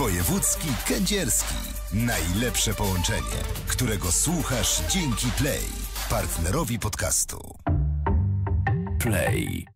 Wojewódzki Kędzierski. Najlepsze połączenie, którego słuchasz dzięki Play, partnerowi podcastu. Play.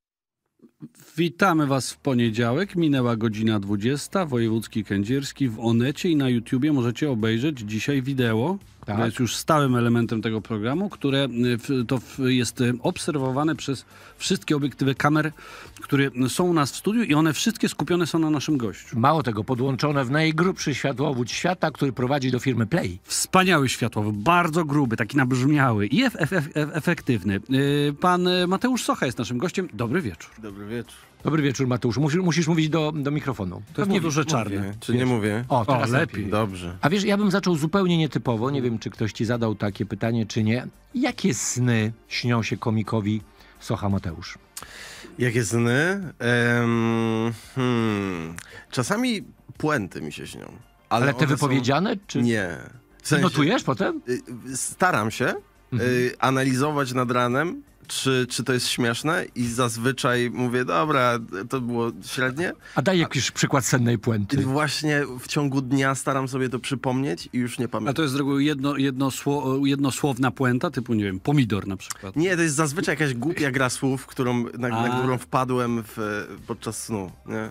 Witamy Was w poniedziałek. Minęła godzina 20. Wojewódzki Kędzierski w Onecie i na YouTubie możecie obejrzeć dzisiaj wideo tak. jest już stałym elementem tego programu, które y, to jest y, obserwowane przez wszystkie obiektywy kamer, które są u nas w studiu i one wszystkie skupione są na naszym gościu. Mało tego, podłączone w najgrubszy światłowód świata, który prowadzi do firmy Play. Wspaniały światłowód, bardzo gruby, taki nabrzmiały i efektywny. Y, pan Mateusz Socha jest naszym gościem. Dobry wieczór. Dobry wieczór. Dobry wieczór, Mateusz. Musisz, musisz mówić do, do mikrofonu. To jest duże czarne. Czy nie mówię? O, teraz o, lepiej. lepiej. Dobrze. A wiesz, ja bym zaczął zupełnie nietypowo. Nie wiem, czy ktoś ci zadał takie pytanie, czy nie. Jakie sny śnią się komikowi Socha Mateusz? Jakie sny? Um, hmm. Czasami puenty mi się śnią. Ale, ale te wypowiedziane? Są... Czy... Nie. W sensie, Notujesz potem? Y, staram się mhm. Y, analizować nad ranem czy, czy to jest śmieszne i zazwyczaj mówię, dobra, to było średnie. A daj jakiś przykład sennej puenty. właśnie w ciągu dnia staram sobie to przypomnieć i już nie pamiętam. A to jest z reguły jedno, jedno sło, jednosłowna puenta, typu, nie wiem, pomidor na przykład. Nie, to jest zazwyczaj jakaś głupia gra słów, którą, na, na którą wpadłem w, podczas snu. Nie?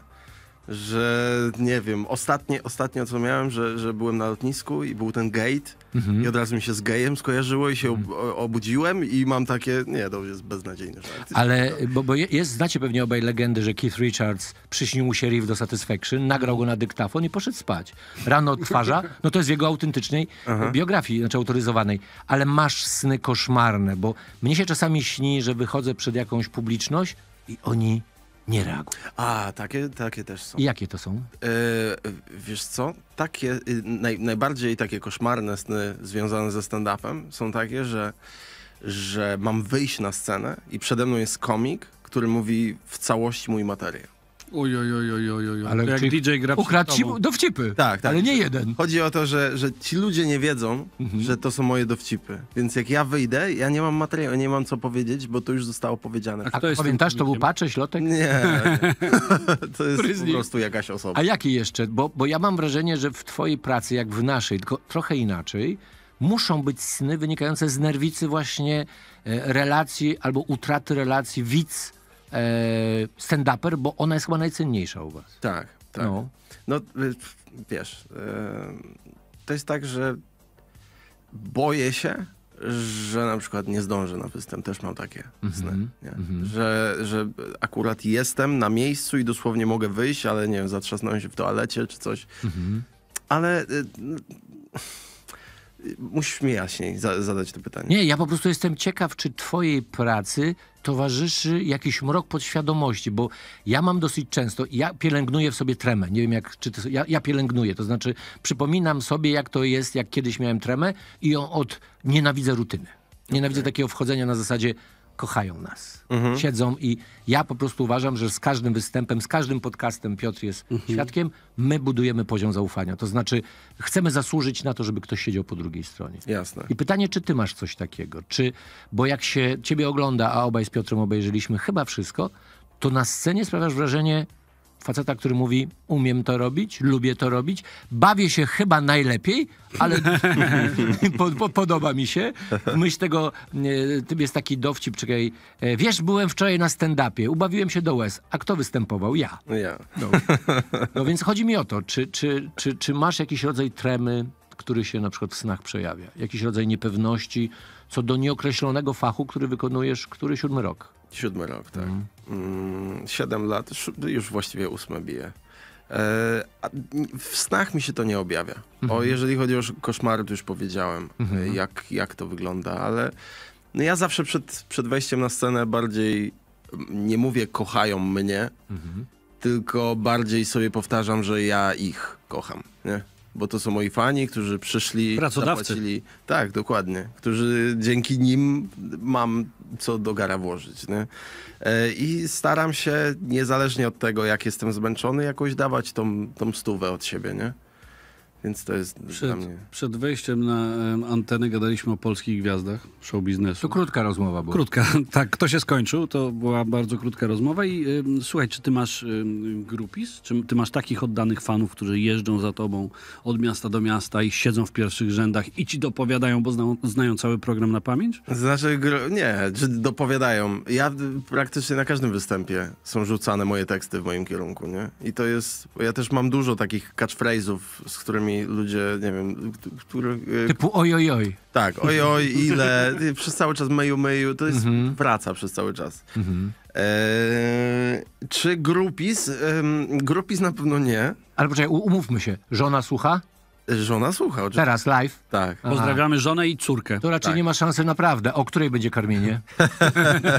że nie wiem, ostatnie, ostatnio co miałem, że, że byłem na lotnisku i był ten gate mhm. i od razu mi się z gejem skojarzyło i się mhm. obudziłem i mam takie, nie, to jest beznadziejne. Ale, bo, bo jest, znacie pewnie obaj legendy, że Keith Richards przyśnił mu się riff do Satisfaction, nagrał go na dyktafon i poszedł spać. Rano odtwarza, no to jest jego autentycznej Aha. biografii, znaczy autoryzowanej, ale masz sny koszmarne, bo mnie się czasami śni, że wychodzę przed jakąś publiczność i oni nie reaguje. A, takie, takie też są. I jakie to są? E, wiesz co, takie, y, naj, najbardziej takie koszmarne sny związane ze stand-upem są takie, że, że mam wyjść na scenę i przede mną jest komik, który mówi w całości mój materiał. Oj, oj, oj, oj, oj, oj. Ale jak DJ gra Ukradł ci dowcipy. Tak, tak. Ale nie jeden. Chodzi o to, że, że ci ludzie nie wiedzą, mhm. że to są moje dowcipy. Więc jak ja wyjdę, ja nie mam materiału, nie mam co powiedzieć, bo to już zostało powiedziane. A kto jest Pamiętasz, to był komikiem? lotek? Ślotek? Nie, to jest po prostu jakaś osoba. A jakie jeszcze? Bo, bo ja mam wrażenie, że w twojej pracy, jak w naszej, tylko trochę inaczej, muszą być sny wynikające z nerwicy właśnie e, relacji albo utraty relacji widz E, stand-uper, bo ona jest chyba najcenniejsza u was. Tak, tak. No, no y, wiesz, y, to jest tak, że boję się, że na przykład nie zdążę na występ. Też mam takie mhm, sny. Mm -hmm. mm -hmm. Że, że akurat jestem na miejscu i dosłownie mogę wyjść, ale nie wiem, zatrzasnąłem się w toalecie czy coś. Mm -hmm. Ale... Y, Musisz mi jaśniej za, zadać to pytanie. Nie, ja po prostu jestem ciekaw, czy twojej pracy towarzyszy jakiś mrok podświadomości, bo ja mam dosyć często, ja pielęgnuję w sobie tremę, nie wiem jak, czy ty, ja, ja pielęgnuję, to znaczy przypominam sobie jak to jest, jak kiedyś miałem tremę i ją od, nienawidzę rutyny. Nienawidzę okay. takiego wchodzenia na zasadzie kochają nas. Mhm. Siedzą i ja po prostu uważam, że z każdym występem, z każdym podcastem Piotr jest mhm. świadkiem, my budujemy poziom zaufania. To znaczy, chcemy zasłużyć na to, żeby ktoś siedział po drugiej stronie. Jasne. I pytanie, czy ty masz coś takiego? Czy, bo jak się ciebie ogląda, a obaj z Piotrem obejrzeliśmy chyba wszystko, to na scenie sprawiasz wrażenie faceta, który mówi, umiem to robić, lubię to robić, bawię się chyba najlepiej, ale pod, pod, podoba mi się. myśl tego e, jest taki dowcip, czekaj, e, wiesz, byłem wczoraj na stand-upie, ubawiłem się do łez, a kto występował? Ja. Ja. No, no więc chodzi mi o to, czy, czy, czy, czy masz jakiś rodzaj tremy, który się na przykład w snach przejawia, jakiś rodzaj niepewności co do nieokreślonego fachu, który wykonujesz który siódmy rok? Siódmy rok, tak. Mm. 7 mm, lat, już właściwie 8 bije. E, w snach mi się to nie objawia. O, mhm. jeżeli chodzi o koszmary, to już powiedziałem, e, mhm. jak, jak to wygląda, ale no ja zawsze przed, przed wejściem na scenę bardziej mm, nie mówię kochają mnie, mhm. tylko bardziej sobie powtarzam, że ja ich kocham. Nie? bo to są moi fani, którzy przyszli, Pracodawcy. zapłacili. Tak, dokładnie. Którzy dzięki nim mam co do gara włożyć. Nie? E, I staram się, niezależnie od tego, jak jestem zmęczony, jakoś dawać tą, tą stówę od siebie, nie? Więc to jest przed, dla mnie... Przed wejściem na antenę gadaliśmy o polskich gwiazdach show biznesu. To krótka rozmowa była. Krótka, tak. kto się skończył, to była bardzo krótka rozmowa i y, słuchaj, czy ty masz y, grupis? Czy ty masz takich oddanych fanów, którzy jeżdżą za tobą od miasta do miasta i siedzą w pierwszych rzędach i ci dopowiadają, bo zna, znają cały program na pamięć? Znaczy, nie, czy dopowiadają. Ja y, praktycznie na każdym występie są rzucane moje teksty w moim kierunku, nie? I to jest... Ja też mam dużo takich catchphrase'ów, z którymi ludzie, nie wiem, który... E, Typu ojojoj. Tak, ojoj, ile, przez cały czas meju, meju, to jest mhm. praca przez cały czas. Mhm. Eee, czy grupis? Eee, grupis na pewno nie. Ale poczekaj, umówmy się. Żona słucha? Żona słucha. Oczywiście. Teraz live. Tak. Aha. Pozdrawiamy żonę i córkę. To raczej tak. nie ma szansy naprawdę. O której będzie karmienie?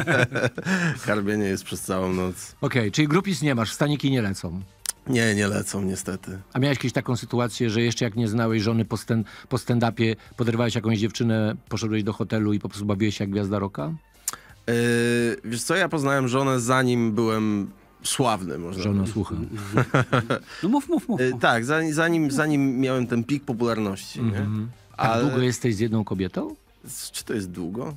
karmienie jest przez całą noc. Okej, okay, czyli grupis nie masz, staniki nie lecą. Nie, nie lecą niestety. A miałeś kiedyś taką sytuację, że jeszcze jak nie znałeś żony po, stand, po stand-upie, podrywałeś jakąś dziewczynę, poszedłeś do hotelu i po prostu bawiłeś się jak gwiazda roka? Yy, wiesz co, ja poznałem żonę zanim byłem sławny, można Żona słucha. no mów, mów, mów. Yy, tak, zanim, zanim, zanim miałem ten pik popularności. Mm -hmm. A tak długo jesteś z jedną kobietą? Czy to jest długo?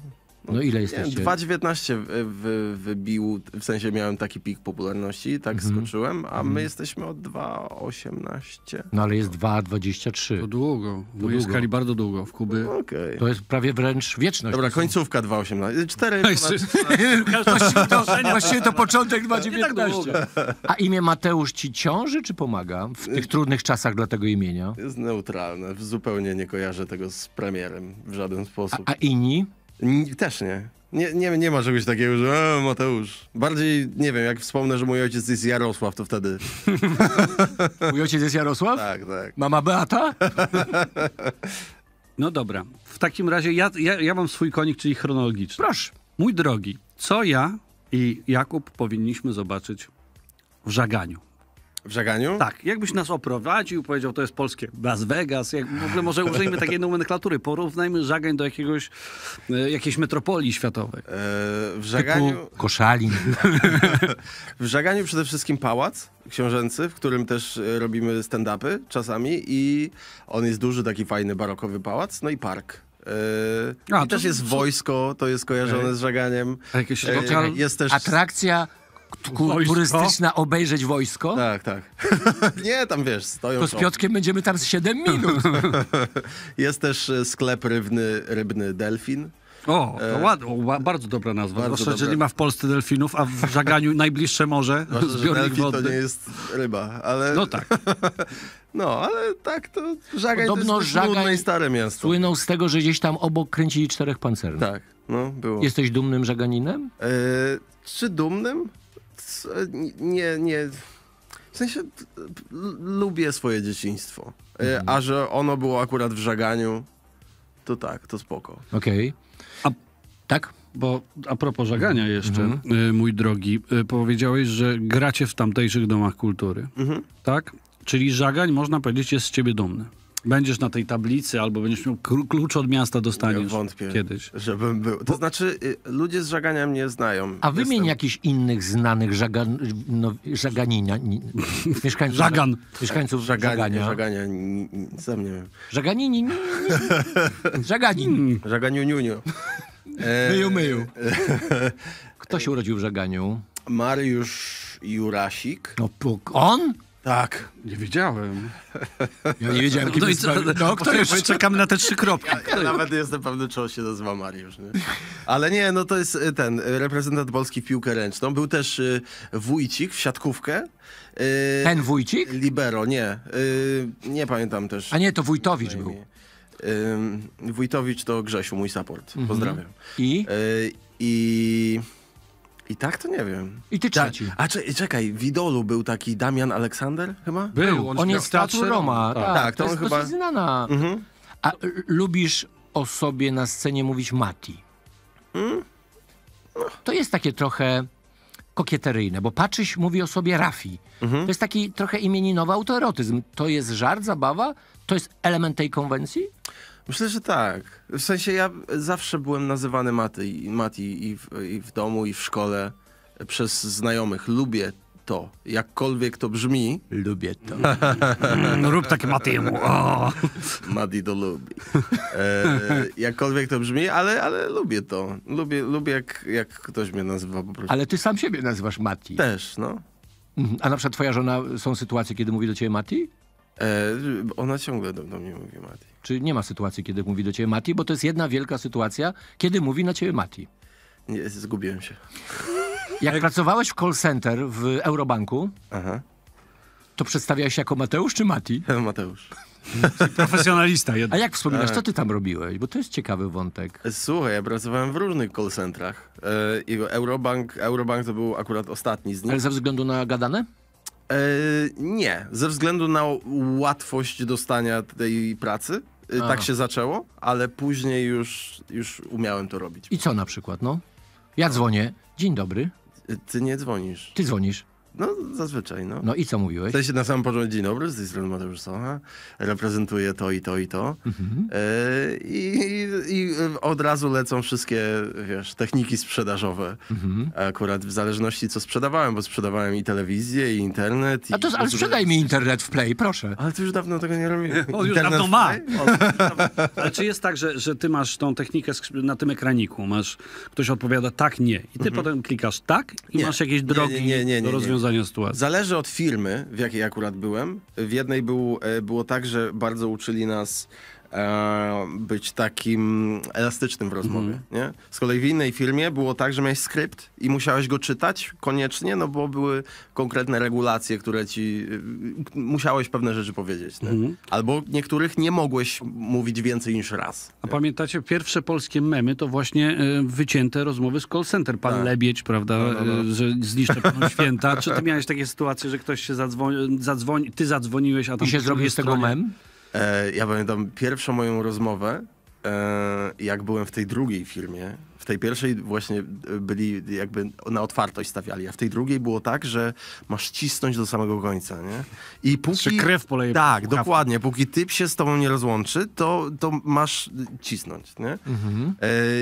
No ile jesteście? 2,19 w, wybił, w sensie miałem taki pik popularności, tak mhm. skoczyłem, a my mhm. jesteśmy od 2,18. No ale jest 2,23. To długo, w mojej skali bardzo długo, w Kuby. Okay. To jest prawie wręcz wieczność. Dobra, końcówka 2,18. 4 Właściwie to, właściwie to początek 2,19. Tak a imię Mateusz ci ciąży, czy pomaga w tych y- trudnych czasach dla tego imienia? Jest neutralne, zupełnie nie kojarzę tego z premierem w żaden sposób. A, a inni? Też nie. Nie, nie. nie ma czegoś takiego, że e, Mateusz. Bardziej, nie wiem, jak wspomnę, że mój ojciec jest Jarosław, to wtedy... mój ojciec jest Jarosław? Tak, tak. Mama Beata? no dobra. W takim razie ja, ja, ja mam swój konik, czyli chronologiczny. Proszę. Mój drogi, co ja i Jakub powinniśmy zobaczyć w żaganiu? W Żaganiu? Tak. Jakbyś nas oprowadził, powiedział, to jest polskie Las Vegas, jak, w ogóle może użyjmy takiej nomenklatury, porównajmy żagań do jakiegoś, e, jakiejś metropolii światowej. E, w żaganiu... Typu Koszalin. w żaganiu przede wszystkim pałac książęcy, w którym też e, robimy stand-upy czasami i on jest duży, taki fajny barokowy pałac, no i park. Yy, A, I też jest wojsko, to jest kojarzone z żaganiem. A jakieś Jest też... Atrakcja Wojsko? turystyczna obejrzeć wojsko? Tak, tak. nie, tam wiesz, stoją... To z Piotkiem będziemy tam z 7 minut. Jest też e, sklep rybny, rybny Delfin. O, to e, ład, o, bardzo dobra nazwa. Bardzo zwłaszcza, dobra. że nie ma w Polsce delfinów, a w żaganiu najbliższe morze, zwłaszcza, zbiornik to nie jest ryba, ale... No tak. no, ale tak, to żagań Podobno to jest żagań i stare miasto. słynął z tego, że gdzieś tam obok kręcili czterech pancernych. Tak, no, było. Jesteś dumnym żaganinem? E, czy dumnym? E, nie, nie. W sensie lubię swoje dzieciństwo. E, mhm. A że ono było akurat w żaganiu, to tak, to spoko. Okej. Okay. Tak? Bo a propos żagania mhm. jeszcze, mhm. E, mój drogi, powiedziałeś, że gracie w tamtejszych domach kultury. Mhm. Tak? Czyli żagań, można powiedzieć, jest z ciebie dumny będziesz na tej tablicy albo będziesz miał klucz od miasta dostaniesz nie wątpię, kiedyś. Żebym był. To znaczy y, ludzie z żagania mnie znają. A wymień Jestem... jakichś innych znanych żagan, no, żaganina, mieszkańców, Żagan. mieszkańców Żagania. Żagania, żagania sam nie wiem. Żaganini. Żaganin. Hmm. Żaganiuniuniu. Myju, myju. Kto się urodził w Żaganiu? Mariusz Jurasik. No, on? Tak, nie wiedziałem. Ja nie wiedziałem, kim no jest Mariusz. No, kto jeszcze? Czekamy na te trzy kropki. Ja, ja nawet jestem pewny, czy on się nazywa Mariusz. Nie? Ale nie, no to jest y, ten, y, reprezentant Polski w piłkę ręczną. Był też y, Wójcik w siatkówkę. Ten Wójcik? Libero, nie. Nie pamiętam też. A nie, to Wójtowicz był. Wójtowicz to Grzesiu, mój support. Mhm. Pozdrawiam. I? I... I tak to nie wiem. I ty trzeci. Ta, a cze, czekaj, w Idolu był taki Damian Aleksander chyba? Był, on, on jest teatru Roma. Tak, tak to, to jest chyba... znana. Mhm. A y, lubisz o sobie na scenie mówić Mati? Mm? No. To jest takie trochę kokieteryjne, bo Patrzyś mówi o sobie Rafi. Mhm. To jest taki trochę imieninowy autoerotyzm. To jest żart, zabawa? To jest element tej konwencji? Myślę, że tak. W sensie ja zawsze byłem nazywany Mati, Mati i, w, i w domu, i w szkole przez znajomych. Lubię to, jakkolwiek to brzmi. Lubię to. Mm, rób takie Matiemu. Madi to lubi. E, jakkolwiek to brzmi, ale, ale lubię to. Lubię, lubię jak, jak ktoś mnie nazywa po prostu. Ale ty sam siebie nazywasz Mati. Też, no. Mhm. A na przykład twoja żona, są sytuacje, kiedy mówi do ciebie Mati? E, ona ciągle do, do mnie mówi Mati. Czy nie ma sytuacji, kiedy mówi do ciebie Mati? Bo to jest jedna wielka sytuacja, kiedy mówi na ciebie Mati. Nie, zgubiłem się. Jak pracowałeś w call center w Eurobanku, Aha. to przedstawiałeś się jako Mateusz czy Mati? Mateusz. Hmm. Profesjonalista jednak. A jak wspominasz, co ty tak. tam robiłeś? Bo to jest ciekawy wątek. Słuchaj, ja pracowałem w różnych call centrach. E, I Eurobank, Eurobank to był akurat ostatni z nich. Ale ze względu na gadane? E, nie, ze względu na łatwość dostania tej pracy. E, tak się zaczęło, ale później już, już umiałem to robić. I co na przykład, no? Ja dzwonię. Dzień dobry. E, ty nie dzwonisz. Ty dzwonisz. No, zazwyczaj, no. No i co mówiłeś? W się na samym początku, dzień dobry, z tej strony Mateusz Socha, reprezentuję to i to i to. Mhm. E, i, I, od razu lecą wszystkie, wiesz, techniki sprzedażowe. Mhm. Akurat w zależności co sprzedawałem, bo sprzedawałem i telewizję, i internet. I A to, ale sprzedaj mi internet w Play, proszę. Ale ty już dawno tego nie robiłeś. On już dawno ma. ale czy jest tak, że, że ty masz tą technikę na tym ekraniku, masz, ktoś odpowiada tak, nie i ty mhm. potem klikasz tak i nie. masz jakieś drogi nie, nie, do rozwiązania? Zależy od firmy, w jakiej akurat byłem. W jednej był, e, było tak, że bardzo uczyli nas E, być takim elastycznym w rozmowie. Mm. Nie? Z kolei w innej firmie było tak, że miałeś skrypt i musiałeś go czytać koniecznie, no bo były konkretne regulacje, które ci y, musiałeś pewne rzeczy powiedzieć. Nie? Mm. Albo niektórych nie mogłeś mówić więcej niż raz. A pamiętacie, pierwsze polskie memy to właśnie y, wycięte rozmowy z call center. Pan tak. Lebieć, prawda, no, no, no. Y, że zniszczę panu święta. Czy ty miałeś takie sytuacje, że ktoś się zadzwoni, zadzwoni ty zadzwoniłeś, a tam... I się zrobił z tego stronie... mem? E, ja pamiętam pierwszą moją rozmowę, e, jak byłem w tej drugiej firmie. W tej pierwszej właśnie e, byli jakby na otwartość stawiali, a w tej drugiej było tak, że masz cisnąć do samego końca, nie? I znaczy, póki... Czy krew poleje Tak, dokładnie. Póki typ się z tobą nie rozłączy, to, to masz cisnąć, nie? Mhm.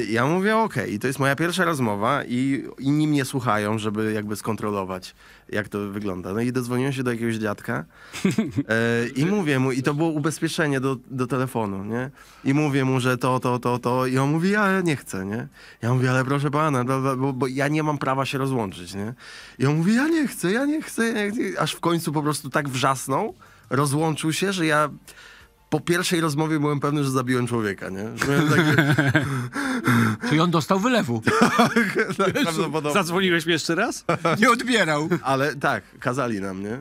ja mówię, okej, okay, to jest moja pierwsza rozmowa i inni mnie słuchają, żeby jakby skontrolować jak to wygląda. No i dodzwoniłem się do jakiegoś dziadka e, i mówię mu, i to było ubezpieczenie do, do telefonu, nie? I mówię mu, że to, to, to, to i on mówi, ja nie chcę, nie? Ja mówię, ale proszę pana, bo, bo ja nie mam prawa się rozłączyć, nie? I on mówi, ja nie chcę, ja nie chcę, ja nie chcę. aż w końcu po prostu tak wrzasnął, rozłączył się, że ja po pierwszej rozmowie byłem pewny, że zabiłem człowieka, nie? Takie... Czyli on dostał wylewu. tak, Zadzwoniłeś mi jeszcze raz? Nie odbierał. Ale tak, kazali nam, nie?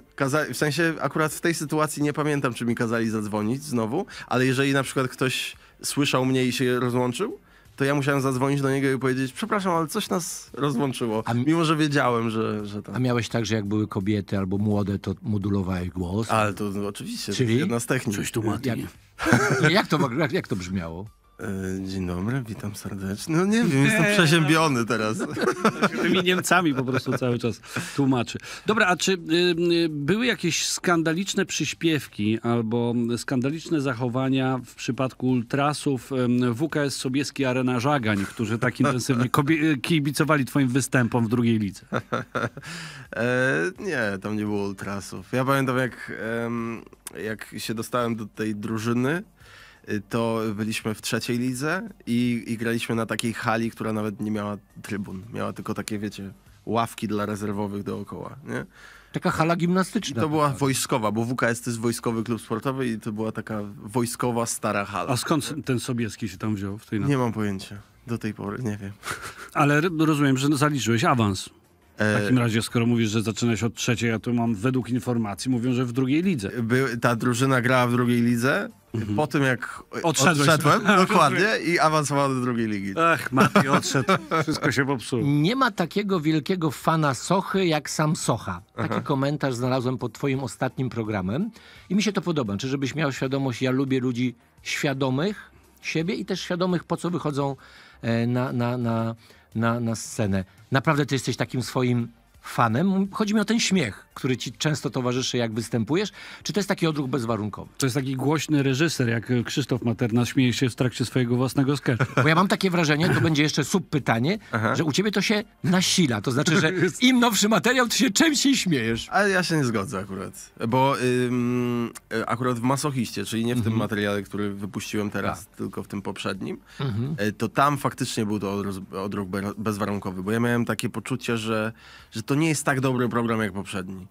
W sensie akurat w tej sytuacji nie pamiętam, czy mi kazali zadzwonić znowu, ale jeżeli na przykład ktoś słyszał mnie i się rozłączył, to ja musiałem zadzwonić do niego i powiedzieć, przepraszam, ale coś nas rozłączyło. A, mimo, że wiedziałem, że, że tam. A miałeś tak, że jak były kobiety albo młode, to modulowałeś głos? Ale to no, oczywiście, Czyli? to jest jedna z technik. Coś tu ma. Jak, no jak, to, jak to brzmiało? E, dzień dobry, witam serdecznie. No nie wiem, jestem przeziębiony teraz. Tymi Niemcami po prostu cały czas tłumaczy. Dobra, a czy y, y, były jakieś skandaliczne przyśpiewki albo skandaliczne zachowania w przypadku ultrasów WKS Sobieski Arena Żagań, którzy tak intensywnie y, kibicowali twoim występom w drugiej lidze? E, nie, tam nie było ultrasów. Ja pamiętam jak, jak się dostałem do tej drużyny, Y, to byliśmy w trzeciej lidze i, i graliśmy na takiej hali, która nawet nie miała trybun. Miała tylko takie, wiecie, ławki dla rezerwowych dookoła, nie? Taka hala gimnastyczna. I to była wojskowa, bo WKS to jest wojskowy klub sportowy i to była taka wojskowa, stara hala. A skąd ten Sobieski się tam wziął? W tej nie mam pojęcia. Do tej pory, nie wiem. Ale rozumiem, że zaliczyłeś awans. W e, takim razie, skoro mówisz, że zaczyna się od trzeciej, ja tu mam według informacji, mówią, że w drugiej lidze. By, ta drużyna grała w drugiej lidze, mhm. po tym jak Odszedłeś. odszedłem, dokładnie, i awansowała do drugiej ligi. Ach, Mati odszedł, wszystko się popsuło. Nie ma takiego wielkiego fana Sochy jak sam Socha. Taki Aha. komentarz znalazłem pod twoim ostatnim programem i mi się to podoba. Czy żebyś miał świadomość, ja lubię ludzi świadomych siebie i też świadomych, po co wychodzą e, na, na, na, na, na scenę. Naprawdę ty jesteś takim swoim fanem? Chodzi mi o ten śmiech który ci często towarzyszy, jak występujesz? Czy to jest taki odruch bezwarunkowy? To jest taki głośny reżyser, jak Krzysztof Materna śmieje się w trakcie swojego własnego sketchu. Bo ja mam takie wrażenie, to będzie jeszcze subpytanie, że u ciebie to się nasila. To znaczy, że im nowszy materiał, ty się częściej śmiejesz. Ale ja się nie zgodzę akurat. Bo ym, e, akurat w Masochiście, czyli nie w tym mhm. materiale, który wypuściłem teraz, tak. tylko w tym poprzednim, mhm. E, to tam faktycznie był to odruch bezwarunkowy. Bo ja miałem takie poczucie, że, że to nie jest tak dobry program jak poprzedni.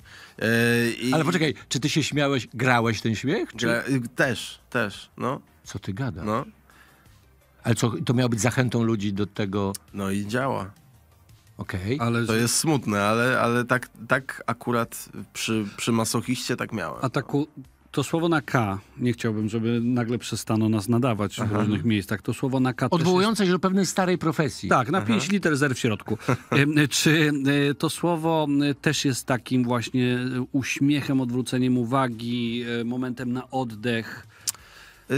E, ale poczekaj, czy ty się śmiałeś, grałeś ten śmiech? Czy... Gra... Y, też, też, no. Co ty gadasz? No. Ale co, to miało być zachętą ludzi do tego... No i działa. Okay. Ale... To jest smutne, ale, ale tak, tak akurat przy, przy masochiście tak miałem. A ta, no. ku, to słowo na K, nie chciałbym, żeby nagle przestano nas nadawać Aha. w różnych miejscach. To słowo na K. Odwołujące się do pewnej starej profesji. Tak, na Aha. 5 liter zer w środku. E, e, czy e, to słowo też jest takim właśnie uśmiechem, odwróceniem uwagi, momentem na oddech?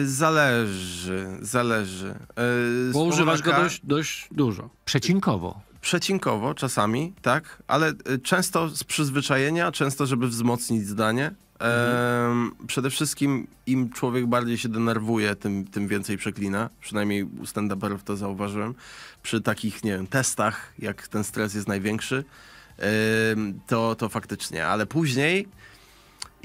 Zależy, zależy. Bo używasz go dość, dość dużo. Przecinkowo przecinkowo czasami, tak, ale często z przyzwyczajenia, często żeby wzmocnić zdanie. Mhm. przede wszystkim im człowiek bardziej się denerwuje, tym, tym więcej przeklina. Przynajmniej u stand to zauważyłem. Przy takich, nie wiem, testach, jak ten stres jest największy, to, to faktycznie. Ale później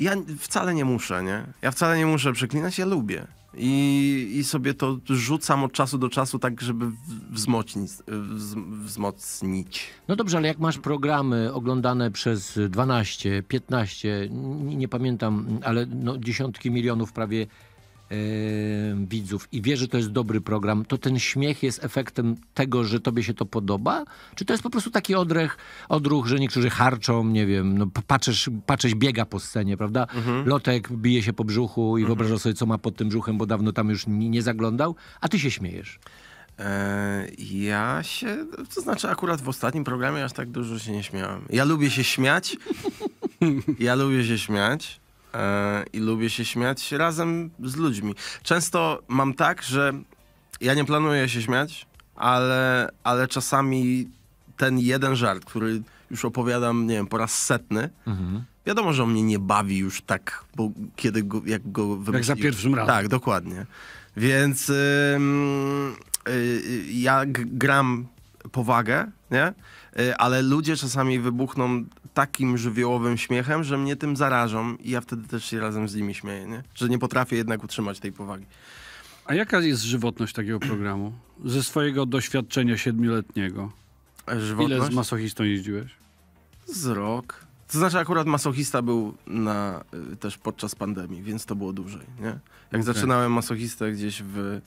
ja wcale nie muszę, nie? Ja wcale nie muszę przeklinać, ja lubię. I, I sobie to rzucam od czasu do czasu, tak, żeby wzmocnić, wz, wzmocnić. No dobrze, ale jak masz programy oglądane przez 12, 15, nie, nie pamiętam, ale no, dziesiątki milionów prawie Yy, widzów i wie, że to jest dobry program, to ten śmiech jest efektem tego, że tobie się to podoba? Czy to jest po prostu taki odrech, odruch, że niektórzy harczą, nie wiem, no, patrzysz, patrzysz biega po scenie, prawda? Mhm. Lotek bije się po brzuchu i mhm. wyobraża sobie, co ma pod tym brzuchem, bo dawno tam już nie zaglądał, a ty się śmiejesz. Yy, ja się, to znaczy akurat w ostatnim programie aż tak dużo się nie śmiałem. Ja lubię się śmiać. Ja lubię się śmiać. E, i lubię się śmiać razem z ludźmi. Często mam tak, że ja nie planuję się śmiać, ale, ale czasami ten jeden żart, który już opowiadam, nie wiem, po raz setny, mhm. wiadomo, że on mnie nie bawi już tak, bo kiedy go, jak go wymyśliłem. Jak za pierwszym razem. Tak, dokładnie. Więc yy, yy, ja gram powagę, nie? Yy, ale ludzie czasami wybuchną takim żywiołowym śmiechem, że mnie tym zarażą i ja wtedy też się razem z nimi śmieję, nie? że nie potrafię jednak utrzymać tej powagi. A jaka jest żywotność takiego programu? Ze swojego doświadczenia siedmioletniego. Żywotność? Ile z masochistą jeździłeś? Z rok. To znaczy akurat masochista był na, y, też podczas pandemii, więc to było dłużej. Nie? Jak okay. zaczynałem masochistę gdzieś w,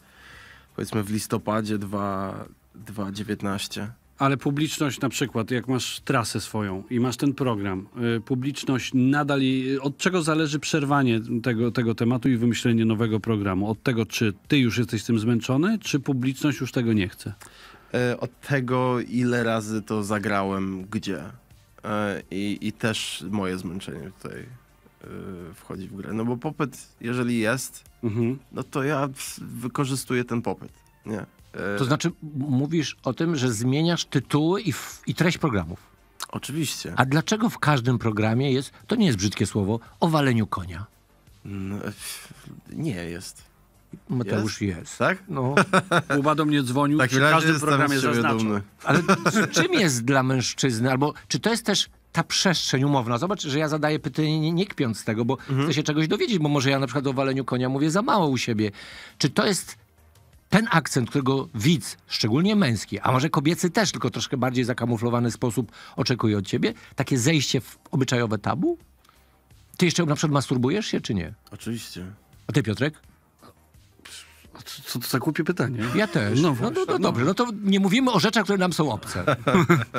powiedzmy w listopadzie 2019, ale publiczność na przykład, jak masz trasę swoją i masz ten program, y, publiczność nadal, y, od czego zależy przerwanie tego, tego tematu i wymyślenie nowego programu? Od tego, czy ty już jesteś tym zmęczony, czy publiczność już tego nie chce? E, od tego, ile razy to zagrałem, gdzie. E, I, i też moje zmęczenie tutaj e, wchodzi w grę. No bo popyt, jeżeli jest, mhm. no to ja wykorzystuję ten popyt. Nie. E, to znaczy mówisz o tym, że zmieniasz tytuły i, i treść programów. Oczywiście. A dlaczego w każdym programie jest, to nie jest brzydkie słowo, o waleniu konia? No, nie jest. Mateusz jest. jest. Tak? No. Kuba do mnie dzwonił, tak, w każdym programie zaznaczył. Ale czym jest dla mężczyzny, albo czy to jest też ta przestrzeń umowna. Zobacz, że ja zadaję pytanie nie, nie kpiąc z tego, bo mhm. chcę się czegoś dowiedzieć, bo może ja na przykład o waleniu konia mówię za mało u siebie. Czy to jest ten akcent, którego widz, szczególnie męski, a może kobiecy też, tylko troszkę bardziej zakamuflowany sposób oczekuje od ciebie, takie zejście w obyczajowe tabu? Ty jeszcze na przykład masturbujesz się, czy nie? Oczywiście. A ty, Piotrek? Co to za głupie pytanie? Ja też. No, no, no, no, dobrze, no to nie mówimy o rzeczach, które nam są obce.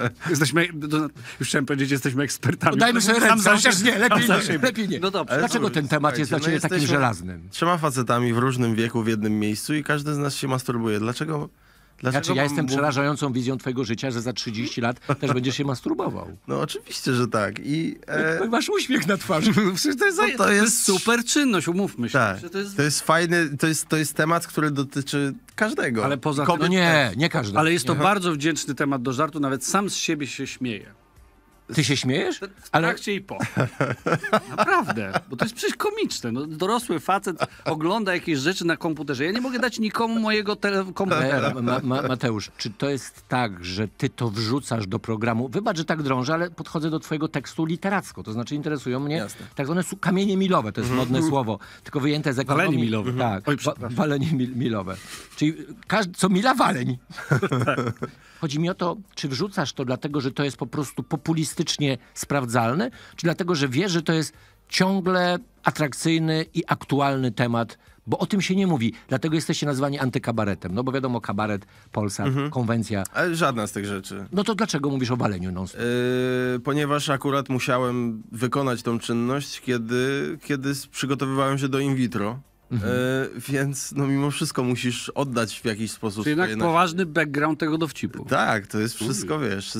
jesteśmy, no, już chciałem powiedzieć, jesteśmy ekspertami. No dajmy sobie ręce, chociaż nie, lepiej nie, lepiej nie. No dobrze. Dlaczego ten temat jest dla ciebie takim żelaznym? Trzema facetami w różnym wieku w jednym miejscu i każdy z nas się masturbuje. Dlaczego Dlaczego znaczy, ja jestem przerażającą wizją twojego życia, że za 30 lat też będziesz się masturbował. No oczywiście, że tak. I, e... Masz uśmiech na twarzy. No, to, jest, no to, jest... super czynność, umówmy się. Tak. To, jest... to jest fajny, to jest, to jest temat, który dotyczy każdego. Ale poza tym, no nie, nie każdego. Ale jest nie. to bardzo wdzięczny temat do żartu, nawet sam z siebie się śmieje. Ty się śmiejesz? W ale... i po. Naprawdę. Bo to jest przecież komiczne. No, dorosły facet ogląda jakieś rzeczy na komputerze. Ja nie mogę dać nikomu mojego komputera. E, ma, ma, Mateusz, czy to jest tak, że ty to wrzucasz do programu? Wybacz, że tak drążę, ale podchodzę do twojego tekstu literacko. To znaczy interesują mnie Jasne. tak zwane kamienie milowe. To jest modne mhm. słowo. Tylko wyjęte z ekonomii. Walenie milowe. Tak. Mhm. Oj, walenie mil milowe. Czyli każdy, co mila waleń. tak. Chodzi mi o to, czy wrzucasz to dlatego, że to jest po prostu populistycznie sprawdzalne, czy dlatego, że wiesz, że to jest ciągle atrakcyjny i aktualny temat bo o tym się nie mówi. Dlatego jesteście nazwani antykabaretem. No bo wiadomo, kabaret, Polsa, mhm. konwencja. Ale żadna z tych rzeczy. No to dlaczego mówisz o baleniu? non stop? Yy, ponieważ akurat musiałem wykonać tą czynność, kiedy, kiedy przygotowywałem się do in vitro. Mhm. Yy, więc no mimo wszystko musisz oddać w jakiś sposób. To jednak poważny background tego dowcipu. Tak, to jest wszystko, Uj. wiesz,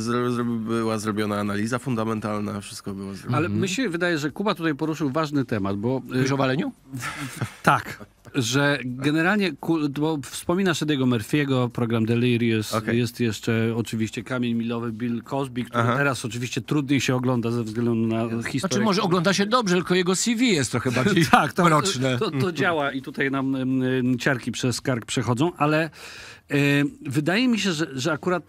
była zrobiona analiza fundamentalna, wszystko było zrobione. Ale mhm. mi się wydaje, że Kuba tutaj poruszył ważny temat, bo... Y, Już o waleniu? tak że generalnie, bo wspominasz Ediego Murphy'ego, program Delirious, okay. jest jeszcze oczywiście Kamień Milowy, Bill Cosby, który Aha. teraz oczywiście trudniej się ogląda ze względu na historię. Znaczy może ogląda się dobrze, tylko jego CV jest trochę bardziej tak, to, mroczne. To, to, to działa i tutaj nam ciarki przez kark przechodzą, ale y, wydaje mi się, że, że akurat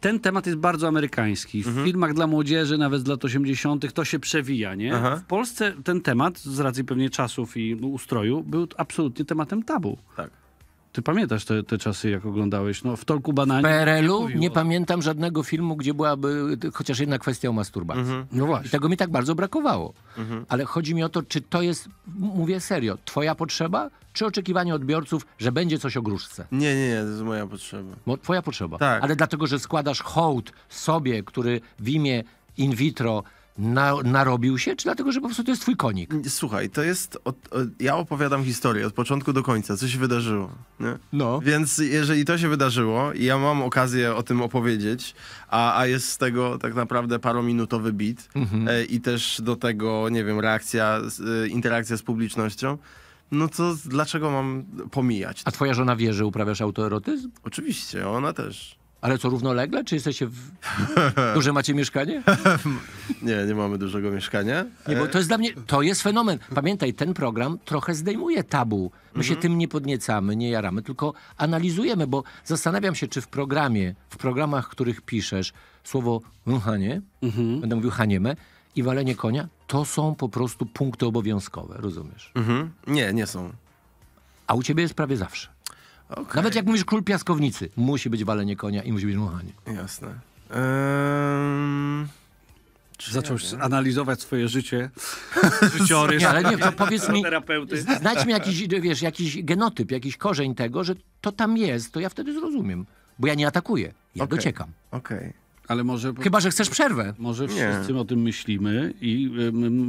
ten temat jest bardzo amerykański. W mhm. filmach dla młodzieży, nawet z lat 80., to się przewija, nie? Aha. W Polsce ten temat, z racji pewnie czasów i ustroju, był absolutnie tematem tabu. Tak. Ty pamiętasz te, te czasy, jak oglądałeś? No, w Tolku Bananie... W PRL-u nie pamiętam żadnego filmu, gdzie byłaby chociaż jedna kwestia o masturbacji. Mhm. No właśnie. I tego mi tak bardzo brakowało. Mhm. Ale chodzi mi o to, czy to jest, mówię serio, twoja potrzeba, czy oczekiwanie odbiorców, że będzie coś o gruszce? Nie, nie, nie, to jest moja potrzeba. Bo twoja potrzeba. Tak. Ale dlatego, że składasz hołd sobie, który w imię in vitro na, narobił się, czy dlatego, że po prostu to jest twój konik? Słuchaj, to jest. Od, od, ja opowiadam historię od początku do końca, co się wydarzyło. Nie? No. Więc jeżeli to się wydarzyło i ja mam okazję o tym opowiedzieć, a, a jest z tego tak naprawdę parominutowy bit mhm. e, i też do tego, nie wiem, reakcja, e, interakcja z publicznością. No to dlaczego mam pomijać? A twoja żona wie, że uprawiasz autoerotyzm? Oczywiście, ona też. Ale co, równolegle? Czy jesteście w... Duże macie mieszkanie? nie, nie mamy dużego mieszkania. Nie, bo e, to jest dla mnie, to jest fenomen. Pamiętaj, ten program trochę zdejmuje tabu. My się mhm. tym nie podniecamy, nie jaramy, tylko analizujemy, bo zastanawiam się, czy w programie, w programach, których piszesz, słowo hanie, mhm. będę mówił haniemę, i walenie konia, to są po prostu punkty obowiązkowe, rozumiesz? Mhm. Nie, nie są. A u ciebie jest prawie zawsze. Okay. Nawet jak mówisz król piaskownicy, musi być walenie konia i musi być dmuchanie. Jasne. Um... Zaczął ja analizować swoje życie, życiorys. Nie, ale nie, to powiedz mi, znajdź mi jakiś, wiesz, jakiś genotyp, jakiś korzeń tego, że to tam jest, to ja wtedy zrozumiem. Bo ja nie atakuję, ja okay. dociekam. Okej. Okay. Ale może... Chyba, że chcesz przerwę. Może wszyscy nie. o tym myślimy i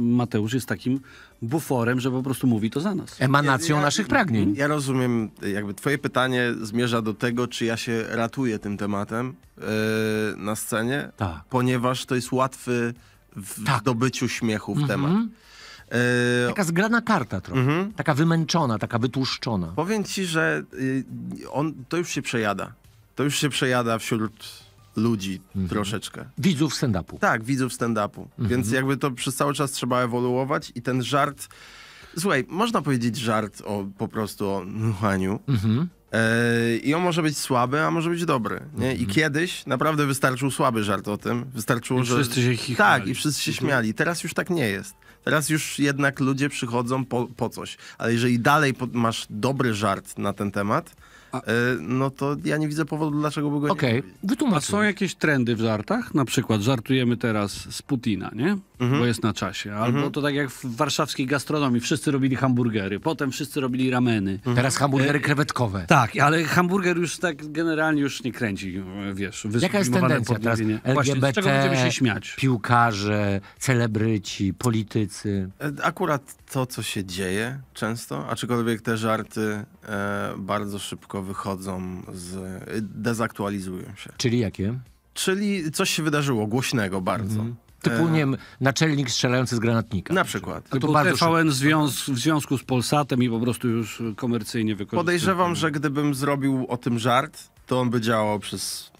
Mateusz jest takim buforem, że po prostu mówi to za nas. Emanacją ja, ja, naszych pragnień. Ja rozumiem, jakby twoje pytanie zmierza do tego, czy ja się ratuję tym tematem yy, na scenie, tak. ponieważ to jest łatwy w tak. dobyciu śmiechu w mhm. temat. E, taka zgrana karta trochę. Mhm. Taka wymęczona, taka wytłuszczona. Powiem ci, że y, on, to już się przejada. To już się przejada wśród ludzi mhm. troszeczkę. Widzów stand-upu. Tak, widzów stand-upu. Mhm. Więc jakby to przez cały czas trzeba ewoluować i ten żart... Słuchaj, można powiedzieć żart o po prostu o nuchaniu. Mhm. E, I on może być słaby, a może być dobry. Nie? I mhm. kiedyś naprawdę wystarczył słaby żart o tym. Wystarczyło, I że. Wszyscy się chichali. Tak, i wszyscy się śmiali. Teraz już tak nie jest. Teraz już jednak ludzie przychodzą po, po coś. Ale jeżeli dalej masz dobry żart na ten temat, a... E, no to ja nie widzę powodu, dlaczego by go okay. nie... Okej, wytłumaczmy. A są jakieś trendy w żartach? Na przykład żartujemy teraz z Putina, nie? mhm. bo jest na czasie. Albo mhm. to tak jak w warszawskiej gastronomii. Wszyscy robili hamburgery, potem wszyscy robili rameny. Mhm. Teraz hamburgery e, krewetkowe. Tak, ale hamburger już tak generalnie już nie kręci, wiesz. Jaka jest tendencja teraz? LGBT, Właśnie, z czego będziemy się śmiać? piłkarze, celebryci, politycy. E, akurat to, co się dzieje często, aczkolwiek te żarty e, bardzo szybko wychodzą, z, e, dezaktualizują się. Czyli jakie? Czyli coś się wydarzyło głośnego bardzo. Mhm Typu, nie wiem, naczelnik strzelający z granatnika. Na przykład. A to bardzo TVN związ, w związku z Polsatem i po prostu już komercyjnie wykorzystał. Podejrzewam, że gdybym zrobił o tym żart, to on by działał przez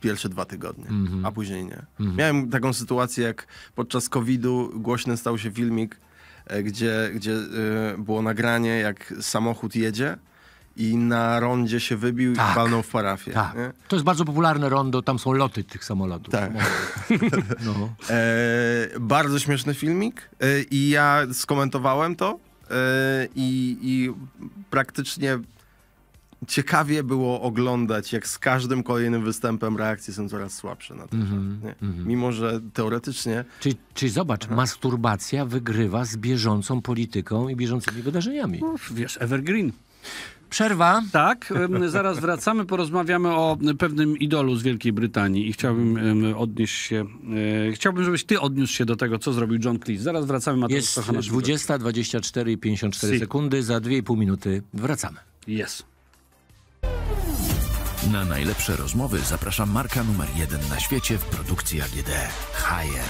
pierwsze dwa tygodnie, mm -hmm. a później nie. Mm -hmm. Miałem taką sytuację, jak podczas COVID-u głośny stał się filmik, e, gdzie, gdzie e, było nagranie, jak samochód jedzie i na rondzie się wybił tak, i palnął w parafię. Tak. To jest bardzo popularne rondo, tam są loty tych samolotów. Tak. No. no. e, bardzo śmieszny filmik e, i ja skomentowałem to e, i, i praktycznie ciekawie było oglądać, jak z każdym kolejnym występem reakcje są coraz słabsze na ten mm -hmm, mm -hmm. Mimo, że teoretycznie... Czyli, czyli zobacz, Aha. masturbacja wygrywa z bieżącą polityką i bieżącymi wydarzeniami. Uf, wiesz, evergreen. Przerwa. Tak, zaraz wracamy, porozmawiamy o pewnym idolu z Wielkiej Brytanii i chciałbym odnieść się, e, chciałbym, żebyś ty odniósł się do tego, co zrobił John Cleese. Zaraz wracamy. Mateusz Jest Kochana, 20, 24 i 54 si. sekundy, za 2,5 minuty wracamy. Jest. Na najlepsze rozmowy zapraszam marka numer jeden na świecie w produkcji AGD. Higher.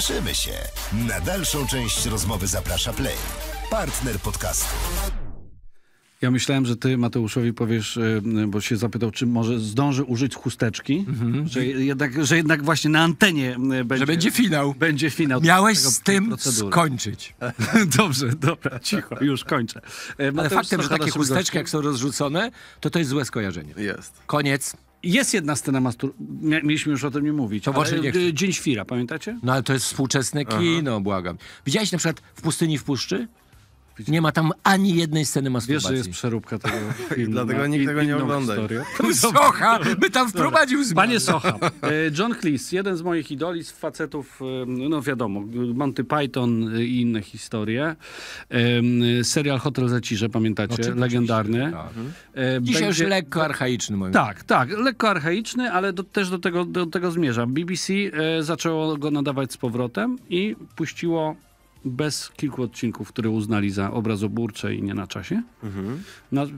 Słyszymy się. Na dalszą część rozmowy zaprasza Play, partner podcastu. Ja myślałem, że ty Mateuszowi powiesz, e, bo się zapytał, czy może zdąży użyć chusteczki, mhm. że, jednak, że jednak właśnie na antenie e, będzie... Że będzie finał. Będzie finał. Miałeś z tym procedury. skończyć. Dobrze, dobra, cicho, już kończę. E, Mateusz Ale faktem, że takie chusteczki, jak są rozrzucone, to to jest złe skojarzenie. Jest. Koniec. Jest jedna scena masturbacji. Mieliśmy już o tym nie mówić. To właśnie nie Dzień Świra, pamiętacie? No ale to jest współczesne kino, Aha. błagam. Widziałeś na przykład w pustyni w puszczy? Nie ma tam ani jednej sceny masturbacji. Wiesz, że jest przeróbka tego filmu. Dlatego nikt tego nie ogląda. Socha by tam wprowadził zmianę. Panie Socha, e, John Cleese, jeden z moich idoli, z facetów, e, no wiadomo, Monty Python i inne historie. E, serial Hotel Zacisze, pamiętacie? legendarny. Tak. Mhm. Będzie... Dzisiaj już lekko archaiczny moim Tak, tak, lekko archaiczny, ale do, też do tego, do tego zmierzam. BBC zaczęło go nadawać z powrotem i puściło bez kilku odcinków, które uznali za obrazoburcze i nie na czasie. Mhm.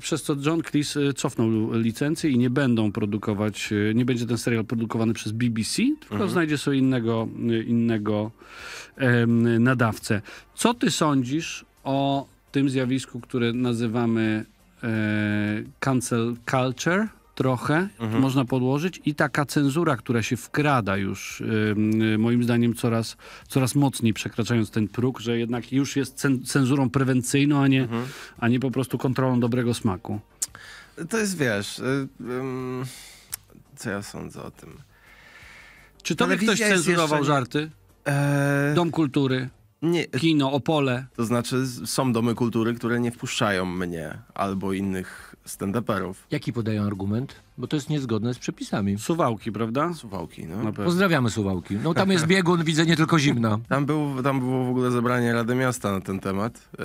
przez co John Cleese e, cofnął licencję i nie będą produkować, e, nie będzie ten serial produkowany przez BBC, tylko mhm. znajdzie sobie innego, e, innego em, nadawcę. Co ty sądzisz o tym zjawisku, które nazywamy e, cancel culture? trochę, mhm. można podłożyć i taka cenzura, która się wkrada już y, moim zdaniem coraz, coraz mocniej przekraczając ten próg, że jednak już jest cenzurą prewencyjną, a nie, mhm. a nie po prostu kontrolą dobrego smaku. To jest, wiesz, y, co ja sądzę o tym? Czy to by ktoś cenzurował jeszcze... żarty? Eee... Dom kultury? Nie. Kino, Opole? To znaczy są domy kultury, które nie wpuszczają mnie albo innych stand-uperów. Jaki podają argument? Bo to jest niezgodne z przepisami. Suwałki, prawda? Suwałki, no. no pozdrawiamy Suwałki. No tam jest biegun, widzę nie tylko zimna. Tam, był, tam było w ogóle zebranie Rady Miasta na ten temat yy,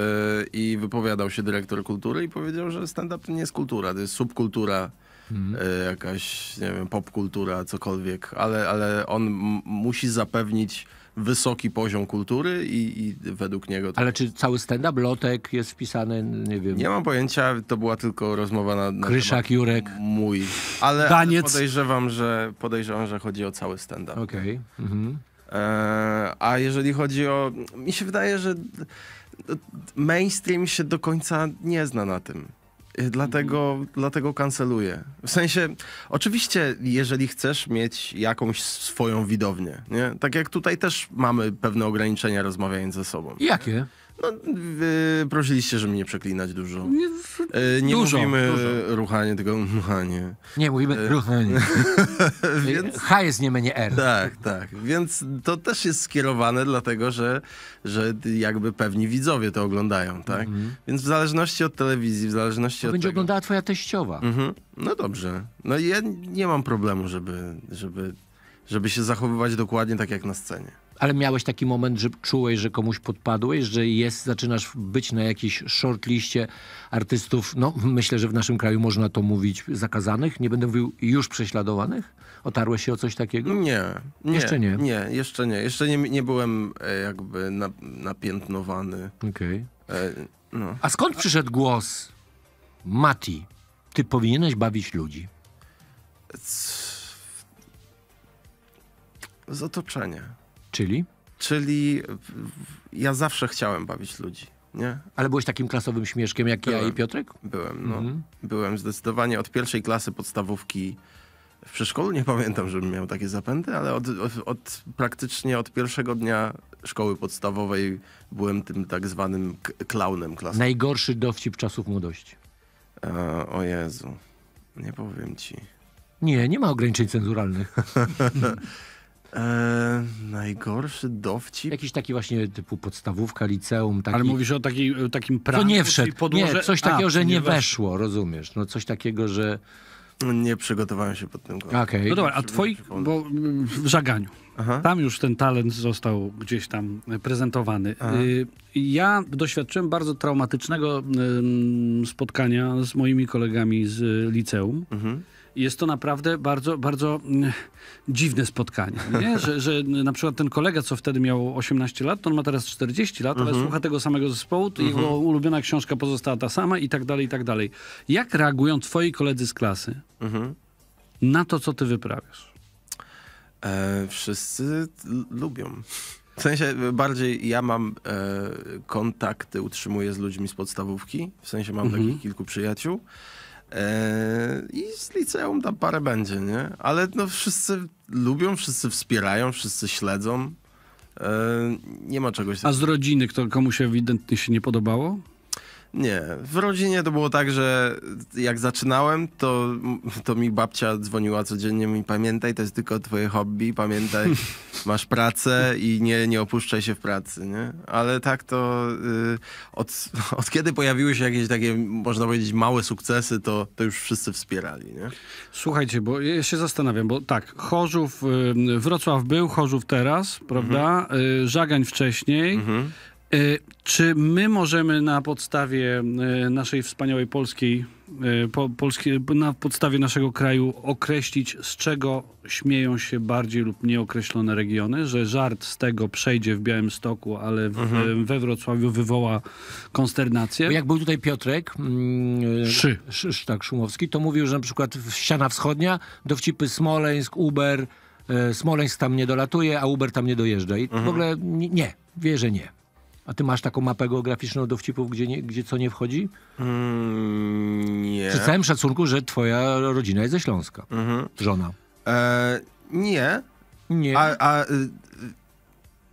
i wypowiadał się dyrektor kultury i powiedział, że stand-up nie jest kultura, to jest subkultura. Hmm. jakaś, nie wiem, popkultura, cokolwiek, ale, ale on musi zapewnić wysoki poziom kultury i, i według niego... To... Ale czy cały stand-up Lotek jest wpisany, nie wiem... Nie mam pojęcia, to była tylko rozmowa na, na Kryszak, Jurek, mój. Ale, Daniec. podejrzewam, że podejrzewam, że chodzi o cały stand-up. Okej. Okay. Mhm. E, a jeżeli chodzi o... Mi się wydaje, że mainstream się do końca nie zna na tym. Y, dlatego, dlatego kanceluję. W sensie, oczywiście, jeżeli chcesz mieć jakąś swoją widownię, nie? tak jak tutaj też mamy pewne ograniczenia rozmawiając ze sobą. Jakie? Nie? No, yy, prosiliście, żeby nie przeklinać dużo. Nie, yy, nie dużo, mówimy dużo. ruchanie, tylko mchanie. Nie, mówimy yy. ruchanie. Więc... H jest nie nie R. Tak, tak. Więc to też jest skierowane dlatego, że, że jakby pewni widzowie to oglądają, tak? Mhm. Więc w zależności od telewizji, w zależności to od będzie tego... oglądała twoja teściowa. Mhm. No dobrze. No ja nie mam problemu, żeby, żeby, żeby się zachowywać dokładnie tak jak na scenie. Ale miałeś taki moment, że czułeś, że komuś podpadłeś, że jest, zaczynasz być na jakiejś shortliście artystów, no myślę, że w naszym kraju można to mówić, zakazanych, nie będę mówił już prześladowanych? Otarłeś się o coś takiego? Nie. nie jeszcze nie? Nie, jeszcze nie. Jeszcze nie, nie byłem e, jakby napiętnowany. Okej. Okay. E, no. A skąd przyszedł głos? Mati, ty powinieneś bawić ludzi. Z otoczenia. Czyli? Czyli ja zawsze chciałem bawić ludzi. Nie? Ale byłeś takim klasowym śmieszkiem jak byłem, ja i Piotrek? Byłem, no. Mhm. Byłem zdecydowanie od pierwszej klasy podstawówki w przedszkolu. Nie pamiętam, żebym miał takie zapędy, ale od, od, od praktycznie od pierwszego dnia szkoły podstawowej byłem tym tak zwanym klaunem klasy. Najgorszy dowcip czasów młodości. E, o Jezu, nie powiem ci. Nie, nie ma ograniczeń cenzuralnych. E, najgorszy dowcip? Jakiś taki właśnie typu podstawówka, liceum. Taki... Ale mówisz o taki, takim pranku? To nie wszedł. Podłoże... Nie, coś takiego, A, że nie weszło. weszło, rozumiesz? No coś takiego, że... No, nie przygotowałem się pod tym kątem. Okay. No dobra, a twoi, bo w żaganiu, Aha. tam już ten talent został gdzieś tam e, prezentowany. Aha. Y, ja doświadczyłem bardzo traumatycznego spotkania z moimi kolegami z y, liceum. Mhm jest to naprawdę bardzo, bardzo mm, dziwne spotkanie, nie? Że, że na przykład ten kolega, co wtedy miał 18 lat, to on ma teraz 40 lat, ale mhm. słucha tego samego zespołu, mhm. jego ulubiona książka pozostała ta sama i tak dalej, i tak dalej. Jak reagują twoi koledzy z klasy mhm. na to, co ty wyprawiasz? E, wszyscy lubią. W sensie e, bardziej ja mam e, kontakty, utrzymuję z ludźmi z podstawówki, w sensie mam mhm. takich kilku przyjaciół. Yy, I z liceum tam parę będzie, nie? Ale no wszyscy lubią, wszyscy wspierają, wszyscy śledzą. Yy, nie ma czegoś. A z rodziny kto, komu się ewidentnie się nie podobało? Nie, w rodzinie to było tak, że jak zaczynałem, to, to mi babcia dzwoniła codziennie mi pamiętaj, to jest tylko twoje hobby, pamiętaj, masz pracę i nie, nie opuszczaj się w pracy, nie? Ale tak to y, od, od kiedy pojawiły się jakieś takie, można powiedzieć, małe sukcesy, to, to już wszyscy wspierali, nie? Słuchajcie, bo ja się zastanawiam, bo tak, Chorzów, y, Wrocław był, Chorzów teraz, prawda? Mhm. Y, Żagań wcześniej. Mhm. Y, czy my możemy na podstawie y, naszej wspaniałej polskiej, y, po, na podstawie naszego kraju określić, z czego śmieją się bardziej lub nieokreślone regiony? Że żart z tego przejdzie w Białym Stoku, ale w, mhm. we Wrocławiu wywoła konsternację? Bo jak był tutaj Piotrek mm, Szy. tak, Szumowski, to mówił, że na przykład ściana wschodnia, dowcipy Smoleńsk, Uber, Smoleńsk tam nie dolatuje, a Uber tam nie dojeżdża. I mhm. w ogóle nie, wie, że nie. A ty masz taką mapę geograficzną dowcipów, gdzie, nie, gdzie co nie wchodzi? Mm, nie. Przy całym szacunku, że twoja rodzina jest ze Śląska. Mhm. Żona. E, nie. Nie. A, a y,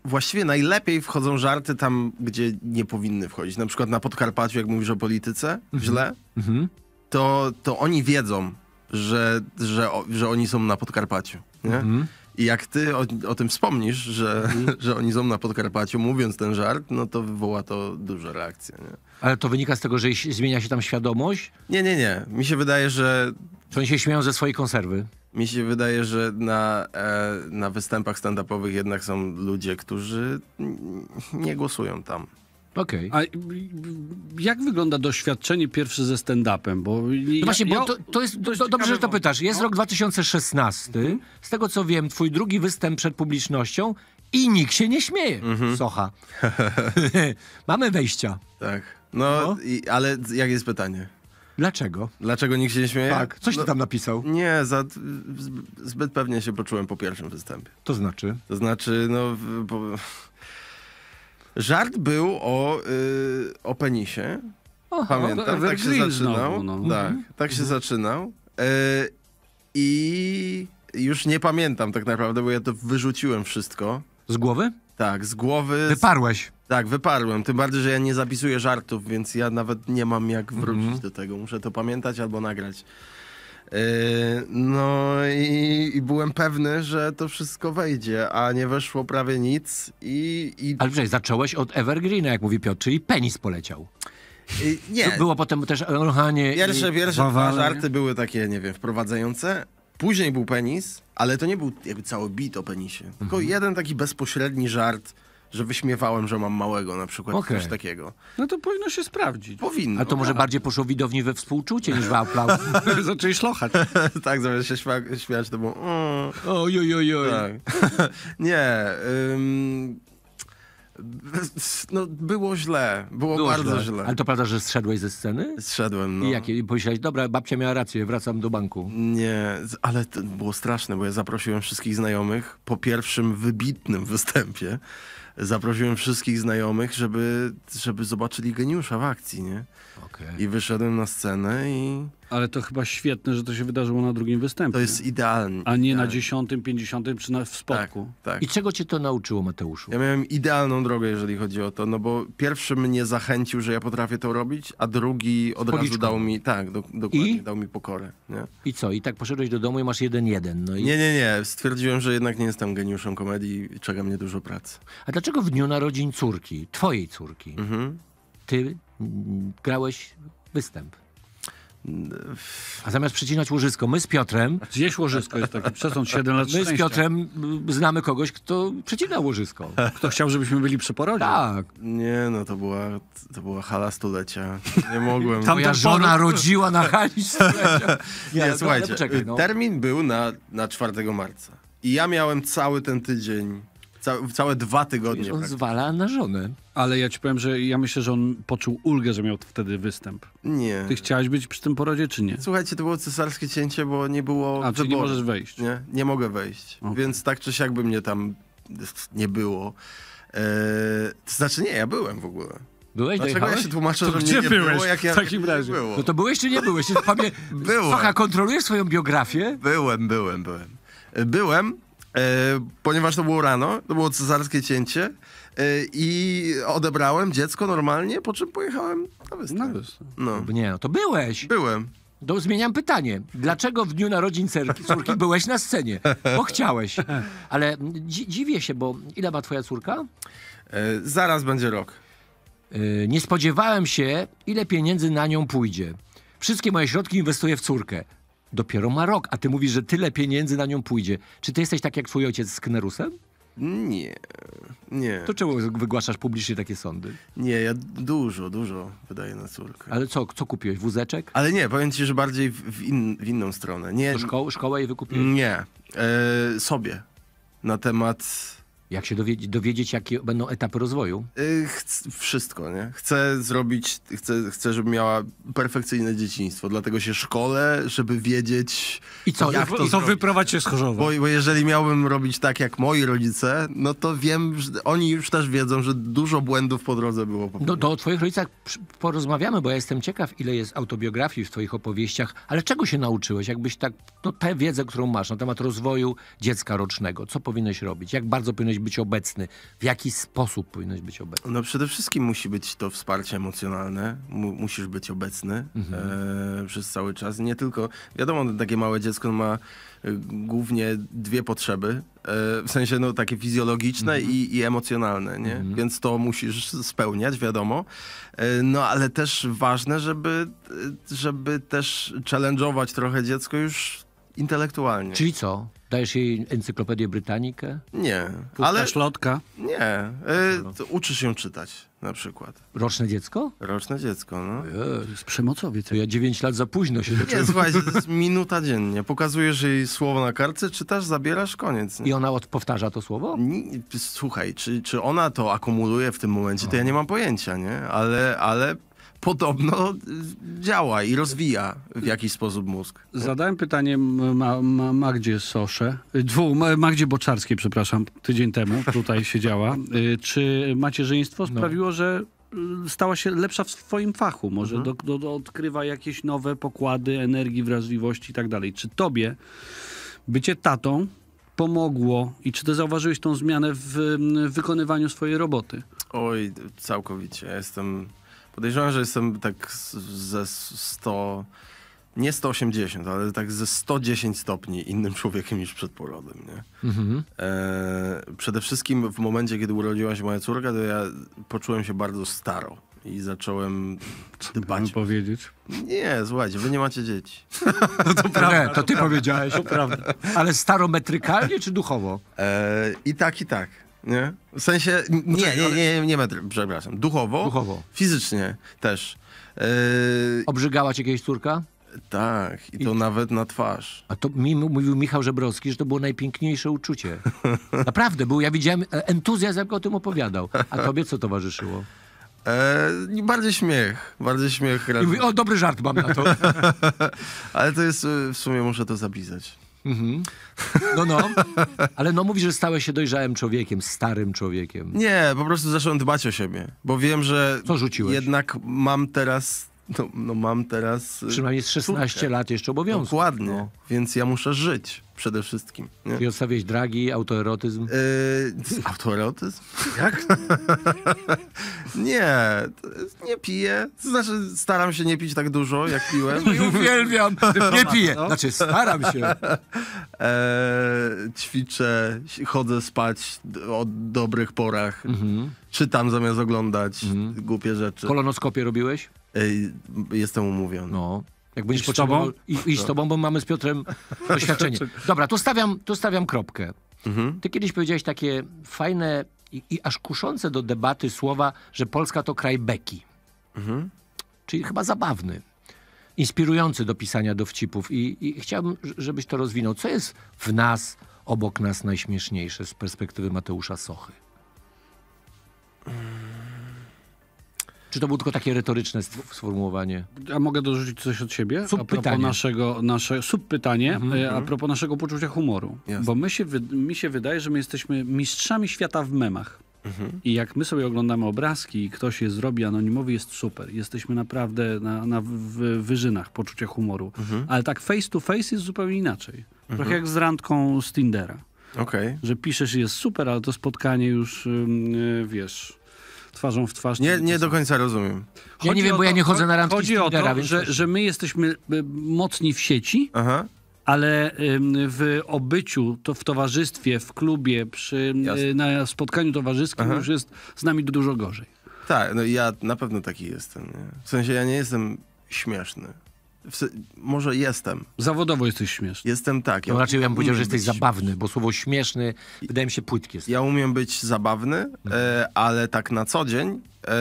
właściwie najlepiej wchodzą żarty tam, gdzie nie powinny wchodzić. Na przykład na Podkarpaciu, jak mówisz o polityce mhm. źle, mhm. To, to oni wiedzą, że, że, że oni są na Podkarpaciu. Nie? Mhm. I jak ty o, o tym wspomnisz, że, mhm. że oni są na Podkarpaciu, mówiąc ten żart, no to wywoła to duże reakcje. Nie? Ale to wynika z tego, że zmienia się tam świadomość? Nie, nie, nie. Mi się wydaje, że... Czy oni się śmieją ze swojej konserwy? Mi się wydaje, że na, e, na występach stand-upowych jednak są ludzie, którzy nie głosują tam. Okej. Okay. A jak wygląda doświadczenie pierwsze ze stand-upem? Bo ja, no właśnie, bo ja, to, to, jest, to, dobrze, że to pytasz. Jest no? rok 2016. Z tego co wiem, twój drugi występ przed publicznością i nikt się nie śmieje. Mm Socha. Mamy wejścia. Tak. No, no. I, ale jak jest pytanie? Dlaczego? Dlaczego nikt się nie śmieje? Tak, coś no, ty tam napisał. Nie, za, zbyt pewnie się poczułem po pierwszym występie. To znaczy? To znaczy, no... Bo... Żart był o, y, o penisie. Aha, Pamiętam, tak się zaczynał. Znowu, no. no. Tak, mhm. tak się mhm. zaczynał. E, I już nie pamiętam tak naprawdę, bo ja to wyrzuciłem wszystko. Z głowy? Tak, z głowy. Wyparłeś. Tak, wyparłem. Tym bardziej, że ja nie zapisuję żartów, więc ja nawet nie mam jak wrócić mhm. do tego. Muszę to pamiętać albo nagrać. No i, i, byłem pewny, że to wszystko wejdzie, a nie weszło prawie nic i... i... Ale przecież zacząłeś od Evergreena, jak mówi Piotr, czyli penis poleciał. I, nie. Było potem też Rohanie Pierwsze, pierwsze żarty były takie, nie wiem, wprowadzające. Później był penis, ale to nie był jakby cały bit o penisie. Tylko mhm. jeden taki bezpośredni żart, że wyśmiewałem, że mam małego na przykład, okay. coś takiego. No to powinno się sprawdzić. Powinno. A to może tak. bardziej poszło widowni we współczucie niż w aplauz. Zaczęli szlochać. tak, zamiast się śmia- śmiać, to było mm". oj, oj, oj, oj. Tak. Nie, ym... No, było źle, było, było bardzo źle. źle. Ale to prawda, że zszedłeś ze sceny? Zszedłem, no. I, jak, I pomyślałeś, dobra, babcia miała rację, wracam do banku. Nie, ale to było straszne, bo ja zaprosiłem wszystkich znajomych po pierwszym wybitnym występie zaprosiłem wszystkich znajomych, żeby, żeby zobaczyli geniusza w akcji, nie? Okay. I wyszedłem na scenę i ale to chyba świetne, że to się wydarzyło na drugim występie. To jest idealny, A nie na tak. dziesiątym, pięćdziesiątym czy na, w tak, spotku. Tak, tak. I czego cię to nauczyło, Mateuszu? Ja miałem idealną drogę, jeżeli chodzi o to, no bo pierwszy mnie zachęcił, że ja potrafię to robić, a drugi od razu dał mi, tak, do, dokładnie, I? dał mi pokorę. Nie? I co? I tak poszedłeś do domu i masz jeden jeden. No i... Nie, nie, nie. Stwierdziłem, że jednak nie jestem geniuszem komedii i czeka mnie dużo pracy. A dlaczego w dniu narodzin córki, twojej córki, mhm. ty mm, grałeś występ? A Zamiast przecinać łożysko, my z Piotrem... Zjeść łożysko jest taki przesąd 7 lat My szczęścia. z Piotrem y, znamy kogoś, kto przecina łożysko. Kto chciał, żebyśmy byli przy porodzie. Tak. Nie no, to była, to była hala stulecia. Nie mogłem. Tam Moja żona porod... rodziła na hali stulecia. Nie, słuchajcie, poczekaj, no. termin był na, na 4 marca. I ja miałem cały ten tydzień Ca całe dwa tygodnie. on zwala na żonę. Ale ja ci powiem, że ja myślę, że on poczuł ulgę, że miał wtedy występ. Nie. Ty chciałeś być przy tym porodzie, czy nie? Słuchajcie, to było cesarskie cięcie, bo nie było A, wyboru. nie możesz wejść. Nie, nie mogę wejść. Okay. Więc tak czy siak by mnie tam nie było. Eee, to znaczy nie, ja byłem w ogóle. Byłeś, Dlaczego ja się tłumaczę, to że gdzie nie byłeś było, jak ja, w takim razie? Było. No to byłeś czy nie byłeś? Pamię... byłem. Facha, kontrolujesz swoją biografię? Byłem, byłem, byłem. E, byłem, E, ponieważ to było rano, to było cesarskie cięcie e, i odebrałem dziecko normalnie, po czym pojechałem na wystawę. No. Nie, no to byłeś. Byłem. Do, zmieniam pytanie. Dlaczego w dniu narodzin córki, córki byłeś na scenie? Bo chciałeś. Ale dzi dziwię się, bo ile ma twoja córka? E, zaraz będzie rok. nie spodziewałem się, ile pieniędzy na nią pójdzie. Wszystkie moje środki inwestuję w córkę dopiero ma rok, a ty mówisz, że tyle pieniędzy na nią pójdzie. Czy ty jesteś tak jak twój ojciec z Knerusem? Nie, nie. To czemu wygłaszasz publicznie takie sądy? Nie, ja dużo, dużo wydaję na córkę. Ale co, co kupiłeś? Wózeczek? Ale nie, powiem ci, że bardziej w, in, w inną stronę. Nie, Do szkołę jej wykupiłeś? Nie, e, sobie. Na temat jak się dowiedzieć, dowiedzieć jakie będą etapy rozwoju? Y, wszystko, nie? Chcę zrobić, chcę, chcę, żeby miała perfekcyjne dzieciństwo, dlatego się szkole, żeby wiedzieć... I co, jak i, to, i to się z Chorzowa. Bo, bo, jeżeli miałbym robić tak jak moi rodzice, no to wiem, że oni już też wiedzą, że dużo błędów po drodze było. Popełnione. No to o twoich rodzicach porozmawiamy, bo ja jestem ciekaw, ile jest autobiografii w twoich opowieściach, ale czego się nauczyłeś? Jakbyś tak, no tę wiedzę, którą masz na temat rozwoju dziecka rocznego, co powinieneś robić? Jak bardzo powinieneś być obecny? W jaki sposób powinieneś być obecny? No przede wszystkim musi być to wsparcie emocjonalne. musisz być obecny mhm. e, przez cały czas. Nie tylko, wiadomo, takie małe dziecko ma e, głównie dwie potrzeby, e, w sensie no, takie fizjologiczne mhm. i, i, emocjonalne, nie? Mhm. więc to musisz spełniać, wiadomo. E, no ale też ważne, żeby, e, żeby też challenge'ować trochę dziecko już intelektualnie. Czyli co? Dajesz jej encyklopedię Brytanikę? Nie. Puszka ale... szlotka? Nie. Y, ją czytać na przykład. Roczne dziecko? Roczne dziecko, no. Jest przemocowiec. To ja 9 lat za późno się zacząłem. Nie, słuchaj, jest minuta dziennie. Pokazujesz jej słowo na kartce, czytasz, zabierasz, koniec. Nie? I ona powtarza to słowo? Nie, słuchaj, czy, czy ona to akumuluje w tym momencie, to ja nie mam pojęcia, nie? Ale, ale podobno y, działa i rozwija w jakiś sposób mózg. Zadałem pytanie ma, ma, Magdzie Sosze, y, dwu, Magdzie Boczarskiej, przepraszam, tydzień temu, tutaj siedziała, y, czy macierzyństwo no. sprawiło, no. że stała się lepsza w swoim fachu, może mhm. do, do, do odkrywa jakieś nowe pokłady energii, wrażliwości i tak dalej. Czy tobie bycie tatą pomogło i czy ty zauważyłeś tą zmianę w, w wykonywaniu swojej roboty? Oj, całkowicie. Ja jestem Podejrzewam, że jestem tak ze 100, nie 180, ale tak ze 110 stopni innym człowiekiem niż przed porodem. Nie? Mhm. E, przede wszystkim w momencie, kiedy urodziła się moja córka, to ja poczułem się bardzo staro i zacząłem dbać. Co powiedzieć? Nie, słuchajcie, wy nie macie dzieci. No to prawda. Nie, to ty powiedziałeś. To prawda. Ale starometrykalnie czy duchowo? E, I tak, i tak. Nie? W sensie. No nie, nie, nie, nie, nie metry, przepraszam. Duchowo, Duchowo. Fizycznie też. Yy... Obrzygała cię kiedyś córka? Tak, i to nawet na twarz. A to mi mówił Michał Żebrowski, że to było najpiękniejsze uczucie. Naprawdę, był, ja widziałem e, entuzjazm, jak o tym opowiadał. A tobie co towarzyszyło? Eee, bardziej śmiech, bardziej śmiech. I mówi, o, dobry żart mam na to. Ale to jest, e, w sumie muszę to zapisać. Mhm. No, no. Ale no mówisz, że stałeś się dojrzałym człowiekiem, starym człowiekiem. Nie, po prostu zacząłem dbać o siebie, bo wiem, że Co rzuciłeś? jednak mam teraz no, no mam teraz... Przynajmniej y, jest 16 córkę. lat jeszcze obowiązku. Dokładnie, no. więc ja muszę żyć przede wszystkim. Nie? I odstawiać dragi, autoerotyzm? Yy, autoerotyzm? Jak? nie, nie piję. Znaczy, staram się nie pić tak dużo, jak piłem. I uwielbiam, nie piję. Znaczy, staram się. E, ćwiczę, chodzę spać o dobrych porach. Mhm. Czytam zamiast oglądać mhm. głupie rzeczy. Kolonoskopię robiłeś? Jestem umówiony. No. Jak będziesz iść potrzebował, i, iść z no. tobą, bo mamy z Piotrem doświadczenie. Znaczy- Dobra, tu stawiam, tu stawiam kropkę. Mhm. Ty kiedyś powiedziałeś takie fajne i, i, aż kuszące do debaty słowa, że Polska to kraj beki. Mhm. Czyli chyba zabawny. Inspirujący do pisania dowcipów. I, I chciałbym, żebyś to rozwinął. Co jest w nas, obok nas najśmieszniejsze z perspektywy Mateusza Sochy? Mhm. Czy to było tylko takie retoryczne sformułowanie? A mogę dorzucić coś od siebie? Subpytanie. A propos naszego, nasze, subpytanie, mhm. E, a mhm. propos naszego poczucia humoru. Jasne. Bo my się, mi się wydaje, że my jesteśmy mistrzami świata w memach. Mhm. I jak my sobie oglądamy obrazki i ktoś je zrobi anonimowy, jest super. Jesteśmy naprawdę na, na wyżynach poczucia humoru. Mhm. Ale tak face to face jest zupełnie inaczej. Trochę mhm. jak z randką z Tindera. Okay. Że piszesz jest super, ale to spotkanie już, yy, wiesz, twarzą w twarz. Nie, nie do końca rozumiem. Chodzi ja nie wiem, bo ja nie chodzę na randki Chodzi o to, że, że my jesteśmy y, mocni w sieci, Aha ale w obyciu, to w towarzystwie, w klubie, przy, y, na spotkaniu towarzyskim Aha. już jest z nami dużo gorzej. Tak, no ja na pewno taki jestem. Nie? W sensie ja nie jestem śmieszny. W, może jestem. Zawodowo jesteś śmieszny. Jestem tak. No ja raczej ja bym powiedział, że jesteś być... zabawny, bo słowo śmieszny wydaje mi się płytkie. Ja umiem być zabawny, e, mhm. e, ale tak na co dzień e,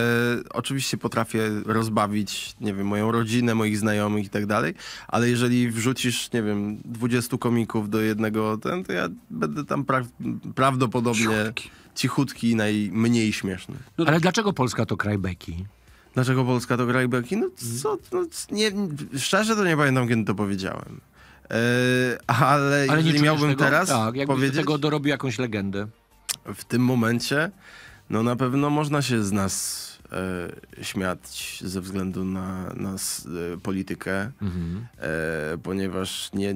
oczywiście potrafię rozbawić, nie wiem, moją rodzinę, moich znajomych i tak dalej, ale jeżeli wrzucisz, nie wiem, 20 komików do jednego, ten, to ja będę tam pra prawdopodobnie cichutki. cichutki i najmniej śmieszny. No, ale tak. dlaczego Polska to kraj beki? Dlaczego Polska to gra i No co? No, nie, szczerze to nie pamiętam, kiedy to powiedziałem. Yy, ale, ale jeżeli miałbym tego, teraz tak, powiedzieć... tego dorobił jakąś legendę. W tym momencie, no na pewno można się z nas e, śmiać ze względu na, na e, politykę, mhm. e, ponieważ nie,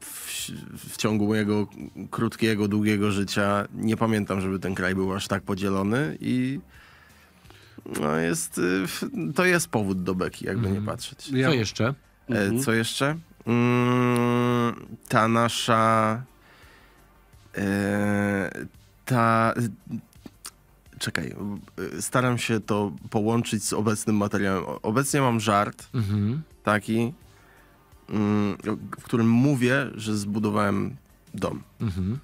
w, w, ciągu mojego krótkiego, długiego życia nie pamiętam, żeby ten kraj był aż tak podzielony i no jest, y, to jest powód do beki, jakby mm. nie mhm. patrzeć. Co jeszcze? E, mhm. Co jeszcze? Mm, ta nasza... E, ta... Czekaj, y, staram się to połączyć z obecnym materiałem. Obecnie mam żart mhm. taki, mm, w którym mówię, że zbudowałem dom. Mhm.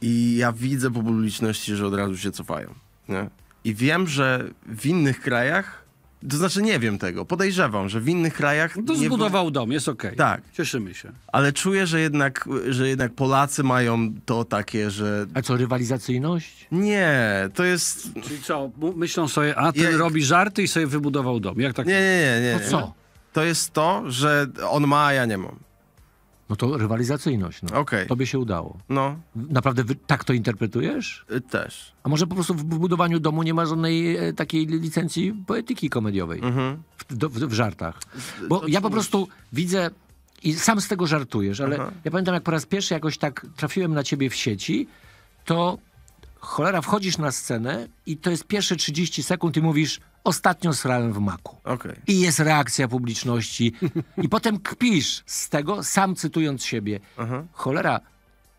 I ja widzę po publiczności, że od razu się cofają. Nie? I wiem, że w innych krajach, to znaczy nie wiem tego, podejrzewam, że w innych krajach... No to zbudował dom, jest okej. Okay. Tak. Cieszymy się. Ale czuję, że jednak, że jednak Polacy mają to takie, że... A co, rywalizacyjność? Nie, to jest... Czyli co, myślą sobie, a ten Jak... robi żarty i sobie wybudował dom. Jak tak? Nie, nie, nie. nie. To co? To jest to, że on ma, a ja nie mam. No to rywalizacyjność. No. Okay. Tobie się udało. No. Naprawdę tak to interpretujesz? Y, też. A może po prostu w budowaniu domu nie ma żadnej e, takiej licencji poetyki komediowej mhm. w, do, w, w, żartach? Bo to ja po prostu widzę i sam z tego żartujesz, ale ja pamiętam jak po raz pierwszy jakoś tak trafiłem na ciebie w sieci, to cholera wchodzisz na scenę i to jest pierwsze 30 sekund i mówisz Ostatnio srałem w maku. Okay. I jest reakcja publiczności. I potem kpisz z tego, sam cytując siebie. Cholera,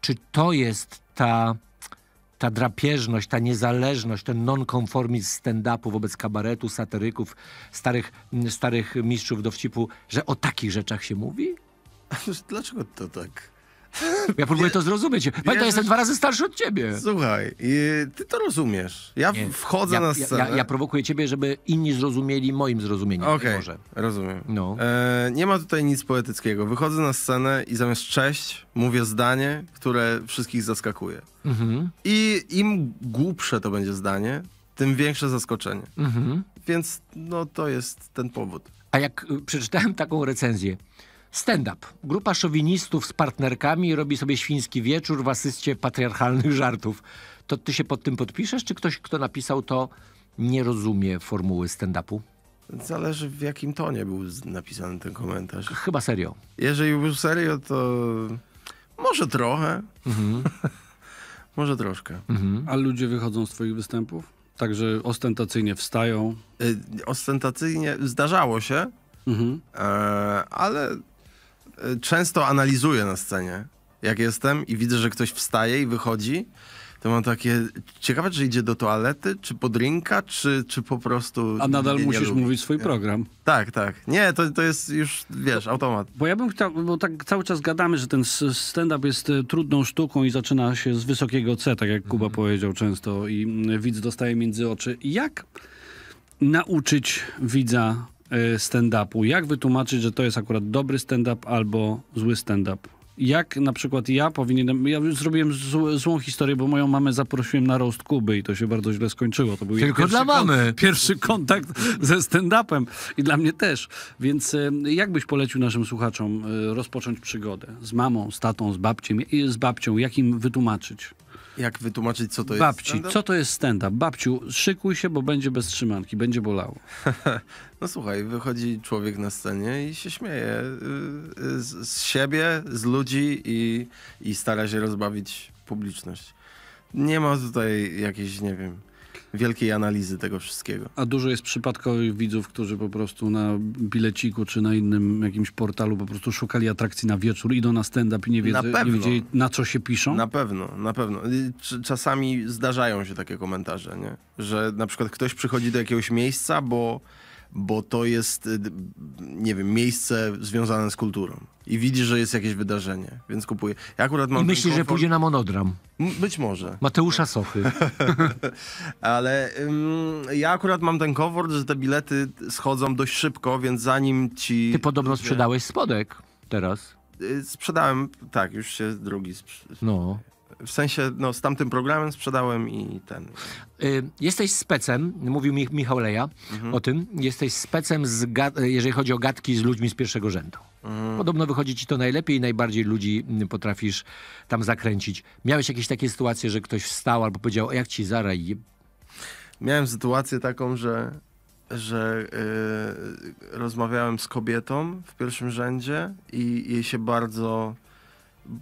czy to jest ta, ta drapieżność, ta niezależność, ten nonkonformizm stand-upu wobec kabaretu, satyryków, starych, starych mistrzów dowcipu, że o takich rzeczach się mówi? Dlaczego to tak? Ja próbuję to zrozumieć. Pamiętaj, ja jestem dwa razy starszy od ciebie. Słuchaj, ty to rozumiesz. Ja nie, wchodzę ja, na scenę. Ja, ja, prowokuję ciebie, żeby inni zrozumieli moim zrozumieniem. Okej, okay, rozumiem. No. E, nie ma tutaj nic poetyckiego. Wychodzę na scenę i zamiast cześć mówię zdanie, które wszystkich zaskakuje. Mhm. I im głupsze to będzie zdanie, tym większe zaskoczenie. Mhm. Więc no to jest ten powód. A jak y, przeczytałem taką recenzję, Stand-up. Grupa szowinistów z partnerkami robi sobie świński wieczór w asyście patriarchalnych żartów. To ty się pod tym podpiszesz, czy ktoś, kto napisał to, nie rozumie formuły stand-upu? Zależy w jakim tonie był napisany ten komentarz. Chyba serio. Jeżeli był serio, to może trochę. Mhm. może troszkę. Mhm. A ludzie wychodzą z twoich występów? Także ostentacyjnie wstają? Y, ostentacyjnie zdarzało się, mhm. E, ale często analizuję na scenie, jak jestem i widzę, że ktoś wstaje i wychodzi, to mam takie, ciekawe, czy idzie do toalety, czy pod drinka, czy, czy po prostu... A nadal nie, musisz mówić swój program. Tak, tak. Nie, to, to jest już, wiesz, automat. Bo ja bym chciał, bo tak cały czas gadamy, że ten stand-up jest e, trudną sztuką i zaczyna się z wysokiego C, tak jak Kuba mhm. powiedział często i mm, widz dostaje między oczy. Jak nauczyć widza Y, stand-upu. Jak wytłumaczyć, że to jest akurat dobry stand-up albo zły stand-up? Jak na przykład ja powinienem... Ja zrobiłem złą historię, bo moją mamę zaprosiłem na roast Kuby i to się bardzo źle skończyło. To był Tylko dla mamy! pierwszy kontakt ze stand-upem i dla mnie też. Więc y, jak byś polecił naszym słuchaczom y, rozpocząć przygodę z mamą, z tatą, z babcią? Z babcią jak im wytłumaczyć? Jak wytłumaczyć, co to Babci, jest stand co to jest stand-up? Babciu, szykuj się, bo będzie bez trzymanki, będzie bolało. no słuchaj, wychodzi człowiek na scenie i się śmieje y, y, z, z siebie, z ludzi i, i stara się rozbawić publiczność. Nie ma tutaj jakiejś, nie wiem, wielkiej analizy tego wszystkiego. A dużo jest przypadkowych widzów, którzy po prostu na bileciku czy na innym jakimś portalu po prostu szukali atrakcji na wieczór, idą na stand-up i nie, wiedzą, nie wiedzieli na co się piszą? Na pewno, na pewno. Czasami zdarzają się takie komentarze, nie? że na przykład ktoś przychodzi do jakiegoś miejsca, bo bo to jest, y, nie wiem, miejsce związane z kulturą. I widzi, że jest jakieś wydarzenie, więc kupuje. Ja akurat mam I myśli, komfort... że pójdzie na monodram. Być może. Mateusza Sochy. Ale um, ja akurat mam ten komfort, że te bilety schodzą dość szybko, więc zanim ci... Ty podobno sprzedałeś spodek teraz. Y, sprzedałem, tak, już się drugi... Sprz... No. W sensie, no, z tamtym programem sprzedałem i ten. Y, jesteś specem, mówił mi Michał Leja mhm. o tym, jesteś specem, z jeżeli chodzi o gadki z ludźmi z pierwszego rzędu. Mhm. Podobno wychodzi ci to najlepiej i najbardziej ludzi mm, potrafisz tam zakręcić. Miałeś jakieś takie sytuacje, że ktoś wstał albo powiedział, jak ci zaraj? Miałem sytuację taką, że że y, rozmawiałem z kobietą w pierwszym rzędzie i jej się bardzo y,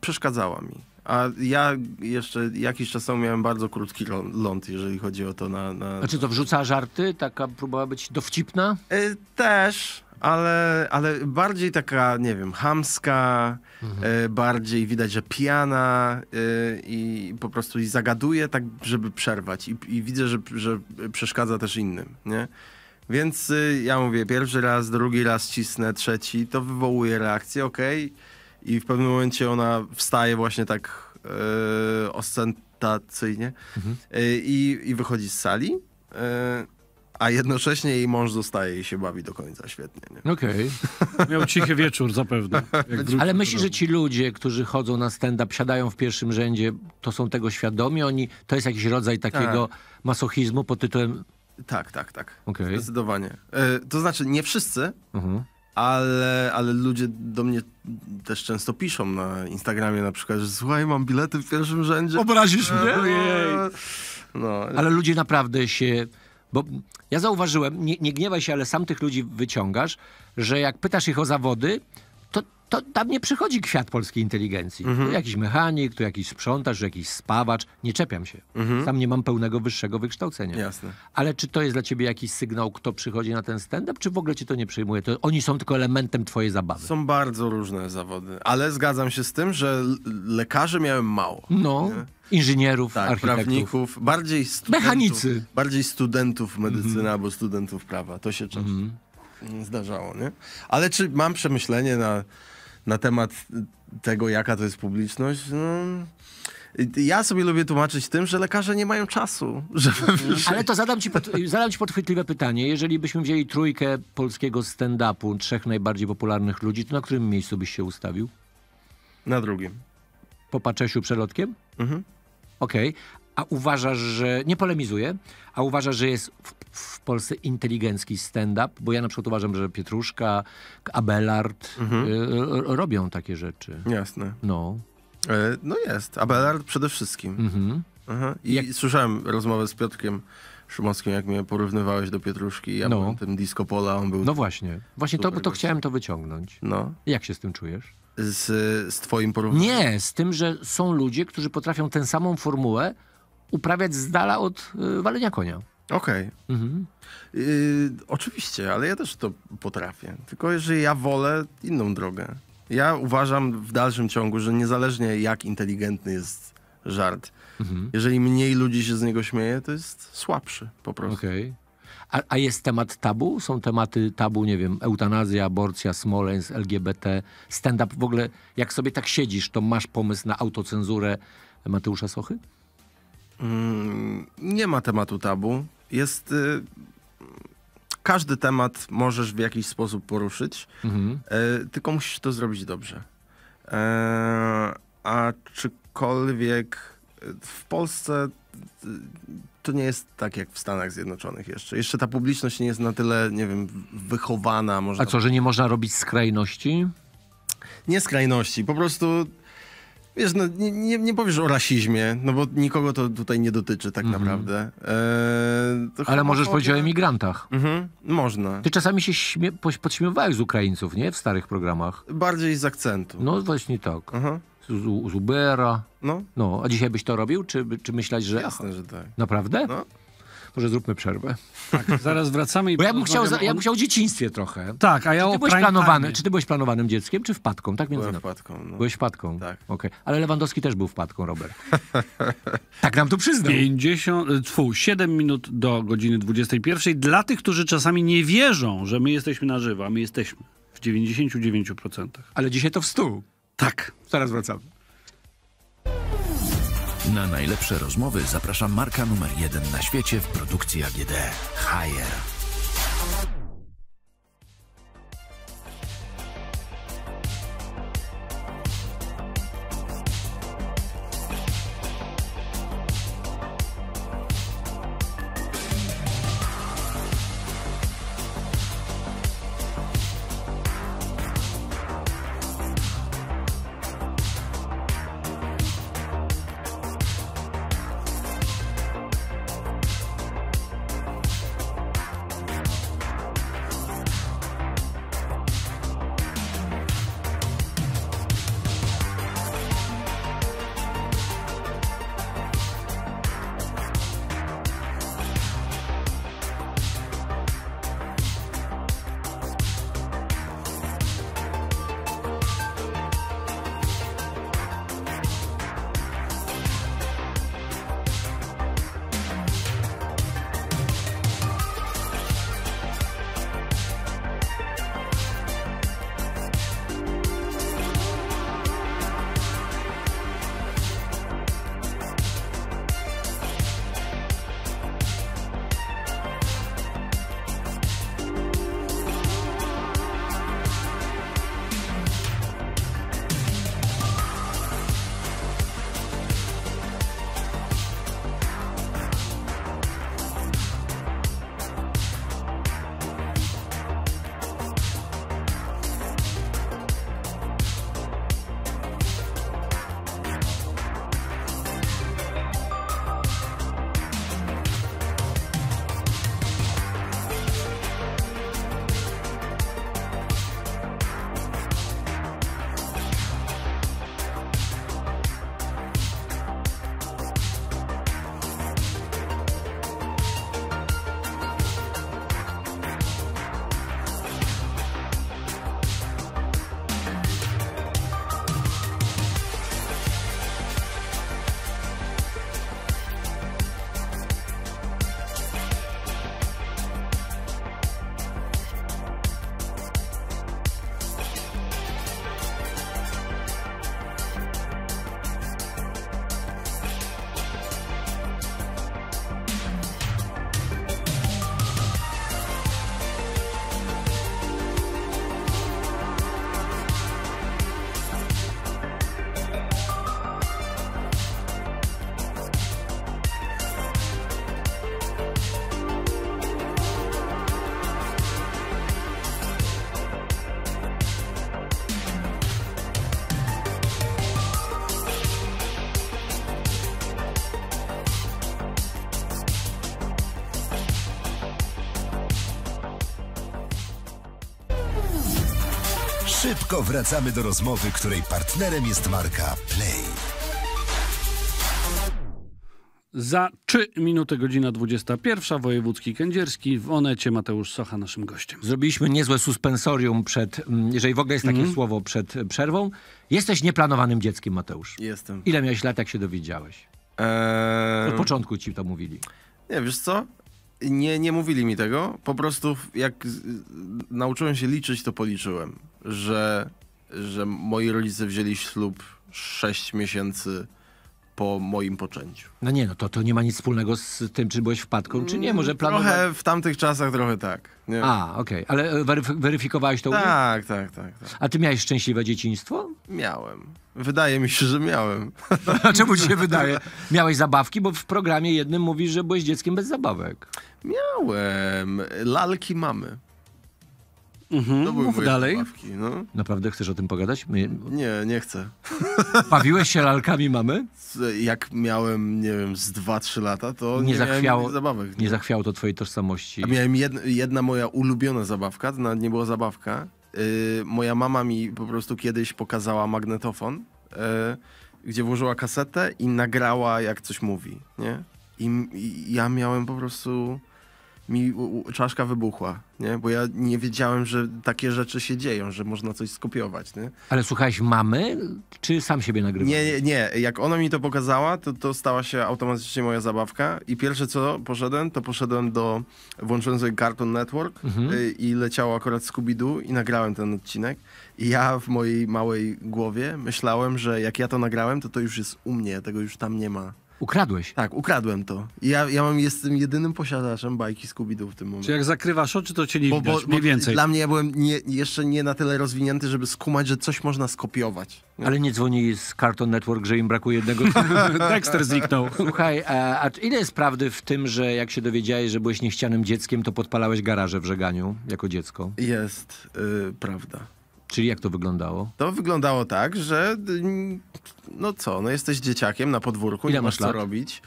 przeszkadzała mi. A ja jeszcze jakiś czas temu miałem bardzo krótki ląd, jeżeli chodzi o to na... na... czy to wrzuca żarty? Taka próba być dowcipna? Y, też, ale, ale bardziej taka, nie wiem, hamska, mhm. y, bardziej widać, że pijana y, i po prostu i zagaduje tak, żeby przerwać. I, i widzę, że, że przeszkadza też innym, nie? Więc ja mówię, pierwszy raz, drugi raz cisnę, trzeci, to wywołuje reakcję, okej. Okay i w pewnym momencie ona wstaje właśnie tak yy, ostentacyjnie mhm. yy, i, wychodzi z sali. Yy, a jednocześnie jej mąż zostaje i się bawi do końca świetnie. Okej. Okay. Miał cichy wieczór zapewne. Ale myślisz, że ci ludzie, którzy chodzą na stand-up, siadają w pierwszym rzędzie, to są tego świadomi? Oni, to jest jakiś rodzaj takiego A. Tak. masochizmu pod tytułem... Tak, tak, tak. Okay. Zdecydowanie. Y, to znaczy, nie wszyscy, uh mhm. -huh ale, ale ludzie do mnie też często piszą na Instagramie na przykład, że słuchaj, mam bilety w pierwszym rzędzie. Obrazisz mnie? No, Ojej. No. Ale ludzie naprawdę się... Bo ja zauważyłem, nie, nie gniewaj się, ale sam tych ludzi wyciągasz, że jak pytasz ich o zawody, to tam nie przychodzi kwiat polskiej inteligencji. Mhm. Tu jakiś mechanik, tu jakiś sprzątacz, jakiś spawacz. Nie czepiam się. Mhm. Sam nie mam pełnego wyższego wykształcenia. Jasne. Ale czy to jest dla ciebie jakiś sygnał, kto przychodzi na ten stand-up, czy w ogóle cię to nie przejmuje? To oni są tylko elementem twojej zabawy. Są bardzo różne zawody, ale zgadzam się z tym, że lekarzy miałem mało. No. Nie? Inżynierów, tak, prawników, bardziej studentów, Mechanicy. Bardziej studentów medycyny mhm. albo studentów prawa. To się często mhm. zdarzało, nie? Ale czy mam przemyślenie na na temat tego, jaka to jest publiczność, no... Ja sobie lubię tłumaczyć tym, że lekarze nie mają czasu. Ale to zadam ci, pod, zadam ci podchwytliwe pytanie. Jeżeli byśmy wzięli trójkę polskiego stand-upu, trzech najbardziej popularnych ludzi, to na którym miejscu byś się ustawił? Na drugim. Po Paczesiu przelotkiem? Mhm. Okej. Okay a uważasz, że, nie polemizuje, a uważasz, że jest w, w Polsce inteligencki stand-up, bo ja na przykład uważam, że Pietruszka, Abelard mhm. y, y robią takie rzeczy. Jasne. No. E, no jest, Abelard przede wszystkim. Mhm. I jak... słyszałem rozmowę z Piotrkiem Szumowskim, jak mnie porównywałeś do Pietruszki, ja no. byłem tym disco pola, on był... No właśnie, właśnie to, to chciałem to wyciągnąć. No. Jak się z tym czujesz? Z, z twoim porównaniem? Nie, z tym, że są ludzie, którzy potrafią tę samą formułę uprawiać z dala od y, walenia konia. Okej. Okay. Mhm. oczywiście, ale ja też to potrafię. Tylko że ja wolę inną drogę. Ja uważam w dalszym ciągu, że niezależnie jak inteligentny jest żart, mhm. jeżeli mniej ludzi się z niego śmieje, to jest słabszy po prostu. Okej. Okay. A, a, jest temat tabu? Są tematy tabu, nie wiem, eutanazja, aborcja, Smoleńsk, LGBT, stand-up. W ogóle jak sobie tak siedzisz, to masz pomysł na autocenzurę Mateusza Sochy? Mm, nie ma tematu tabu. Jest. Y, każdy temat możesz w jakiś sposób poruszyć, mhm. y, tylko musisz to zrobić dobrze. E, a czykolwiek e, w Polsce to nie jest tak jak w Stanach Zjednoczonych jeszcze. Jeszcze ta publiczność nie jest na tyle, nie wiem, wychowana. Można... A co, że nie można robić skrajności? Nie skrajności, po prostu Wiesz, no, nie, nie, nie, powiesz o rasizmie, no bo nikogo to tutaj nie dotyczy tak mm -hmm. naprawdę. E, Ale możesz powiedzieć o emigrantach. Mm -hmm. Można. Ty czasami się śmie- podśmiewałeś z Ukraińców, nie? W starych programach. Bardziej z akcentu. No właśnie tak. Aha. Z, z Ubera. No. no. A dzisiaj byś to robił? Czy, czy myślałeś, że... Jasne, że tak. Naprawdę? No może zróbmy przerwę. Tak, zaraz wracamy i... Bo ja bym chciał, ja bym chciał o dzieciństwie trochę. Tak, a ja czy ty byłeś planowany, Czy ty byłeś planowanym dzieckiem, czy wpadką? Tak między wpadką. No. Byłeś wpadką? Tak. Okay. Ale Lewandowski też był wpadką, Robert. tak nam to przyznał. 50, e, tfu, 7 minut do godziny 21. Dla tych, którzy czasami nie wierzą, że my jesteśmy na żywo, a my jesteśmy w 99%. Ale dzisiaj to w 100. Tak. Zaraz wracamy. Na najlepsze rozmowy zapraszam marka numer jeden na świecie w produkcji AGD. Haier. Szybko wracamy do rozmowy, której partnerem jest marka Play. Za 3 minuty godzina 21, wojewódzki kędzierski, w Onecie Mateusz Socha naszym gościem. Zrobiliśmy niezłe suspensorium przed, mm, jeżeli w ogóle jest takie mm. słowo, przed e, przerwą. Jesteś nieplanowanym dzieckiem, Mateusz. Jestem. Ile miałeś lat, jak się dowiedziałeś? Eee... Od początku ci to mówili. Nie, wiesz co? Nie, nie mówili mi tego. Po prostu jak nauczyłem się liczyć, to policzyłem że, że moi rodzice wzięli ślub 6 miesięcy po moim poczęciu. No nie, no to, to nie ma nic wspólnego z tym, czy byłeś wpadką, czy nie, może planować... Trochę w tamtych czasach trochę tak. Nie. A, okej, okay. ale e, weryf weryfikowałeś to? Tak, tak, tak, tak. A ty miałeś szczęśliwe dzieciństwo? Miałem. Wydaje mi się, że miałem. Czemu ci się wydaje? Miałeś zabawki, bo w programie jednym mówisz, że byłeś dzieckiem bez zabawek. Miałem. Lalki mamy. Mhm, to były mów dalej. Zabawki, no. Naprawdę chcesz o tym pogadać? My... Nie, nie chcę. Bawiłeś się lalkami mamy? Jak miałem, nie wiem, z 2-3 lata, to nie, nie zachwiało, zabawek. Nie. nie zachwiało to twojej tożsamości. A miałem jedna, jedna moja ulubiona zabawka, to nawet nie była zabawka. Yy, moja mama mi po prostu kiedyś pokazała magnetofon, yy, gdzie włożyła kasetę i nagrała, jak coś mówi, nie? I, i ja miałem po prostu mi czaszka wybuchła, nie? Bo ja nie wiedziałem, że takie rzeczy się dzieją, że można coś skopiować, nie? Ale słuchałeś mamy, czy sam siebie nagrywałeś? Nie, nie, nie. Jak ona mi to pokazała, to, to stała się automatycznie moja zabawka i pierwsze co poszedłem, to poszedłem do, włączyłem sobie Cartoon Network mhm. Y, i leciało akurat Scooby-Doo i nagrałem ten odcinek. I ja w mojej małej głowie myślałem, że jak ja to nagrałem, to to już jest u mnie, tego już tam nie ma. Ukradłeś? Tak, ukradłem to. Ja, ja mam, jestem jedynym posiadaczem bajki scooby w tym momencie. Czy jak zakrywasz oczy, to cię nie bo, widać, bo, mniej więcej. Dla mnie ja byłem nie, jeszcze nie na tyle rozwinięty, żeby skumać, że coś można skopiować. Nie? Ale nie dzwoni z Cartoon Network, że im brakuje jednego. Dexter zniknął. Słuchaj, a, a, ile jest prawdy w tym, że jak się dowiedziałeś, że byłeś niechcianym dzieckiem, to podpalałeś garaże w żeganiu jako dziecko? Jest, yy, prawda. Czyli jak to wyglądało? To wyglądało tak, że mm, no co, no jesteś dzieciakiem na podwórku, Ile nie masz co robić.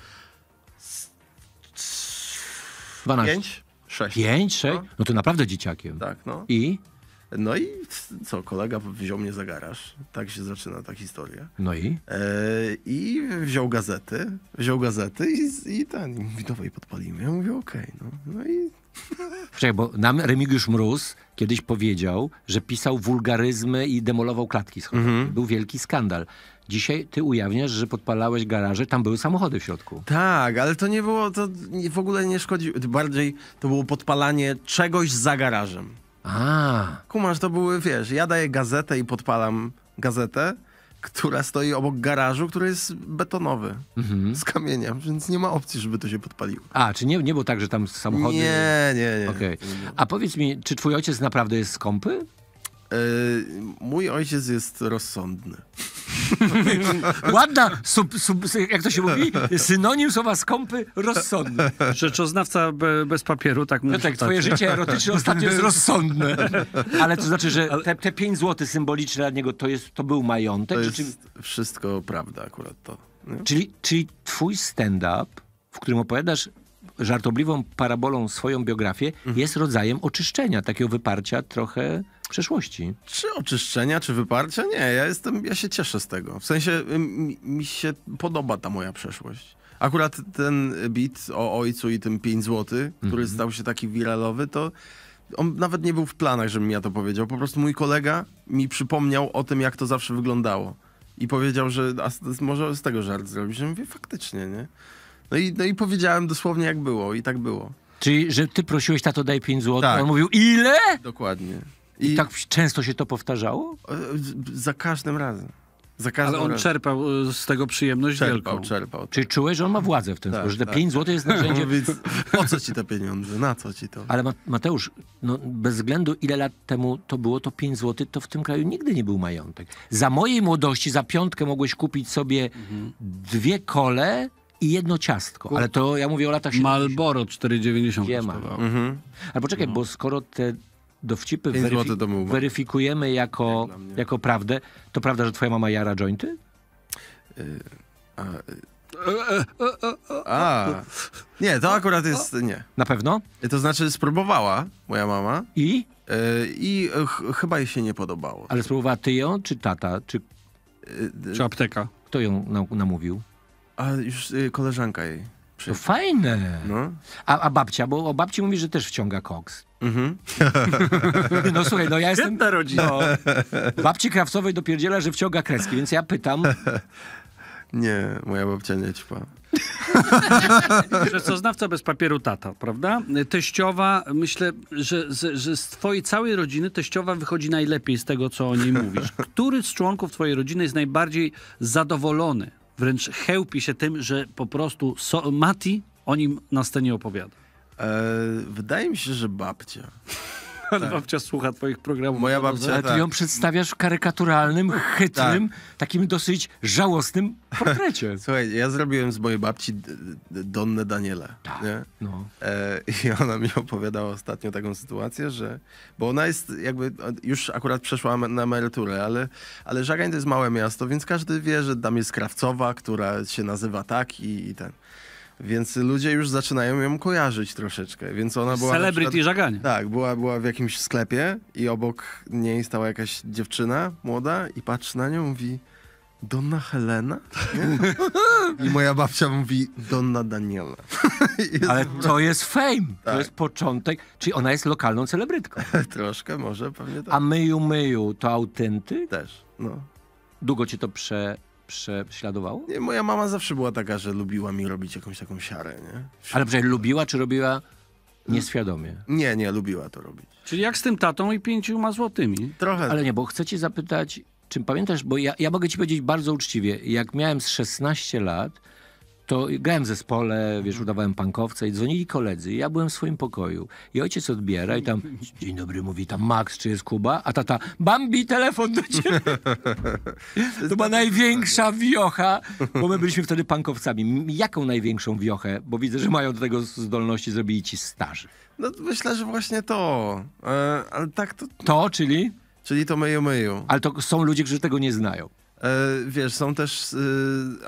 12. 5? 6. 5, 6? No. no to naprawdę dzieciakiem. Tak, no. I? No i co, kolega wziął mnie za garaż. Tak się zaczyna ta historia. No i? E, I wziął gazety, wziął gazety i, i ten, i mówi, dawaj podpalimy. Ja mówię, okej, okay, no. No i Poczekaj, bo nam Remigiusz Mróz kiedyś powiedział, że pisał wulgaryzmy i demolował klatki schodowe. Mhm. Był wielki skandal. Dzisiaj ty ujawniasz, że podpalałeś garaże, tam były samochody w środku. Tak, ale to nie było, to w ogóle nie szkodzi. Bardziej to było podpalanie czegoś za garażem. A. Kumasz, to były, wiesz, ja daję gazetę i podpalam gazetę, która stoi obok garażu, który jest betonowy, mhm. z kamienia, więc nie ma opcji, żeby to się podpaliło. A, czy nie, nie było tak, że tam samochody... Nie, nie, nie. Okay. A powiedz mi, czy twój ojciec naprawdę jest skąpy? mój ojciec jest rozsądny. Ładna, sub, sub, jak to się mówi, synonim słowa skąpy, rozsądny. Rzeczoznawca be, bez papieru, tak mówię. tak, twoje życie erotyczne ostatnio jest rozsądne. Ale to znaczy, że te, te złotych zł symboliczne dla niego to, jest, to był majątek? To jest czy... wszystko prawda akurat to. Czyli, czyli twój stand-up, w którym opowiadasz żartobliwą parabolą swoją biografię, mhm. jest rodzajem oczyszczenia, takiego wyparcia trochę przeszłości. Czy oczyszczenia, czy wyparcia? Nie, ja jestem, ja się cieszę z tego. W sensie y, mi, się podoba ta moja przeszłość. Akurat ten bit o ojcu i tym 5 zł, który mhm. stał się taki wiralowy, to on nawet nie był w planach, żebym ja to powiedział. Po prostu mój kolega mi przypomniał o tym, jak to zawsze wyglądało. I powiedział, że może z tego żart zrobić. Ja mówię, faktycznie, nie? No i, no i powiedziałem dosłownie, jak było. I tak było. Czyli, że ty prosiłeś, tato, daj 5 zł. Tak. On mówił, ile? Dokładnie. I, I tak często się to powtarzało? E, za każdym razem. Ale on raz... czerpał e, z tego przyjemność czerpał, wielką. Czerpał, tak. Czyli czułeś, że on ma władzę w tym tak, sposób, że te tak. 5 zł jest narzędzie... No więc po co ci te pieniądze? Na co ci to? Ale Mateusz, no, bez względu ile lat temu to było, to 5 zł to w tym kraju nigdy nie był majątek. Za mojej młodości za piątkę mogłeś kupić sobie mhm. dwie kole i jedno ciastko. Ale to ja mówię o latach 70. Malboro 4,90 kosztowało. Mhm. Ale poczekaj, no. bo skoro te dowcipy weryfi- weryfikujemy jako, jako prawdę. To prawda, że twoja mama jara jointy? Yy, a, yy. a, nie, to akurat jest, nie. Na pewno? To znaczy spróbowała moja mama. I? E, I ch chyba jej się nie podobało. Ale spróbowała ty ją, czy tata, czy, e, czy apteka? Kto ją namówił? A już e, koleżanka jej. Przy... To fajne. No. A, a babcia, bo o babci mówi, że też wciąga koks. Mhm. No słuchaj, no ja jestem... Świetna rodzina. No, babci Krawcowej dopierdziela, że wciąga kreski, więc ja pytam... Nie, moja babcia nie ćpa. że co znawca bez papieru tata, prawda? Teściowa, myślę, że, że, że z twojej całej rodziny teściowa wychodzi najlepiej z tego, co o niej mówisz. Który z członków twojej rodziny jest najbardziej zadowolony? Wręcz chełpi się tym, że po prostu so Mati o nim na scenie opowiada. E, wydaje mi się, że babcia. Ale tak. babcia słucha twoich programów. Moja no, no, babcia, no. Ale tak. ty tak. ją przedstawiasz w karykaturalnym, chytnym, tak. takim dosyć żałosnym portrecie. Słuchaj, ja zrobiłem z mojej babci Donne Daniele. Tak, no. e, I ona mi opowiadała ostatnio taką sytuację, że... Bo ona jest jakby... Już akurat przeszła na emeryturę, ale, ale Żagań to jest małe miasto, więc każdy wie, że tam jest Krawcowa, która się nazywa tak i, i ten... Więc ludzie już zaczynają ją kojarzyć troszeczkę. Więc ona była. Celebrity przykład, żaganie. Tak, była, była w jakimś sklepie i obok niej stała jakaś dziewczyna młoda i patrzy na nią, mówi. Donna Helena? I moja babcia mówi Donna Daniela. Ale to jest fame. Tak. To jest początek. Czyli ona jest lokalną celebrytką. Troszkę może, pewnie tak. A myju myju to autentyk? Też, no. Długo ci to prze prześladowało? Nie, moja mama zawsze była taka, że lubiła mi robić jakąś taką siarę, nie? Wśród... Ale przecież lubiła, czy robiła hmm? nieświadomie? Nie, nie, lubiła to robić. Czyli jak z tym tatą i pięcioma złotymi? Trochę. Ale nie, bo chcę ci zapytać, czym pamiętasz, bo ja, ja mogę ci powiedzieć bardzo uczciwie, jak miałem z 16 lat, to grałem w zespole, wiesz, mhm. udawałem pankowca i dzwonili koledzy. Ja byłem w swoim pokoju i ojciec odbiera i tam, dzień dobry, mówi tam Max, czy jest Kuba? A tata, Bambi, telefon do ciebie. to była największa wiocha, bo my byliśmy wtedy pankowcami. Jaką największą wiochę? Bo widzę, że mają do tego zdolności zrobili ci starzy. No myślę, że właśnie to. E, ale tak to... To, czyli? Czyli to myju myju. Ale to są ludzie, którzy tego nie znają. E, wiesz, są też. E,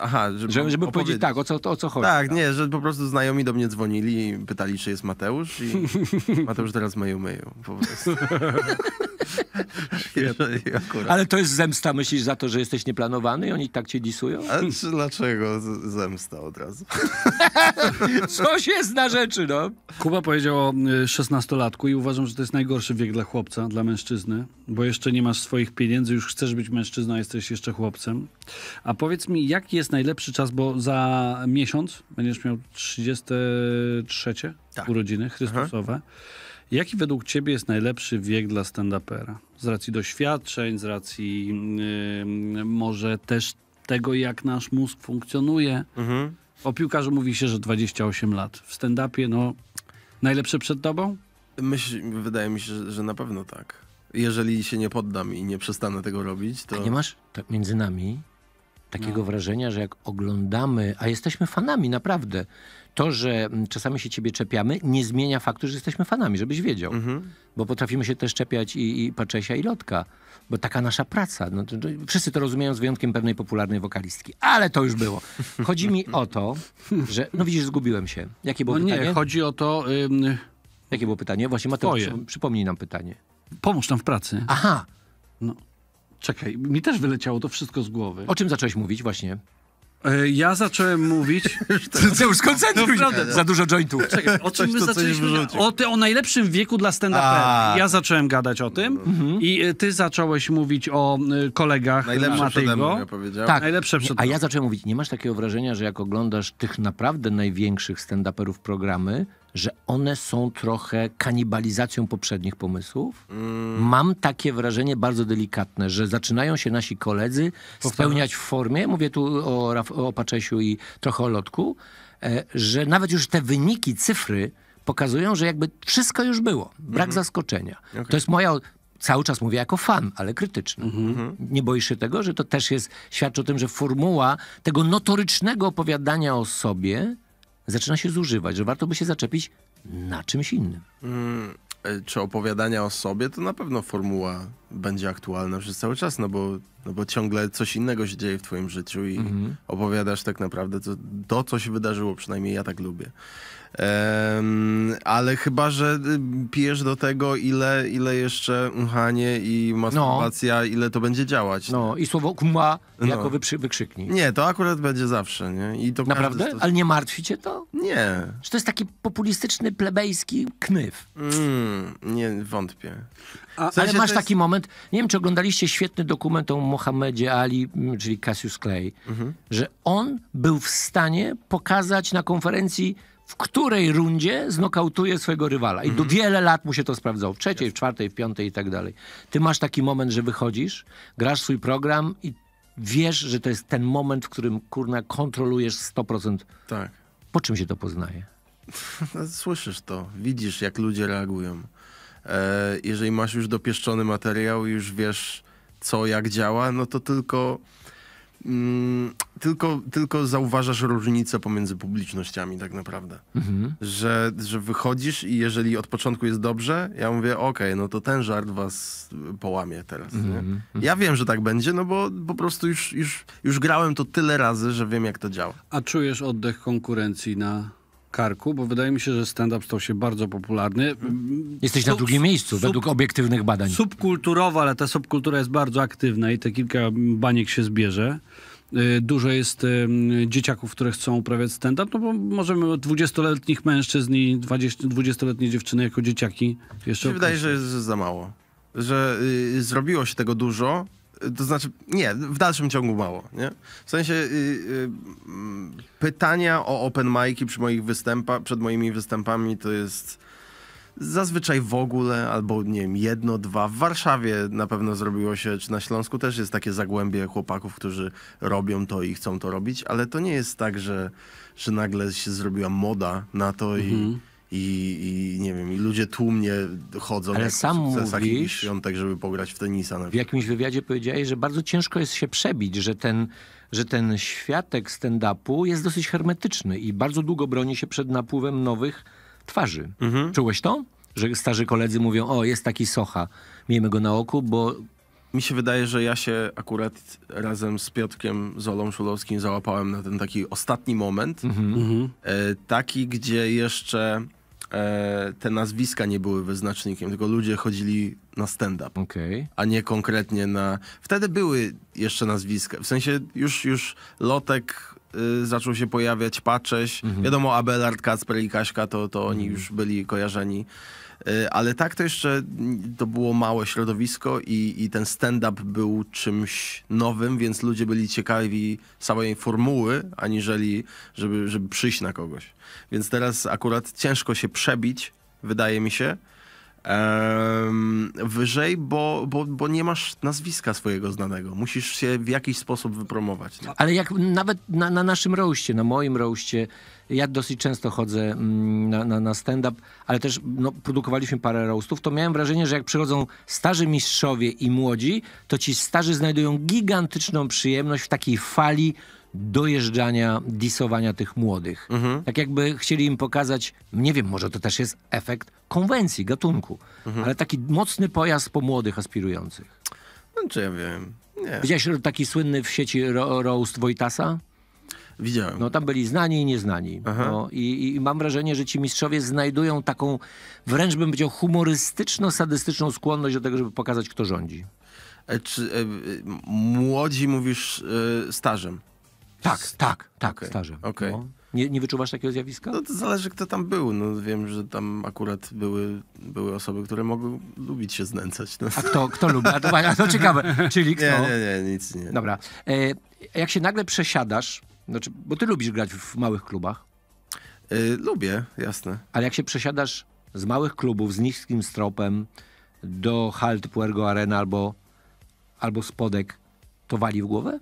aha, żeby, żeby, żeby powiedzieć tak, o co, o co chodzi. Tak, tak, nie, że po prostu znajomi do mnie dzwonili i pytali, czy jest Mateusz. I Mateusz teraz myją, myją po prostu. No Ale to jest zemsta, myślisz, za to, że jesteś nieplanowany i oni tak cię disują? A czy dlaczego zemsta od razu? Coś jest na rzeczy, no. Kuba powiedział o 16-latku y, i uważam, że to jest najgorszy wiek dla chłopca, dla mężczyzny bo jeszcze nie masz swoich pieniędzy, już chcesz być mężczyzną, jesteś jeszcze chłopcem. A powiedz mi, jaki jest najlepszy czas, bo za miesiąc będziesz miał 33 tak. urodziny Chrystusowe. Aha. Jaki według ciebie jest najlepszy wiek dla stand-upera? Z racji doświadczeń, z racji yy, może też tego, jak nasz mózg funkcjonuje. Mhm. O piłkarzu mówi się, że 28 lat. W stand-upie, no, najlepsze przed tobą? Myśl, wydaje mi się, że, że na pewno tak jeżeli się nie poddam i nie przestanę tego robić, to... A nie masz tak między nami takiego no. wrażenia, że jak oglądamy, a jesteśmy fanami naprawdę, to, że mm, czasami się ciebie czepiamy, nie zmienia faktu, że jesteśmy fanami, żebyś wiedział. Mhm. Bo potrafimy się też czepiać i, i Paczesia i Lotka. Bo taka nasza praca. No to, to, wszyscy to rozumieją z wyjątkiem pewnej popularnej wokalistki. Ale to już było. Chodzi mi o to, że... No widzisz, zgubiłem się. Jakie było no pytanie? nie, chodzi o to... Ym... Jakie było pytanie? Właśnie Mateusz, przypomnij nam pytanie. Pomóż nam w pracy. Aha. No, czekaj, mi też wyleciało to wszystko z głowy. O czym zacząłeś mówić właśnie? E, ja zacząłem mówić... Ty już skoncentruj no, Za dużo jointów. Czekaj, o czym Coś, my zaczęliśmy? O, ty, o najlepszym wieku dla stand-uperów. Ja zacząłem gadać o tym mhm. i e, ty zacząłeś mówić o e, kolegach Najlepsze Matego. Mnie, tak. Najlepsze przed A ja zacząłem mówić, nie masz takiego wrażenia, że jak oglądasz tych naprawdę największych stand-uperów programy, że one są trochę kanibalizacją poprzednich pomysłów. Mm. Mam takie wrażenie bardzo delikatne, że zaczynają się nasi koledzy spełniać w formie, mówię tu o, o Paczesiu i trochę o Lotku, e, że nawet już te wyniki, cyfry pokazują, że jakby wszystko już było. Brak mm -hmm. zaskoczenia. Okay. To jest moja cały czas mówię jako fan, ale krytyczny. Mm -hmm. Nie boisz się tego, że to też jest, świadczy o tym, że formuła tego notorycznego opowiadania o sobie zaczyna się zużywać, że warto by się zaczepić na czymś innym. Mm, e, czy opowiadania o sobie to na pewno formuła będzie aktualna przez cały czas, no bo, no bo ciągle coś innego się dzieje w twoim życiu i mm -hmm. opowiadasz tak naprawdę to, to, co się wydarzyło, przynajmniej ja tak lubię. Um, ale chyba, że y, pijesz do tego, ile, ile jeszcze mchanie i masturbacja, no. ile to będzie działać. No i słowo kuma no. jako no. wykrzyknik. Nie, to akurat będzie zawsze, nie? I to Naprawdę? Stos... Ale nie martwi cię to? Nie. Czy to jest taki populistyczny, plebejski knyw? Mm, nie, wątpię. A, w sensie ale masz jest... taki moment, nie wiem, czy oglądaliście świetny dokument o Mohamedzie Ali, mm, czyli Cassius Clay, mhm. że on był w stanie pokazać na konferencji w której rundzie znokautuje swojego rywala. I mm -hmm. do mhm. wiele lat mu się to sprawdzało. W trzeciej, w czwartej, w piątej i tak dalej. Ty masz taki moment, że wychodzisz, grasz swój program i wiesz, że to jest ten moment, w którym, kurna, kontrolujesz 100%. Tak. Po czym się to poznaje? No, słyszysz to, widzisz, jak ludzie reagują. E, jeżeli masz już dopieszczony materiał i już wiesz, co, jak działa, no to tylko Mm, tylko, tylko zauważasz różnicę pomiędzy publicznościami tak naprawdę. Mhm. Że, że wychodzisz i jeżeli od początku jest dobrze, ja mówię, okej, okay, no to ten żart was y, połamie teraz. Mhm, mhm. Ja wiem, że tak będzie, no bo po prostu już, już, już grałem to tyle razy, że wiem jak to działa. A czujesz oddech konkurencji na karku, bo wydaje mi się, że stand-up stał się bardzo popularny. Mm, Jesteś na drugim miejscu sub, według obiektywnych badań. Subkulturowo, ale ta subkultura jest bardzo aktywna i te kilka baniek się zbierze. Y, dużo jest y, dzieciaków, które chcą uprawiać stand-up, no bo możemy 20-letnich mężczyzn i 20-letnie dziewczyny jako dzieciaki jeszcze się wydaje, że jest za mało. Że y, zrobiło się tego dużo, to znaczy, nie, w dalszym ciągu mało, nie? W sensie y, y, mm, pytania o open mic'i przy moich występach, przed moimi występami to jest zazwyczaj w ogóle, albo nie wiem, jedno, dwa. W Warszawie na pewno zrobiło się, czy na Śląsku też jest takie zagłębie chłopaków, którzy robią to i chcą to robić, ale to nie jest tak, że, że nagle się zrobiła moda na to mhm. i i, i nie wiem, i ludzie tłumnie chodzą Ale jak sam mówisz, jakiś świątek, żeby pograć w tenisa. W jakimś wywiadzie powiedziałeś, że bardzo ciężko jest się przebić, że ten, że ten światek stand-upu jest dosyć hermetyczny i bardzo długo broni się przed napływem nowych twarzy. Mhm. Czułeś to? Że starzy koledzy mówią, o jest taki Socha, miejmy go na oku, bo mi się wydaje, że ja się akurat razem z z Zolą Szulowskim załapałem na ten taki ostatni moment. Mm -hmm. e, taki, gdzie jeszcze E, te nazwiska nie były wyznacznikiem, tylko ludzie chodzili na stand-up, okay. a nie konkretnie na... Wtedy były jeszcze nazwiska, w sensie już, już Lotek y, zaczął się pojawiać, Pacześ, mm -hmm. wiadomo Abelard, Kacper i Kaśka, to, to oni mm -hmm. już byli kojarzeni. Y, ale tak to jeszcze to było małe środowisko i, i ten stand-up był czymś nowym, więc ludzie byli ciekawi samej formuły, aniżeli żeby, żeby przyjść na kogoś. Więc teraz akurat ciężko się przebić, wydaje mi się, Um, wyżej, bo, bo, bo nie masz nazwiska swojego znanego. Musisz się w jakiś sposób wypromować. No. Ale jak nawet na, na naszym roście, na moim roście, ja dosyć często chodzę mm, na, na, na stand-up, ale też no, produkowaliśmy parę roastów, to miałem wrażenie, że jak przychodzą starzy mistrzowie i młodzi, to ci starzy znajdują gigantyczną przyjemność w takiej fali dojeżdżania, disowania tych młodych. Mhm. Tak jakby chcieli im pokazać, nie wiem, może to też jest efekt konwencji, gatunku, mhm. ale taki mocny pojazd po młodych aspirujących. No, czy ja wiem. Nie. Widziałeś taki słynny w sieci ro roast Wojtasa? Widziałem. No tam byli znani i nieznani. No, i, i, mam wrażenie, że ci mistrzowie znajdują taką, wręcz bym powiedział, humorystyczno-sadystyczną skłonność do tego, żeby pokazać, kto rządzi. E, czy e, młodzi mówisz e, starzem? Tak, tak, tak, tak, okay. starzem. Okay. No. Nie, nie, wyczuwasz takiego zjawiska? No to zależy, kto tam był. No, wiem, że tam akurat były, były osoby, które mogły lubić się znęcać. No. A kto, kto lubi? A to, a to ciekawe. Czyli kto? Nie, nie, nie, nic nie. Dobra. E, jak się nagle przesiadasz znaczy, bo ty lubisz grać w małych klubach. Yy, lubię, jasne. Ale jak się przesiadasz z małych klubów, z niskim stropem do hal typu Ergo Arena albo, albo Spodek, to wali w głowę?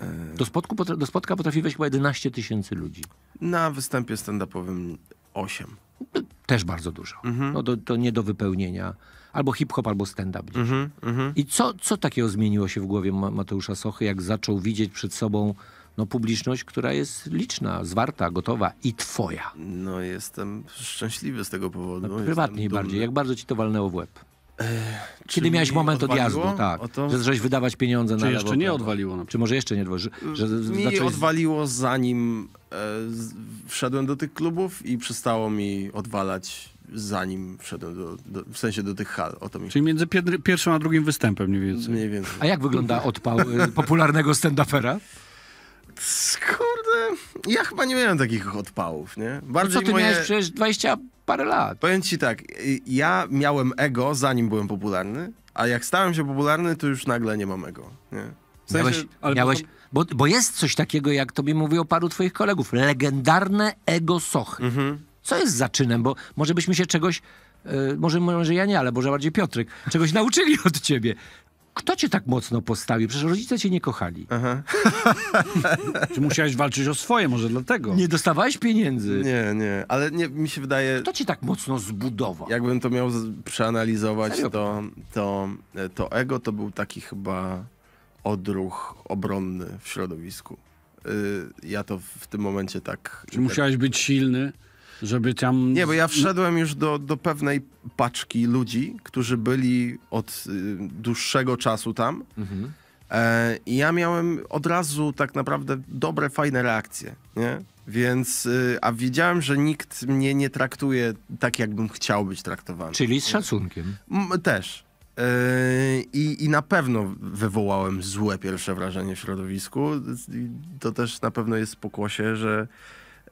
Yy. Do, spotku, do spotka potrafi wejść chyba 11 tysięcy ludzi. Na występie stand-upowym 8. Też bardzo dużo. Mhm. No to, to, nie do wypełnienia. Albo hip-hop, albo stand-up. Mhm, mhm. I co, co takiego zmieniło się w głowie Mateusza Sochy, jak zaczął widzieć przed sobą no, publiczność, która jest liczna, zwarta, gotowa i twoja. No jestem szczęśliwy z tego powodu. No, bardziej. Jak bardzo ci to walnęło w łeb? E, Kiedy miałeś moment odjazdu, tak, to... że zacząłeś wydawać pieniądze Czy na Czy jeszcze lewo, nie no. odwaliło? Na czy może jeszcze nie odwaliło? Że, że mi zacząłeś... odwaliło zanim e, wszedłem do tych klubów i przestało mi odwalać zanim wszedłem do, do, w sensie do tych hal. O to mi Czyli między pier pierwszym a drugim występem mniej więcej. Mniej więcej. A jak wygląda odpał e, popularnego stand-upera? kurde, ja chyba nie miałem takich odpałów, nie? No bardziej co, ty moje... miałeś przecież 20 parę lat. Powiem ci tak, y, ja miałem ego zanim byłem popularny, a jak stałem się popularny, to już nagle nie mam ego, nie? W sensie, miałeś, ale miałeś bo, bo jest coś takiego, jak tobie mówił paru twoich kolegów, legendarne ego sochy. Mhm. Co jest zaczynem? Bo może byśmy się czegoś y, może, może ja nie, ale może bardziej Piotrek, czegoś nauczyli od ciebie. Kto cię tak mocno postawił? Przecież rodzice cię nie kochali. Czy musiałeś walczyć o swoje, może dlatego? Nie dostawałeś pieniędzy. Nie, nie, ale nie, mi się wydaje... Kto cię tak mocno zbudował? Jakbym to miał przeanalizować, to, to, to ego to był taki chyba odruch obronny w środowisku. Y, ja to w tym momencie tak... Czy musiałeś tak być silny? Żeby tam... Nie, bo ja wszedłem już do, do pewnej paczki ludzi, którzy byli od y, dłuższego czasu tam. Mhm. E, I ja miałem od razu tak naprawdę dobre, fajne reakcje, nie? Więc, y, a wiedziałem, że nikt mnie nie traktuje tak, jakbym chciał być traktowany. Czyli z szacunkiem. Też. E, I, I na pewno wywołałem złe pierwsze wrażenie w środowisku. To też na pewno jest pokłosie, że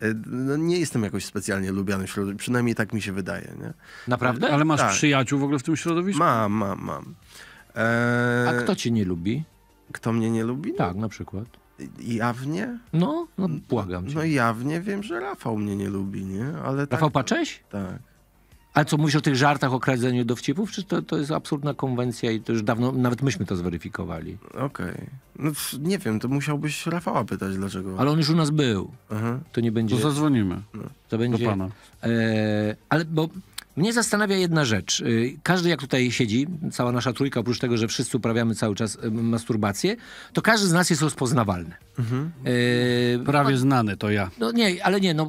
E, no nie jestem jakoś specjalnie lubiany w środowisku, przynajmniej tak mi się wydaje. Nie? Naprawdę? E, Ale masz tak. przyjaciół w ogóle w tym środowisku? Mam, mam, mam. Eee... A kto cię nie lubi? Kto mnie nie lubi? Tak, na przykład. Jawnie? No, no błagam cię. No jawnie wiem, że Rafał mnie nie lubi, nie? Ale Rafał tak, Pacześ? Tak. Ale co, mówisz o tych żartach, o kradzeniu dowcipów? Czy to, to jest absurdna konwencja i to już dawno, nawet myśmy to zweryfikowali? Okej. Okay. No nie wiem, to musiałbyś Rafała pytać dlaczego. Ale on już u nas był. Aha. Mhm. To nie będzie... To zadzwonimy. No. To będzie... Do pana. E, ale bo mnie zastanawia jedna rzecz. Y, każdy, jak tutaj siedzi, cała nasza trójka, oprócz tego, że wszyscy uprawiamy cały czas y, masturbację, to każdy z nas jest rozpoznawalny. Mhm. E, Prawie no, znany to ja. No nie, ale nie, no,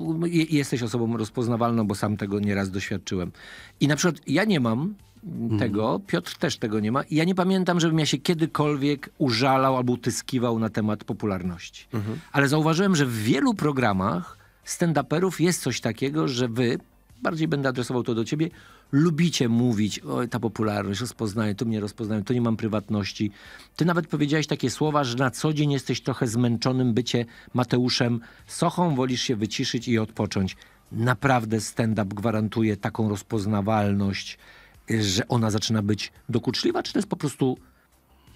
jesteś osobą rozpoznawalną, bo sam tego nieraz doświadczyłem. I na przykład ja nie mam mhm. tego, Piotr też tego nie ma. I ja nie pamiętam, żebym ja się kiedykolwiek użalał albo utyskiwał na temat popularności. Mhm. Ale zauważyłem, że w wielu programach stand-uperów jest coś takiego, że wy bardziej będę adresował to do ciebie, lubicie mówić, o, ta popularność, rozpoznaję, tu mnie rozpoznają, tu nie mam prywatności. Ty nawet powiedziałeś takie słowa, że na co dzień jesteś trochę zmęczonym bycie Mateuszem Sochą, wolisz się wyciszyć i odpocząć. Naprawdę stand-up gwarantuje taką rozpoznawalność, że ona zaczyna być dokuczliwa, czy to jest po prostu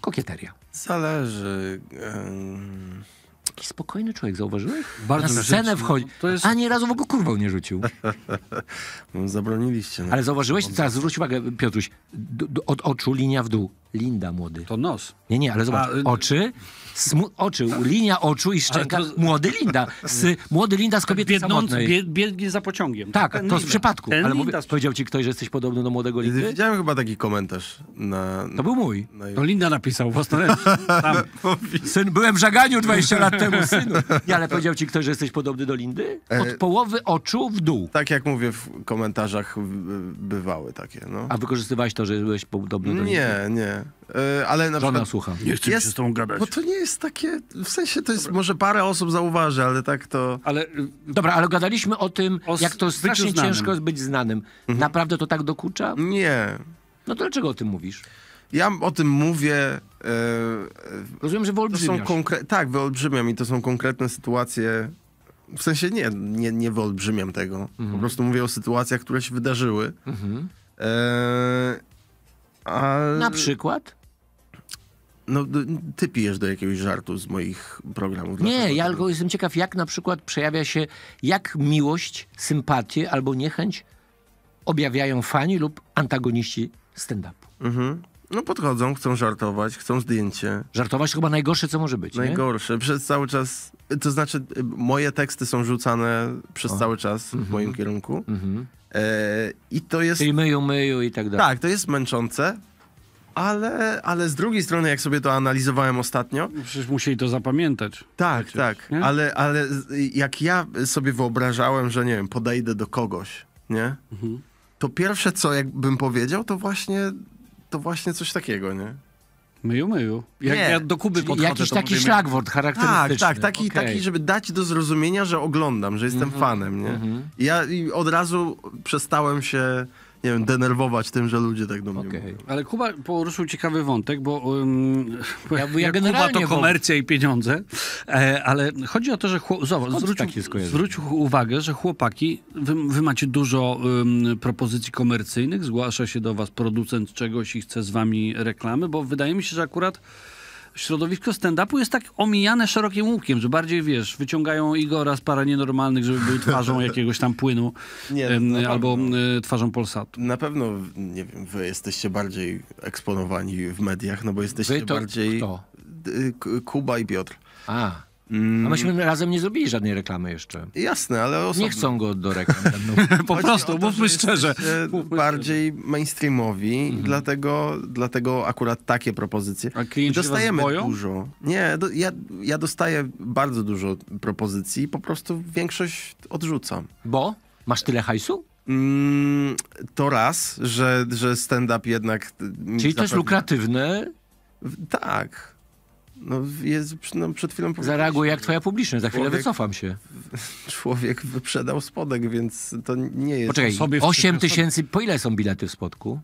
kokieteria? Zależy. Um Taki spokojny człowiek, zauważyłeś? Bardzo Na scenę wchodzi, no, jest... ani razu w ogóle kurwą nie rzucił. No, zabroniliście. No. Ale zauważyłeś, teraz no, zwróć uwagę, Piotruś, od oczu linia w dół. Linda młody. To nos. Nie, nie, ale zobacz. A, y- oczy, smu, oczy, linia oczu i szczęka. To... Młody Linda. Z, młody Linda z kobiety Biednąc, samotnej. za pociągiem. Tak, ten to z przypadku. Ten ale mówię, z... powiedział ci ktoś, że jesteś podobny do młodego Lindy? Widziałem chyba taki komentarz. Na, na... To był mój. Na... To Linda napisał własnoręcznie. Syn, byłem w żaganiu 20 lat temu, synu. Nie, ale powiedział ci ktoś, że jesteś podobny do Lindy? E, Od połowy oczu w dół. Tak jak mówię w komentarzach bywały takie. No. A wykorzystywałeś to, że byłeś podobny do Lindy? Nie, nie. E, ale na Żona słucha. Nie chcę jest, się z tą gadać. Bo to nie jest takie, w sensie to jest, dobra. może parę osób zauważy, ale tak to... Ale, y, dobra, ale gadaliśmy o tym, o jak to strasznie ciężko jest być znanym. Mhm. Naprawdę to tak dokucza? Nie. No to dlaczego o tym mówisz? Ja o tym mówię. Yy, Rozumiem, że wyolbrzymiasz. To są tak, wyolbrzymiam i to są konkretne sytuacje. W sensie nie, nie, nie wyolbrzymiam tego. Mhm. Po prostu mówię o sytuacjach, które się wydarzyły. Mhm. Yy, a... Na przykład? No, ty pijesz do jakiegoś żartu z moich programów. Nie, ja tak. tylko jestem ciekaw, jak na przykład przejawia się, jak miłość, sympatię albo niechęć objawiają fani lub antagoniści stand-upu. Mhm. No podchodzą, chcą żartować, chcą zdjęcie. Żartować to chyba najgorsze, co może być, Najgorsze. Nie? Przez cały czas, to znaczy y, moje teksty są rzucane przez o. cały czas w mhm. moim kierunku. Mhm. E, I to jest... Czyli myju, myju i tak dalej. Tak, to jest męczące, ale, ale z drugiej strony, jak sobie to analizowałem ostatnio. Przecież musieli to zapamiętać. Tak, przecież, tak. Ale, ale jak ja sobie wyobrażałem, że nie wiem, podejdę do kogoś, nie? Mhm. To pierwsze, co jakbym powiedział, to właśnie, to właśnie coś takiego, nie? Myju, myju. Jak Nie. ja do Kuby podchodzę, jakiś to taki mówię, szlagwort charakterystyczny. Tak, tak, taki, taki, żeby dać do zrozumienia, że oglądam, że jestem mhm. fanem, nie? Mhm. I ja od razu przestałem się nie wiem, denerwować tym, że ludzie tak do mnie okay. mówią. Ale Kuba poruszył ciekawy wątek, bo um, ja, ja Kuba to komercja bo... i pieniądze, e, ale chodzi o to, że chłop... Zobacz, zwróć, zwróć, uwagę, że chłopaki, wy, wy macie dużo um, propozycji komercyjnych, zgłasza się do was producent czegoś i chce z wami reklamy, bo wydaje mi się, że akurat środowisko stand-upu jest tak omijane szerokim łukiem, że bardziej, wiesz, wyciągają Igora z para nienormalnych, żeby był twarzą jakiegoś tam płynu nie, no, em, albo pewno, twarzą Polsatu. Na pewno, nie wiem, wy jesteście bardziej eksponowani w mediach, no bo jesteście bardziej... Kto? Kuba i Piotr. A. Mm. A myśmy razem nie zrobili żadnej reklamy jeszcze. Jasne, ale osobno. Nie chcą go do reklam. po prostu, to, mówmy szczerze. Bardziej mainstreamowi, mhm. dlatego, dlatego akurat takie propozycje. A klienci Dostajemy dużo. Nie, do, ja, ja dostaję bardzo dużo propozycji, po prostu większość odrzucam. Bo? Masz tyle hajsu? Mm, to raz, że, że stand-up jednak... Czyli zapewne... też lukratywne. Tak, no, Jezu, no przed chwilą Zareaguję jak twoja publiczność, za chwilę człowiek, wycofam się. Człowiek wyprzedał spodek, więc to nie jest... Poczekaj, Osobie 8 tysięcy, po ile są bilety w spodku?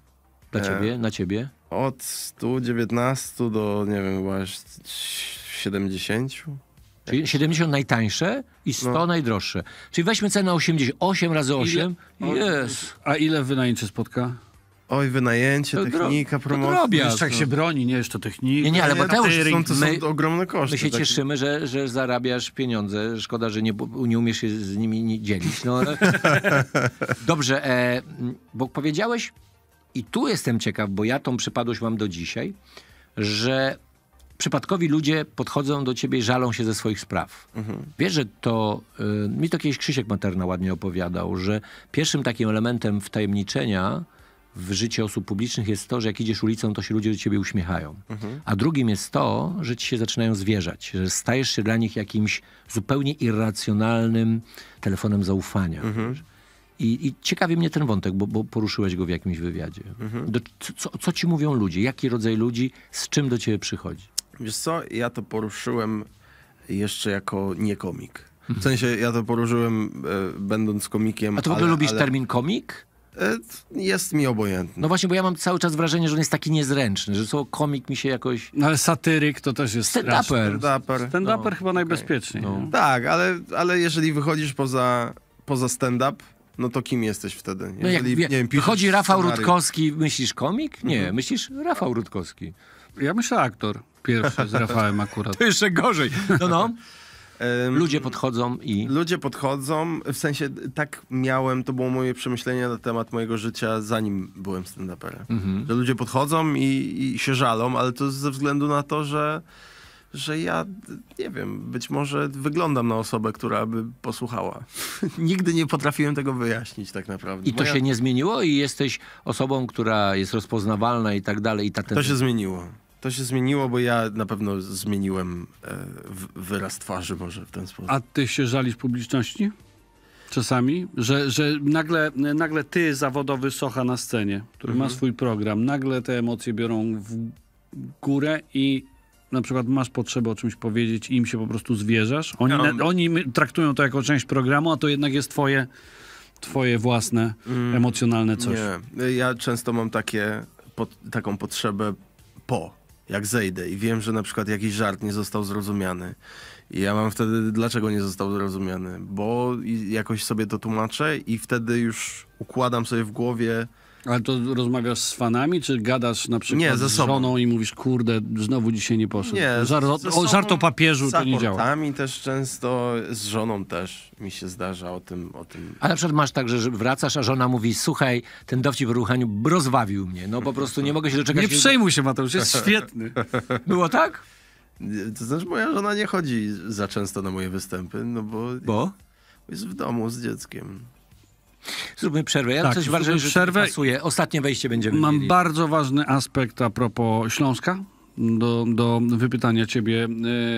Dla e, ciebie, na ciebie? Od 119 do, nie wiem, chyba 70. Czyli 70 najtańsze i 100 no. najdroższe. Czyli weźmy cenę 88 razy 8. Jest. A ile wynajęcie spotka? Oj, wynajęcie, to technika, promocja. Jeszcze jak no. się broni, nie, jeszcze technika. Nie, nie, ale no, te to, są, to my, są ogromne koszty. My się cieszymy, że, że zarabiasz pieniądze. Szkoda, że nie, nie umiesz się z nimi dzielić. No, ale... Dobrze, e, bo powiedziałeś, i tu jestem ciekaw, bo ja tą przypadłość mam do dzisiaj, że przypadkowi ludzie podchodzą do ciebie i żalą się ze swoich spraw. Mhm. Wiesz, że to... E, mi to kiedyś Krzysiek Materna ładnie opowiadał, że pierwszym takim elementem wtajemniczenia w życiu osób publicznych jest to, że jak idziesz ulicą, to się ludzie do ciebie uśmiechają. Mhm. A drugim jest to, że ci się zaczynają zwierzać, że stajesz się dla nich jakimś zupełnie irracjonalnym telefonem zaufania. Mhm. I, I, ciekawi mnie ten wątek, bo, bo, poruszyłeś go w jakimś wywiadzie. Mhm. Do, co, co, ci mówią ludzie? Jaki rodzaj ludzi? Z czym do ciebie przychodzi? Wiesz co, ja to poruszyłem jeszcze jako niekomik. W mhm. sensie ja to poruszyłem e, będąc komikiem. A to w ogóle ale, lubisz ale... termin komik? E, jest mi obojętny. No właśnie, bo ja mam cały czas wrażenie, że on jest taki niezręczny, że słowo komik mi się jakoś... No ale satyryk to też jest Stand-uper. Stand-uper stand no, chyba okay. najbezpieczniej. No. Tak, ale, ale jeżeli wychodzisz poza, poza stand-up, no to kim jesteś wtedy? Jeżeli, no jak, nie wiem, wychodzi Rafał scenariusz. Rutkowski, myślisz komik? Nie, mhm. myślisz Rafał Rutkowski. Ja myślę aktor. Pierwszy z Rafałem akurat. to jeszcze gorzej. No no. Ludzie podchodzą i... Ludzie podchodzą, w sensie tak miałem, to było moje przemyślenie na temat mojego życia, zanim byłem stand-uperem. Mhm. Że ludzie podchodzą i, i się żalą, ale to ze względu na to, że że ja, nie wiem, być może wyglądam na osobę, która by posłuchała. Nigdy nie potrafiłem tego wyjaśnić tak naprawdę. I to Moja... się nie zmieniło i jesteś osobą, która jest rozpoznawalna i tak dalej. I ta ten... To się zmieniło. To się zmieniło, bo ja na pewno zmieniłem e, wyraz twarzy może w ten sposób. A ty się żalisz publiczności? Czasami? Że, że nagle, nagle ty, zawodowy Socha na scenie, który mhm. ma swój program, nagle te emocje biorą w górę i na przykład masz potrzebę o czymś powiedzieć i im się po prostu zwierzasz. Oni, ja oni traktują to jako część programu, a to jednak jest twoje, twoje własne, mm, emocjonalne coś. Nie. Ja często mam takie, pod, taką potrzebę po jak zejdę i wiem, że na przykład jakiś żart nie został zrozumiany. I ja mam wtedy, dlaczego nie został zrozumiany? Bo jakoś sobie to tłumaczę i wtedy już układam sobie w głowie ale to rozmawiasz z fanami, czy gadasz na przykład nie, ze sobą. z żoną i mówisz, kurde, znowu dzisiaj nie poszedł. Nie, Żar, o, żart o papieżu to nie działa. Z fanami też często, z żoną też mi się zdarza o tym. O tym. A na przykład masz tak, że wracasz, a żona mówi, słuchaj, ten dowcip w ruchaniu rozwawił mnie, no po prostu nie mogę się doczekać. Nie się przejmuj się Mateusz, jest świetny. Było tak? To znaczy moja żona nie chodzi za często na moje występy, no bo... Bo? Jest w domu z dzieckiem. Zróbmy przerwę. Ja tak, coś bardziej przerwę. pasuje. Ostatnie wejście będziemy Mam mieli. bardzo ważny aspekt a propos Śląska. Do, do wypytania ciebie,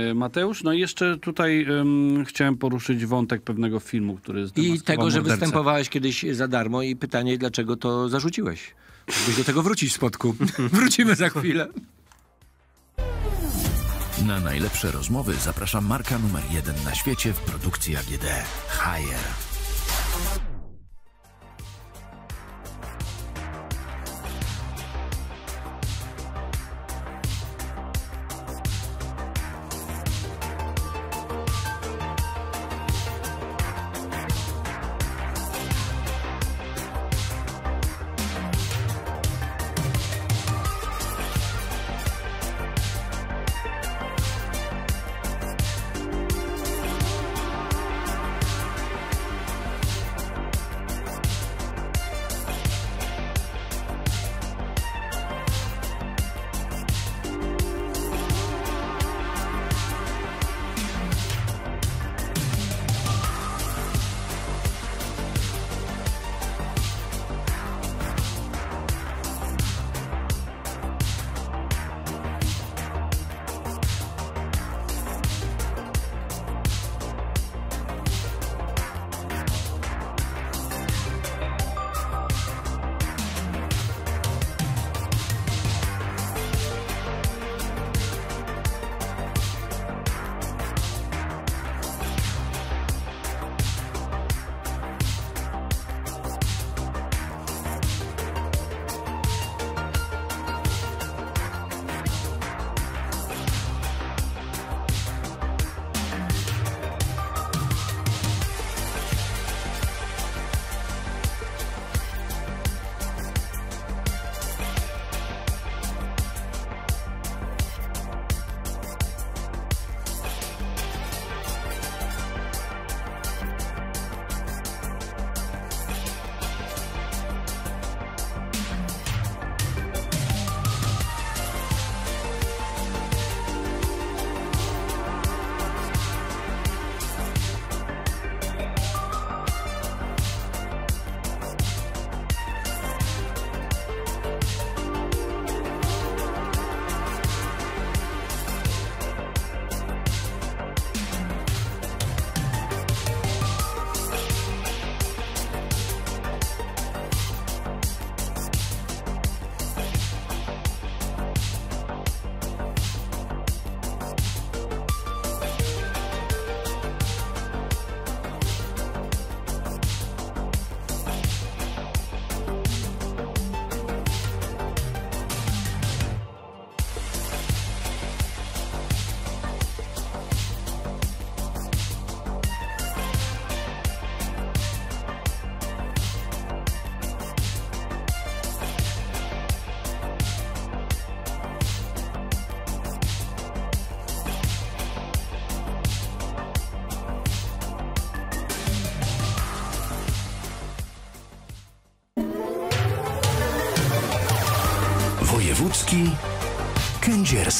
e, Mateusz. No i jeszcze tutaj um, chciałem poruszyć wątek pewnego filmu, który jest I tego, że występowałeś kiedyś za darmo i pytanie, dlaczego to zarzuciłeś? Byś do tego wrócić, Spotku. Wrócimy za chwilę. Na najlepsze rozmowy zapraszam marka numer jeden na świecie w produkcji AGD. Higher.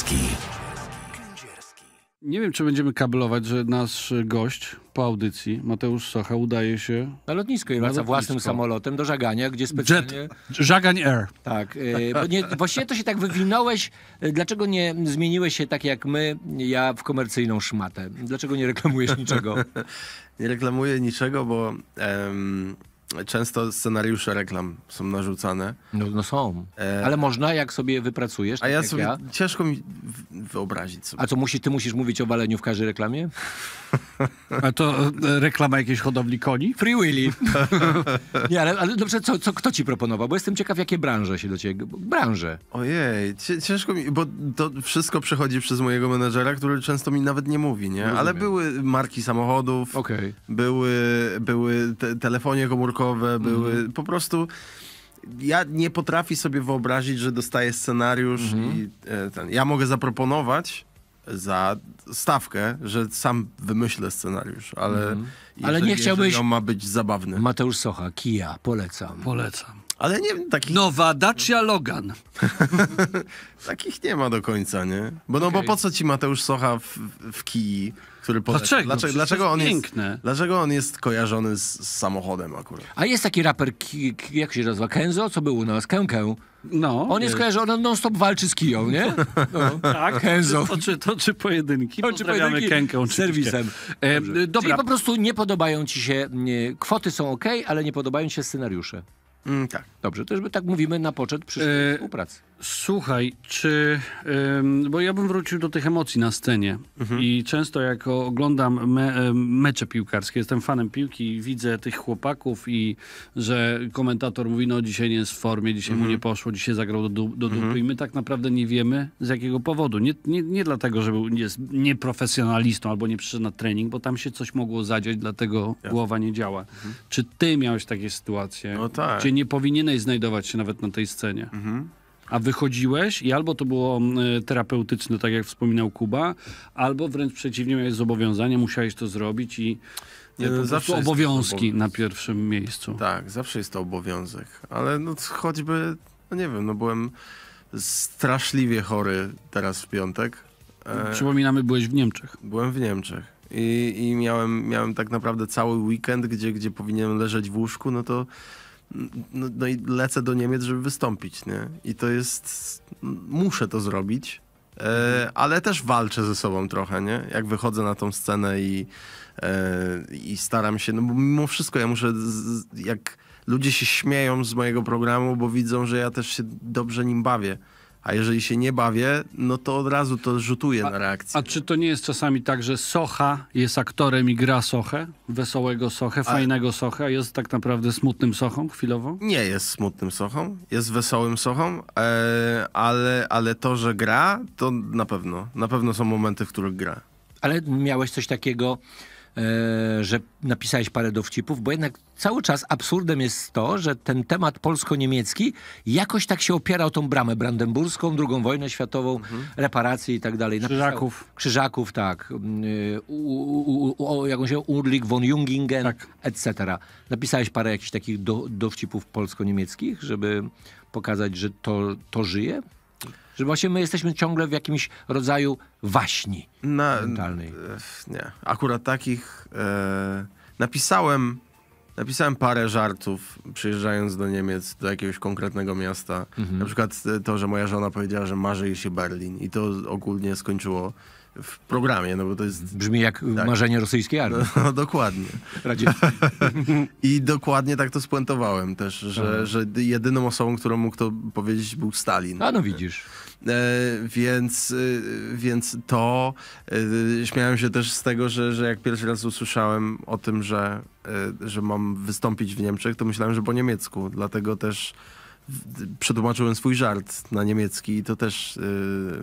Kędzierski. Nie wiem, czy będziemy kablować, że nasz gość po audycji, Mateusz Socha, udaje się... Na lotnisko i wraca własnym samolotem do Żagania, gdzie specjalnie... Jet. Żagań Air. Tak. Yy, nie, właściwie to się tak wywinąłeś. E, dlaczego nie zmieniłeś się tak jak my, ja w komercyjną szmatę? Dlaczego nie reklamujesz niczego? nie reklamuję niczego, bo... Często scenariusze reklam są narzucane. No, no są. E... Ale można, jak sobie wypracujesz. A tak ja sobie ja. ciężko mi wyobrazić sobie. A co musi, ty musisz mówić o waleniu w każdej reklamie? A to e, reklama jakiejś hodowli koni? Free Willy. Nie, ale, ale dobrze, co, co, kto ci proponował? Bo jestem ciekaw, jakie branże się do ciebie... Branże. Ojej, ciężko mi, bo to wszystko przechodzi przez mojego menedżera, który często mi nawet nie mówi, nie? No rozumiem. Ale były marki samochodów, okay. były, były te, telefonie komórkowe, naukowe mhm. były. Po prostu ja nie potrafię sobie wyobrazić, że dostaję scenariusz mhm. i e, ten. Ja mogę zaproponować za stawkę, że sam wymyślę scenariusz, ale, mhm. jeżeli, ale nie chciałbyś. On ma być zabawny. Mateusz Socha, Kija, polecam. Polecam. Ale nie takich... Nowa Dacia Logan. takich nie ma do końca, nie? Bo no okay. bo po co ci Mateusz Socha w, w kiji? który poleca. Dlaczego? Dlaczego, dlaczego, on, jest, piękne. dlaczego on jest kojarzony z, z samochodem akurat? A jest taki raper, jak się nazywa, Kenzo, co był u nas, Kękę. No, on jest y- kojarzony, on non-stop walczy z kiją, nie? No. Tak, Kenzo. To czy, to czy pojedynki? To czy pojedynki serwisem. E, Dobrze. E, dobra. po prostu nie podobają ci się, nie, kwoty są ok, ale nie podobają ci się scenariusze. Mm, tak. Dobrze, to już tak mówimy na poczet przyszłej e... współpracy. Słuchaj, czy. Bo ja bym wrócił do tych emocji na scenie. Mhm. I często jak oglądam me, mecze piłkarskie, jestem fanem piłki i widzę tych chłopaków, i że komentator mówi: No, dzisiaj nie jest w formie, dzisiaj mhm. mu nie poszło, dzisiaj zagrał do, do dupy. Mhm. I my tak naprawdę nie wiemy z jakiego powodu. Nie, nie, nie dlatego, że był, jest nieprofesjonalistą albo nie przyszedł na trening, bo tam się coś mogło zadziać, dlatego ja. Tak. głowa nie działa. Mhm. Czy ty miałeś takie sytuacje, no tak. gdzie nie powinieneś znajdować się nawet na tej scenie? Mhm a wychodziłeś i albo to było mm, e, terapeutyczne, tak jak wspominał Kuba, albo wręcz przeciwnie, miałeś zobowiązanie, musiałeś to zrobić i nie, e, no, to zawsze obowiązki na pierwszym miejscu. Tak, zawsze jest to obowiązek, ale no choćby, no nie wiem, no byłem straszliwie chory teraz w piątek. E, Przypominamy, byłeś w Niemczech. Byłem w Niemczech. I, i miałem, miałem tak naprawdę cały weekend, gdzie, gdzie powinienem leżeć w łóżku, no to no, no, i lecę do Niemiec, żeby wystąpić, nie? I to jest... Muszę to zrobić, e, ale też walczę ze sobą trochę, nie? Jak wychodzę na tą scenę i, e, i staram się, no bo mimo wszystko ja muszę, z, jak ludzie się śmieją z mojego programu, bo widzą, że ja też się dobrze nim bawię, a jeżeli się nie bawię, no to od razu to rzutuje a, na reakcję. A czy to nie jest czasami tak, że Socha jest aktorem i gra Sochę, wesołego Sochę, a... fajnego Sochę, a jest tak naprawdę smutnym Sochą chwilowo? Nie jest smutnym Sochą, jest wesołym Sochą, e, ale, ale to, że gra, to na pewno. Na pewno są momenty, w których gra. Ale miałeś coś takiego E, że napisałeś parę dowcipów, bo jednak cały czas absurdem jest to, że ten temat polsko-niemiecki jakoś tak się opierał tą bramę brandenburską, drugą wojnę światową, mhm. reparacje i tak dalej. Napisał, krzyżaków. Krzyżaków, tak. Mm, y, u, u, u, jakąś von Jungingen, tak. etc. Napisałeś parę jakichś takich do, dowcipów polsko-niemieckich, żeby pokazać, że to, to żyje? Że właśnie my jesteśmy ciągle w jakimś rodzaju waśni Na, mentalnej. E, nie, akurat takich... E, napisałem Napisałem parę żartów, przyjeżdżając do Niemiec, do jakiegoś konkretnego miasta. Mhm. Na przykład to, że moja żona powiedziała, że marzy jej się Berlin. I to ogólnie skończyło w programie, no bo to jest... Brzmi jak tak. marzenie rosyjskiej armii. No, no dokładnie. I dokładnie tak to spuentowałem też, że, że jedyną osobą, którą mógł to powiedzieć był Stalin. A no widzisz. E, więc, e, więc to e, śmiałem się też z tego, że, że jak pierwszy raz usłyszałem o tym, że, że mam wystąpić w Niemczech, to myślałem, że po niemiecku, dlatego też przetłumaczyłem swój żart na niemiecki i to też yy,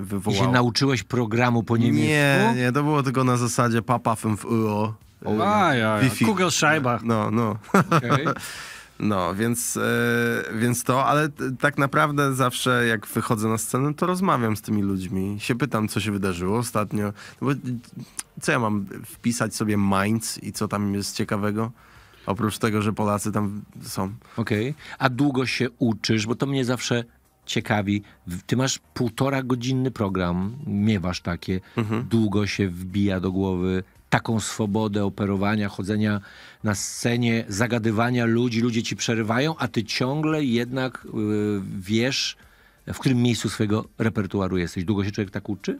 wywołało. I się nauczyłeś programu po niemiecku? Nie, nie, to było tylko na zasadzie papafem w uo. O, ja, ja. Kugel No, no. Okay. No, więc, yy, więc to, ale tak naprawdę zawsze jak wychodzę na scenę, to rozmawiam z tymi ludźmi, się pytam, co się wydarzyło ostatnio, no bo co ja mam wpisać sobie Minds i co tam jest ciekawego? Oprócz tego, że Polacy tam są. Okej, okay. a długo się uczysz, bo to mnie zawsze ciekawi. Ty masz półtora godzinny program, miewasz takie, mhm. długo się wbija do głowy taką swobodę operowania, chodzenia na scenie, zagadywania ludzi, ludzie ci przerywają, a ty ciągle jednak y, wiesz, w którym miejscu swojego repertuaru jesteś. Długo się człowiek tak uczy?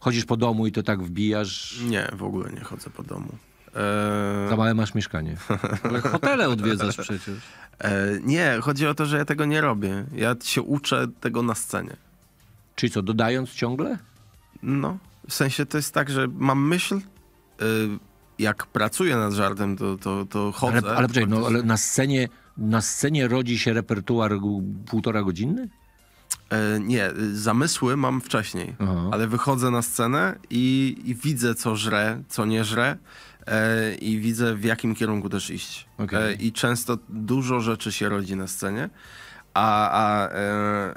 Chodzisz po domu i to tak wbijasz? Nie, w ogóle nie chodzę po domu. Eee... Za małe masz mieszkanie. Ale hotele odwiedzasz przecież. Eee, nie, chodzi o to, że ja tego nie robię. Ja się uczę tego na scenie. Czyli co, dodając ciągle? No. W sensie to jest tak, że mam myśl, y, jak pracuję nad żartem, to, to, to chodzę. Ale, ale, poczekaj, no, ale na, scenie, na scenie rodzi się repertuar półtora godziny? E, nie, zamysły mam wcześniej, Aha. ale wychodzę na scenę i, i, widzę, co żre, co nie żre e, i widzę, w jakim kierunku też iść. Okay. E, I często dużo rzeczy się rodzi na scenie a, a e,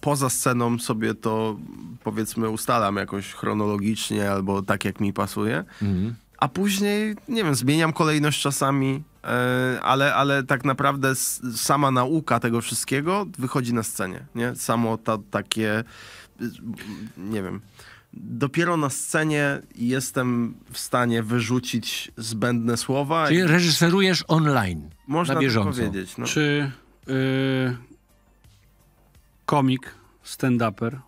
poza sceną sobie to powiedzmy ustalam jakoś chronologicznie albo tak jak mi pasuje. Mhm. A później, nie wiem, zmieniam kolejność czasami, e, ale, ale tak naprawdę sama nauka tego wszystkiego wychodzi na scenie, nie? Samo ta, takie, nie wiem, dopiero na scenie jestem w stanie wyrzucić zbędne słowa. Czyli reżyserujesz online, można na tak bieżąco. powiedzieć. No. Czy... Y, komik, stand-uper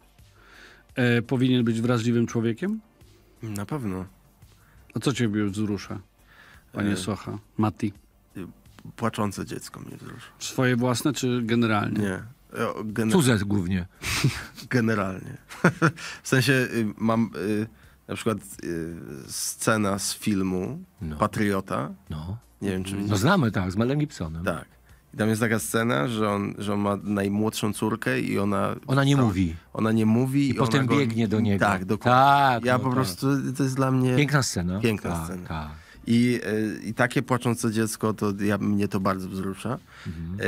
e, powinien być wrażliwym człowiekiem? Na pewno. A co ciebie wzrusza, panie e... Socha, Mati? Y, płaczące dziecko mnie wzrusza. Swoje własne czy generalnie? Nie. Gener... Cudze głównie. generalnie. w sensie y, mam... Y na przykład y, scena z filmu no. Patriota. No. Nie wiem, czy... Mhm. No znamy, tak, z Melem Gibsonem. Tak. I tam jest taka scena, że on, że on ma najmłodszą córkę i ona... Ona nie tam, mówi. Ona nie mówi. I, i potem go, biegnie do niego. Tak, dokładnie. Tak, ja no, po tak. prostu, to jest dla mnie... Piękna scena. Piękna tak, scena. Tak. I, e, I takie płaczące dziecko, to ja, mnie to bardzo wzrusza. Mhm. E,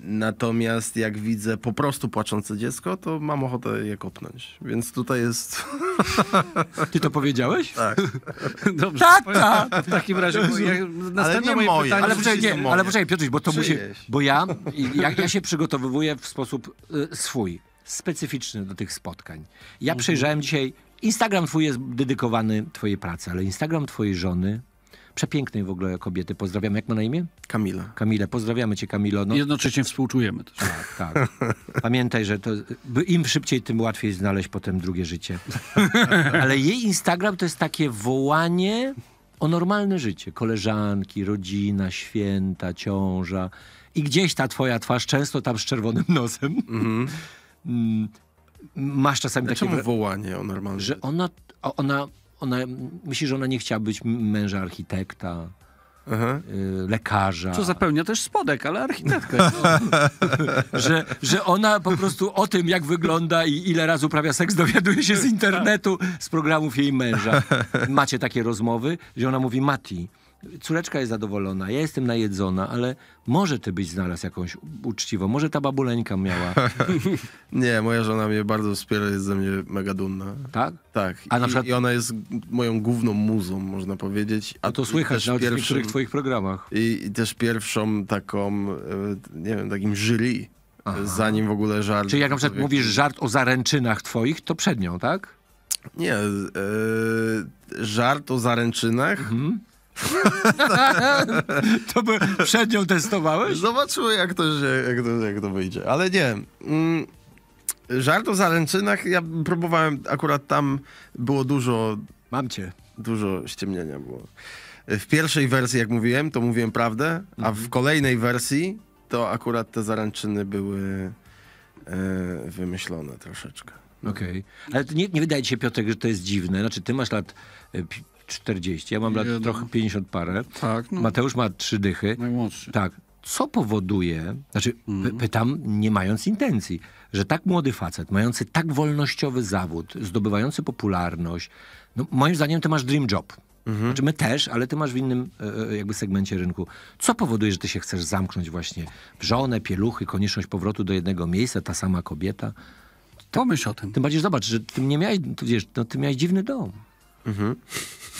natomiast jak widzę po prostu płaczące dziecko, to mam ochotę je kopnąć. Więc tutaj jest... Ty to powiedziałeś? Tak. Dobrze. Tata! W takim razie następne ale nie moje pytanie... Ale poczekaj, nie, ale bo to Czyjeś. musi... Bo ja, ja, ja się przygotowywuję w sposób y, swój specyficzny do tych spotkań. Ja mhm. przejrzałem dzisiaj Instagram twój jest dedykowany twojej pracy, ale Instagram twojej żony, przepięknej w ogóle kobiety, pozdrawiamy, jak ma na imię? Kamila. Kamile, pozdrawiamy cię Kamilo. No. Jednocześnie współczujemy też. Tak, tak. Pamiętaj, że to, im szybciej, tym łatwiej znaleźć potem drugie życie. ale jej Instagram to jest takie wołanie o normalne życie. Koleżanki, rodzina, święta, ciąża. I gdzieś ta twoja twarz, często tam z czerwonym nosem. Mhm. Mm masz czasami Dlaczego takie... wołanie o normalność? Że ona, ona, ona, myśli, że ona nie chciała być męża architekta, Aha. Y, lekarza. Co zapełnia też spodek, ale architektka. że, że ona po prostu o tym, jak wygląda i ile razy uprawia seks, dowiaduje się z internetu, z programów jej męża. Macie takie rozmowy, że ona mówi, Mati, córeczka jest zadowolona, ja jestem najedzona, ale może ty być znalazł jakąś uczciwą, może ta babuleńka miała. nie, moja żona mnie bardzo wspiera, jest ze mnie mega dumna. Tak? Tak. A I, na przykład... I ona jest moją główną muzą, można powiedzieć. A no to słychać na pierwszym... niektórych twoich programach. I, I, też pierwszą taką, e, nie wiem, takim jury, Aha. zanim w ogóle żart... Czyli jak na przykład mówisz żart o zaręczynach twoich, to przed nią, tak? Nie, yy, żart o zaręczynach... Mhm to by przed nią testowałeś? Zobaczymy, jak to, jak to, jak to wyjdzie. Ale nie. Mm, żart o zaręczynach, ja próbowałem, akurat tam było dużo... Mam cię. Dużo ściemnienia było. W pierwszej wersji, jak mówiłem, to mówiłem prawdę, a w mhm. kolejnej wersji to akurat te zaręczyny były e, wymyślone troszeczkę. No. Okej. Okay. Ale nie, nie, wydaje ci się, Piotrek, że to jest dziwne. Znaczy, ty masz lat e, 40. Ja mam lat trochę 50 parę. Tak, no. Mateusz ma trzy dychy. Najmłodszy. Tak. Co powoduje, znaczy mm. pytam nie mając intencji, że tak młody facet, mający tak wolnościowy zawód, zdobywający popularność, no moim zdaniem ty masz dream job. Mhm. Znaczy my też, ale ty masz w innym e, e, jakby segmencie rynku. Co powoduje, że ty się chcesz zamknąć właśnie w żonę, pieluchy, konieczność powrotu do jednego miejsca, ta sama kobieta? Pomyśl o tym. Tym bardziej zobacz, że ty nie miałeś, wiesz, no, ty miałeś dziwny dom. Mhm.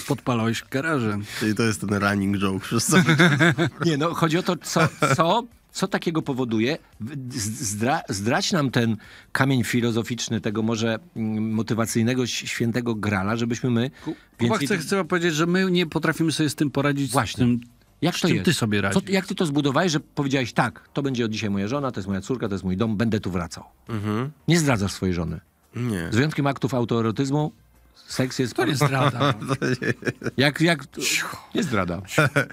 Podpalałeś garażem. I to jest ten running joke przez co Nie, no chodzi o to, co, co, co takiego powoduje. Zdra, zdrać nam ten kamień filozoficzny tego może mm, motywacyjnego, świętego grala, żebyśmy my... Kuba więcej... chce, chce powiedzieć, że my nie potrafimy sobie z tym poradzić. Właśnie. Z tym, jak to jest? ty sobie radzisz? Co, jak ty to zbudowałeś, że powiedziałeś tak, to będzie od dzisiaj moja żona, to jest moja córka, to jest mój dom, będę tu wracał. Mhm. Nie zdradzasz swojej żony. Nie. Z wyjątkiem aktów autoerotyzmu, Seks jest... To nie zdrada. No. Jak, jak... Nie zdrada.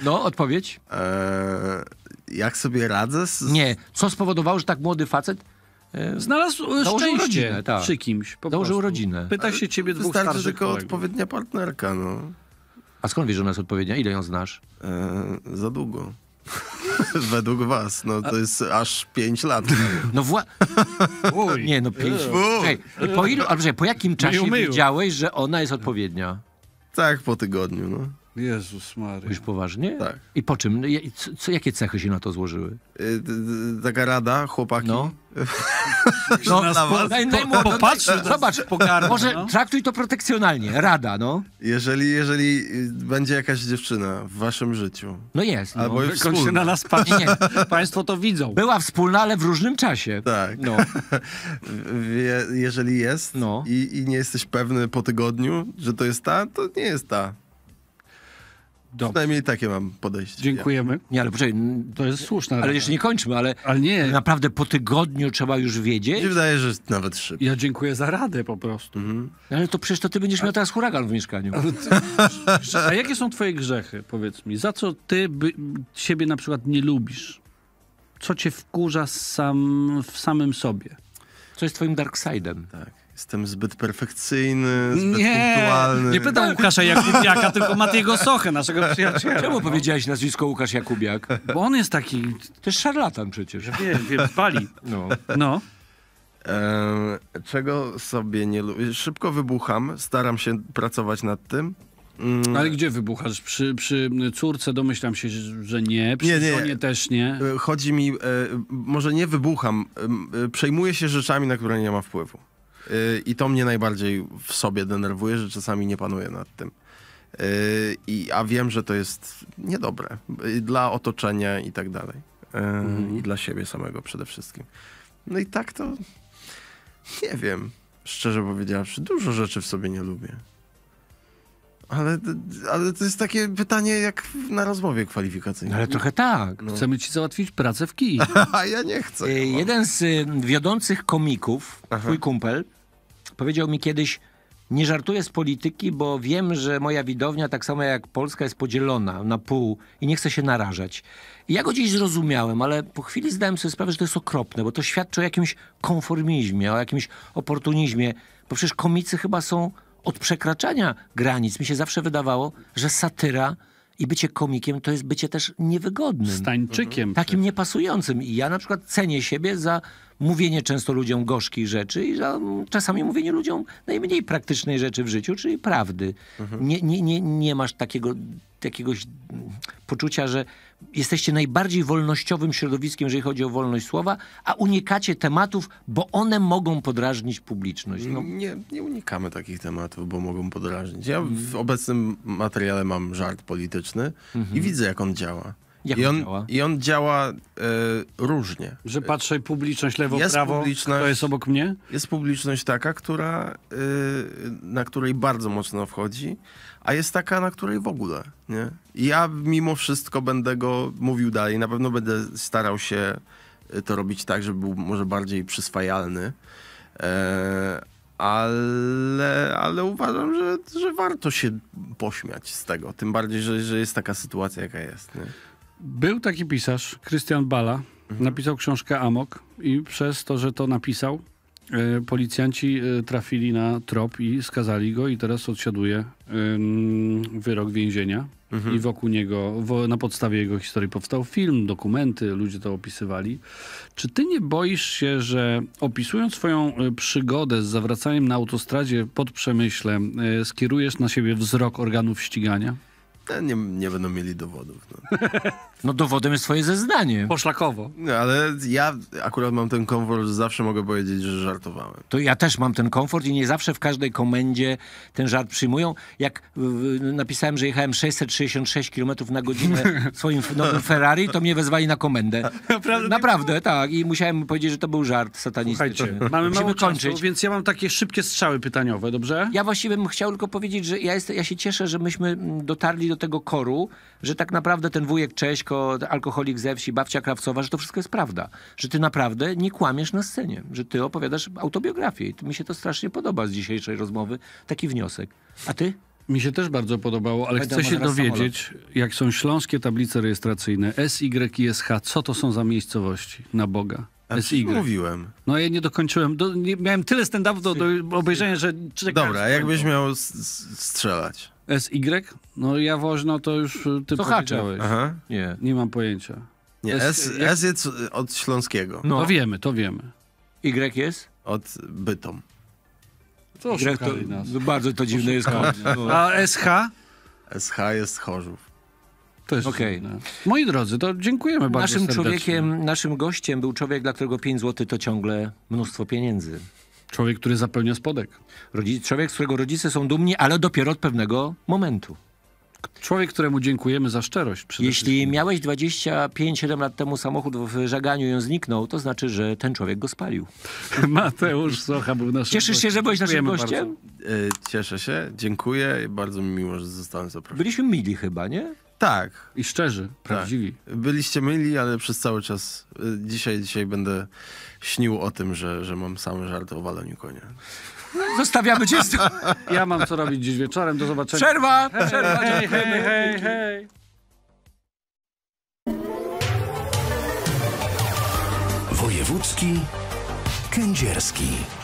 No, odpowiedź? Eee, jak sobie radzę? Z... Nie. Co spowodowało, że tak młody facet e, Znalazł e, szczęście rodzinę, tak. przy kimś. Po prostu. rodzinę. Pyta się ciebie dwóch Wystarczy starszych tylko odpowiednia partnerka, no. A skąd wiesz, że ona jest odpowiednia? Ile ją znasz? E, za długo. Według was, no to jest aż 5 lat. No właśnie. Nie, no 5. Po ilu, albo po jakim czasie myju, myju. że ona jest odpowiednia? Tak, po tygodniu, no. Jezus Maria. Już poważnie? Tak. I po czym? Co, jakie cechy się na to złożyły? Y, taka rada, chłopaki. No. No, na po, po, popatrz, no, zobacz, pokarm, może no. traktuj to protekcjonalnie, rada, no. Jeżeli, jeżeli y, będzie jakaś dziewczyna w waszym życiu. No jest. No. Albo no. Skąd się na nas patrzy. Nie. Państwo to widzą. Była wspólna, ale w różnym czasie. Tak. No. Je, jeżeli jest no. I, i nie jesteś pewny po tygodniu, że to jest ta, to nie jest ta. Dobrze. Przynajmniej takie mam podejście. Dziękujemy. Nie, ale poczekaj, to jest słuszne. Ale jeszcze nie kończmy, ale, ale nie. naprawdę po tygodniu trzeba już wiedzieć. Nie wydaje, że nawet szybko. Ja dziękuję za radę po prostu. Mhm. Ale to przecież to ty będziesz miał teraz huragan w mieszkaniu. A, a jakie są twoje grzechy, powiedz mi? Za co ty by, siebie na przykład nie lubisz? Co cię wkurza sam, w samym sobie? Co jest twoim dark side'em? Tak. Jestem zbyt perfekcyjny, zbyt nie, punktualny. Nie pytam tak. Łukasza Jakubiaka, tylko Matiego Sochę, naszego przyjaciela. Czemu no. powiedziałeś nazwisko Łukasz Jakubiak? Bo on jest taki... To jest szarlatan przecież. Wiem, wiem, pali. No. no. E, czego sobie nie lubię? Szybko wybucham, staram się pracować nad tym. Mm. Ale gdzie wybuchasz? Przy, przy córce domyślam się, że nie, przy nie, nie. żonie też nie. E, chodzi mi, e, może nie wybucham, e, przejmuję się rzeczami, na które nie mam wpływu. Y, I to mnie najbardziej w sobie denerwuje, że czasami nie panuję nad tym. Y, I, a wiem, że to jest niedobre y, dla otoczenia i tak dalej. Mhm. I dla siebie samego przede wszystkim. No i tak to nie wiem, szczerze powiedziawszy, dużo rzeczy w sobie nie lubię. Ale, ale to jest takie pytanie jak na rozmowie kwalifikacyjnej. No ale trochę tak. No. Chcemy ci załatwić pracę w kij. A ja nie chcę. E, jeden z y, wiodących komików, Aha. twój kumpel, powiedział mi kiedyś, nie żartuję z polityki, bo wiem, że moja widownia, tak samo jak Polska, jest podzielona na pół i nie chcę się narażać. I ja go gdzieś zrozumiałem, ale po chwili zdałem sobie sprawę, że to jest okropne, bo to świadczy o jakimś konformizmie, o jakimś oportunizmie, bo przecież komicy chyba są od przekraczania granic. Mi się zawsze wydawało, że satyra i bycie komikiem to jest bycie też niewygodnym. Stańczykiem. Mhm. Takim niepasującym. I ja na przykład cenię siebie za mówienie często ludziom gorzkich rzeczy i czasami mówienie ludziom najmniej praktycznej rzeczy w życiu, czyli prawdy. Mhm. Nie, nie, nie, nie masz takiego jakiegoś poczucia, że jesteście najbardziej wolnościowym środowiskiem, jeżeli chodzi o wolność słowa, a unikacie tematów, bo one mogą podrażnić publiczność. No. Nie, nie unikamy takich tematów, bo mogą podrażnić. Ja w obecnym materiale mam żart polityczny mhm. i widzę, jak on działa. Jak I, on, działa? I on działa e, różnie. Że patrzę publiczność lewo, jest prawo, kto jest obok mnie? Jest publiczność taka, która, e, na której bardzo mocno wchodzi, a jest taka, na której w ogóle. Nie? ja mimo wszystko będę go mówił dalej. Na pewno będę starał się e, to robić tak, żeby był może bardziej przyswajalny. E, ale, ale uważam, że, że warto się pośmiać z tego. Tym bardziej, że, że jest taka sytuacja, jaka jest. Nie? Był taki pisarz, Krystian Bala, mhm. napisał książkę Amok i przez to, że to napisał, e, policjanci e, trafili na trop i skazali go i teraz odsiaduje wyrok więzienia. Mhm. I wokół niego, na podstawie jego historii powstał film, dokumenty, ludzie to opisywali. Czy ty nie boisz się, że opisując swoją e, przygodę z zawracaniem na autostradzie pod Przemyślem, skierujesz na siebie wzrok organów ścigania? E, nie, nie będą mieli dowodów. No. no dowodem jest twoje zeznanie. Poszlakowo. No, ale ja akurat mam ten komfort, że zawsze mogę powiedzieć, że żartowałem. To ja też mam ten komfort i nie zawsze w każdej komendzie ten żart przyjmują. Jak napisałem, że jechałem 666 km na godzinę swoim nowym Ferrari, to mnie wezwali na komendę. Naprawdę? Tak? Naprawdę, tak. I musiałem powiedzieć, że to był żart satanistyczny. mamy Musimy mało kończyć. Czasu, więc ja mam takie szybkie strzały pytaniowe, dobrze? Ja właściwie bym chciał tylko powiedzieć, że ja, jest, ja się cieszę, że myśmy dotarli do do tego koru, że tak naprawdę ten wujek Cześko, alkoholik ze wsi, babcia Krawcowa, że to wszystko jest prawda. Że ty naprawdę nie kłamiesz na scenie. Że ty opowiadasz autobiografię. I mi się to strasznie podoba z dzisiejszej rozmowy. Taki wniosek. A ty? Mi się też bardzo podobało, ale chcę się dowiedzieć, samolot. jak są śląskie tablice rejestracyjne SH. Y co to są za miejscowości na Boga? SY. Mówiłem. No ja nie dokończyłem. Do, nie, miałem tyle stand-up do, do, obejrzenia, że... Czekałem Dobra, jakbyś miał strzelać. SY? No woźno to już y, ty to powiedziałeś. Aha. Nie. Nie mam pojęcia. Nie, S, S, jak... S jest od śląskiego. No. To wiemy, to wiemy. Y jest? Od Bytom. Y to, no bardzo to dziwne jest. No. A SH? SH jest Chorzów. To jest okay. Moi drodzy, to dziękujemy bardzo Naszym człowiekiem, naszym gościem był człowiek, dla którego 5 zł to ciągle mnóstwo pieniędzy. Człowiek, który zapełnia spodek. Rodzic, człowiek, z którego rodzice są dumni, ale dopiero od pewnego momentu. Człowiek, któremu dziękujemy za szczerość. Jeśli miałeś 25-7 lat temu samochód w żaganiu i on zniknął, to znaczy, że ten człowiek go spalił. Mateusz Socha był naszym Cieszysz się, że byłeś naszym gościem? Bardzo. E, cieszę się, dziękuję i bardzo mi miło, że zostałem zaproszony. Byliśmy mili chyba, nie? Tak. I szczerzy, tak. prawdziwi. Byliście myli, ale przez cały czas. E, dzisiaj, dzisiaj będę śnił o tym, że, że mam sam żart o waleniu konia. Zostawiamy cię z Ja mam co robić dziś wieczorem. Do zobaczenia. Przerwa! Przerwa! Hej, hej, hej, hej. Wojewódzki Kędzierski.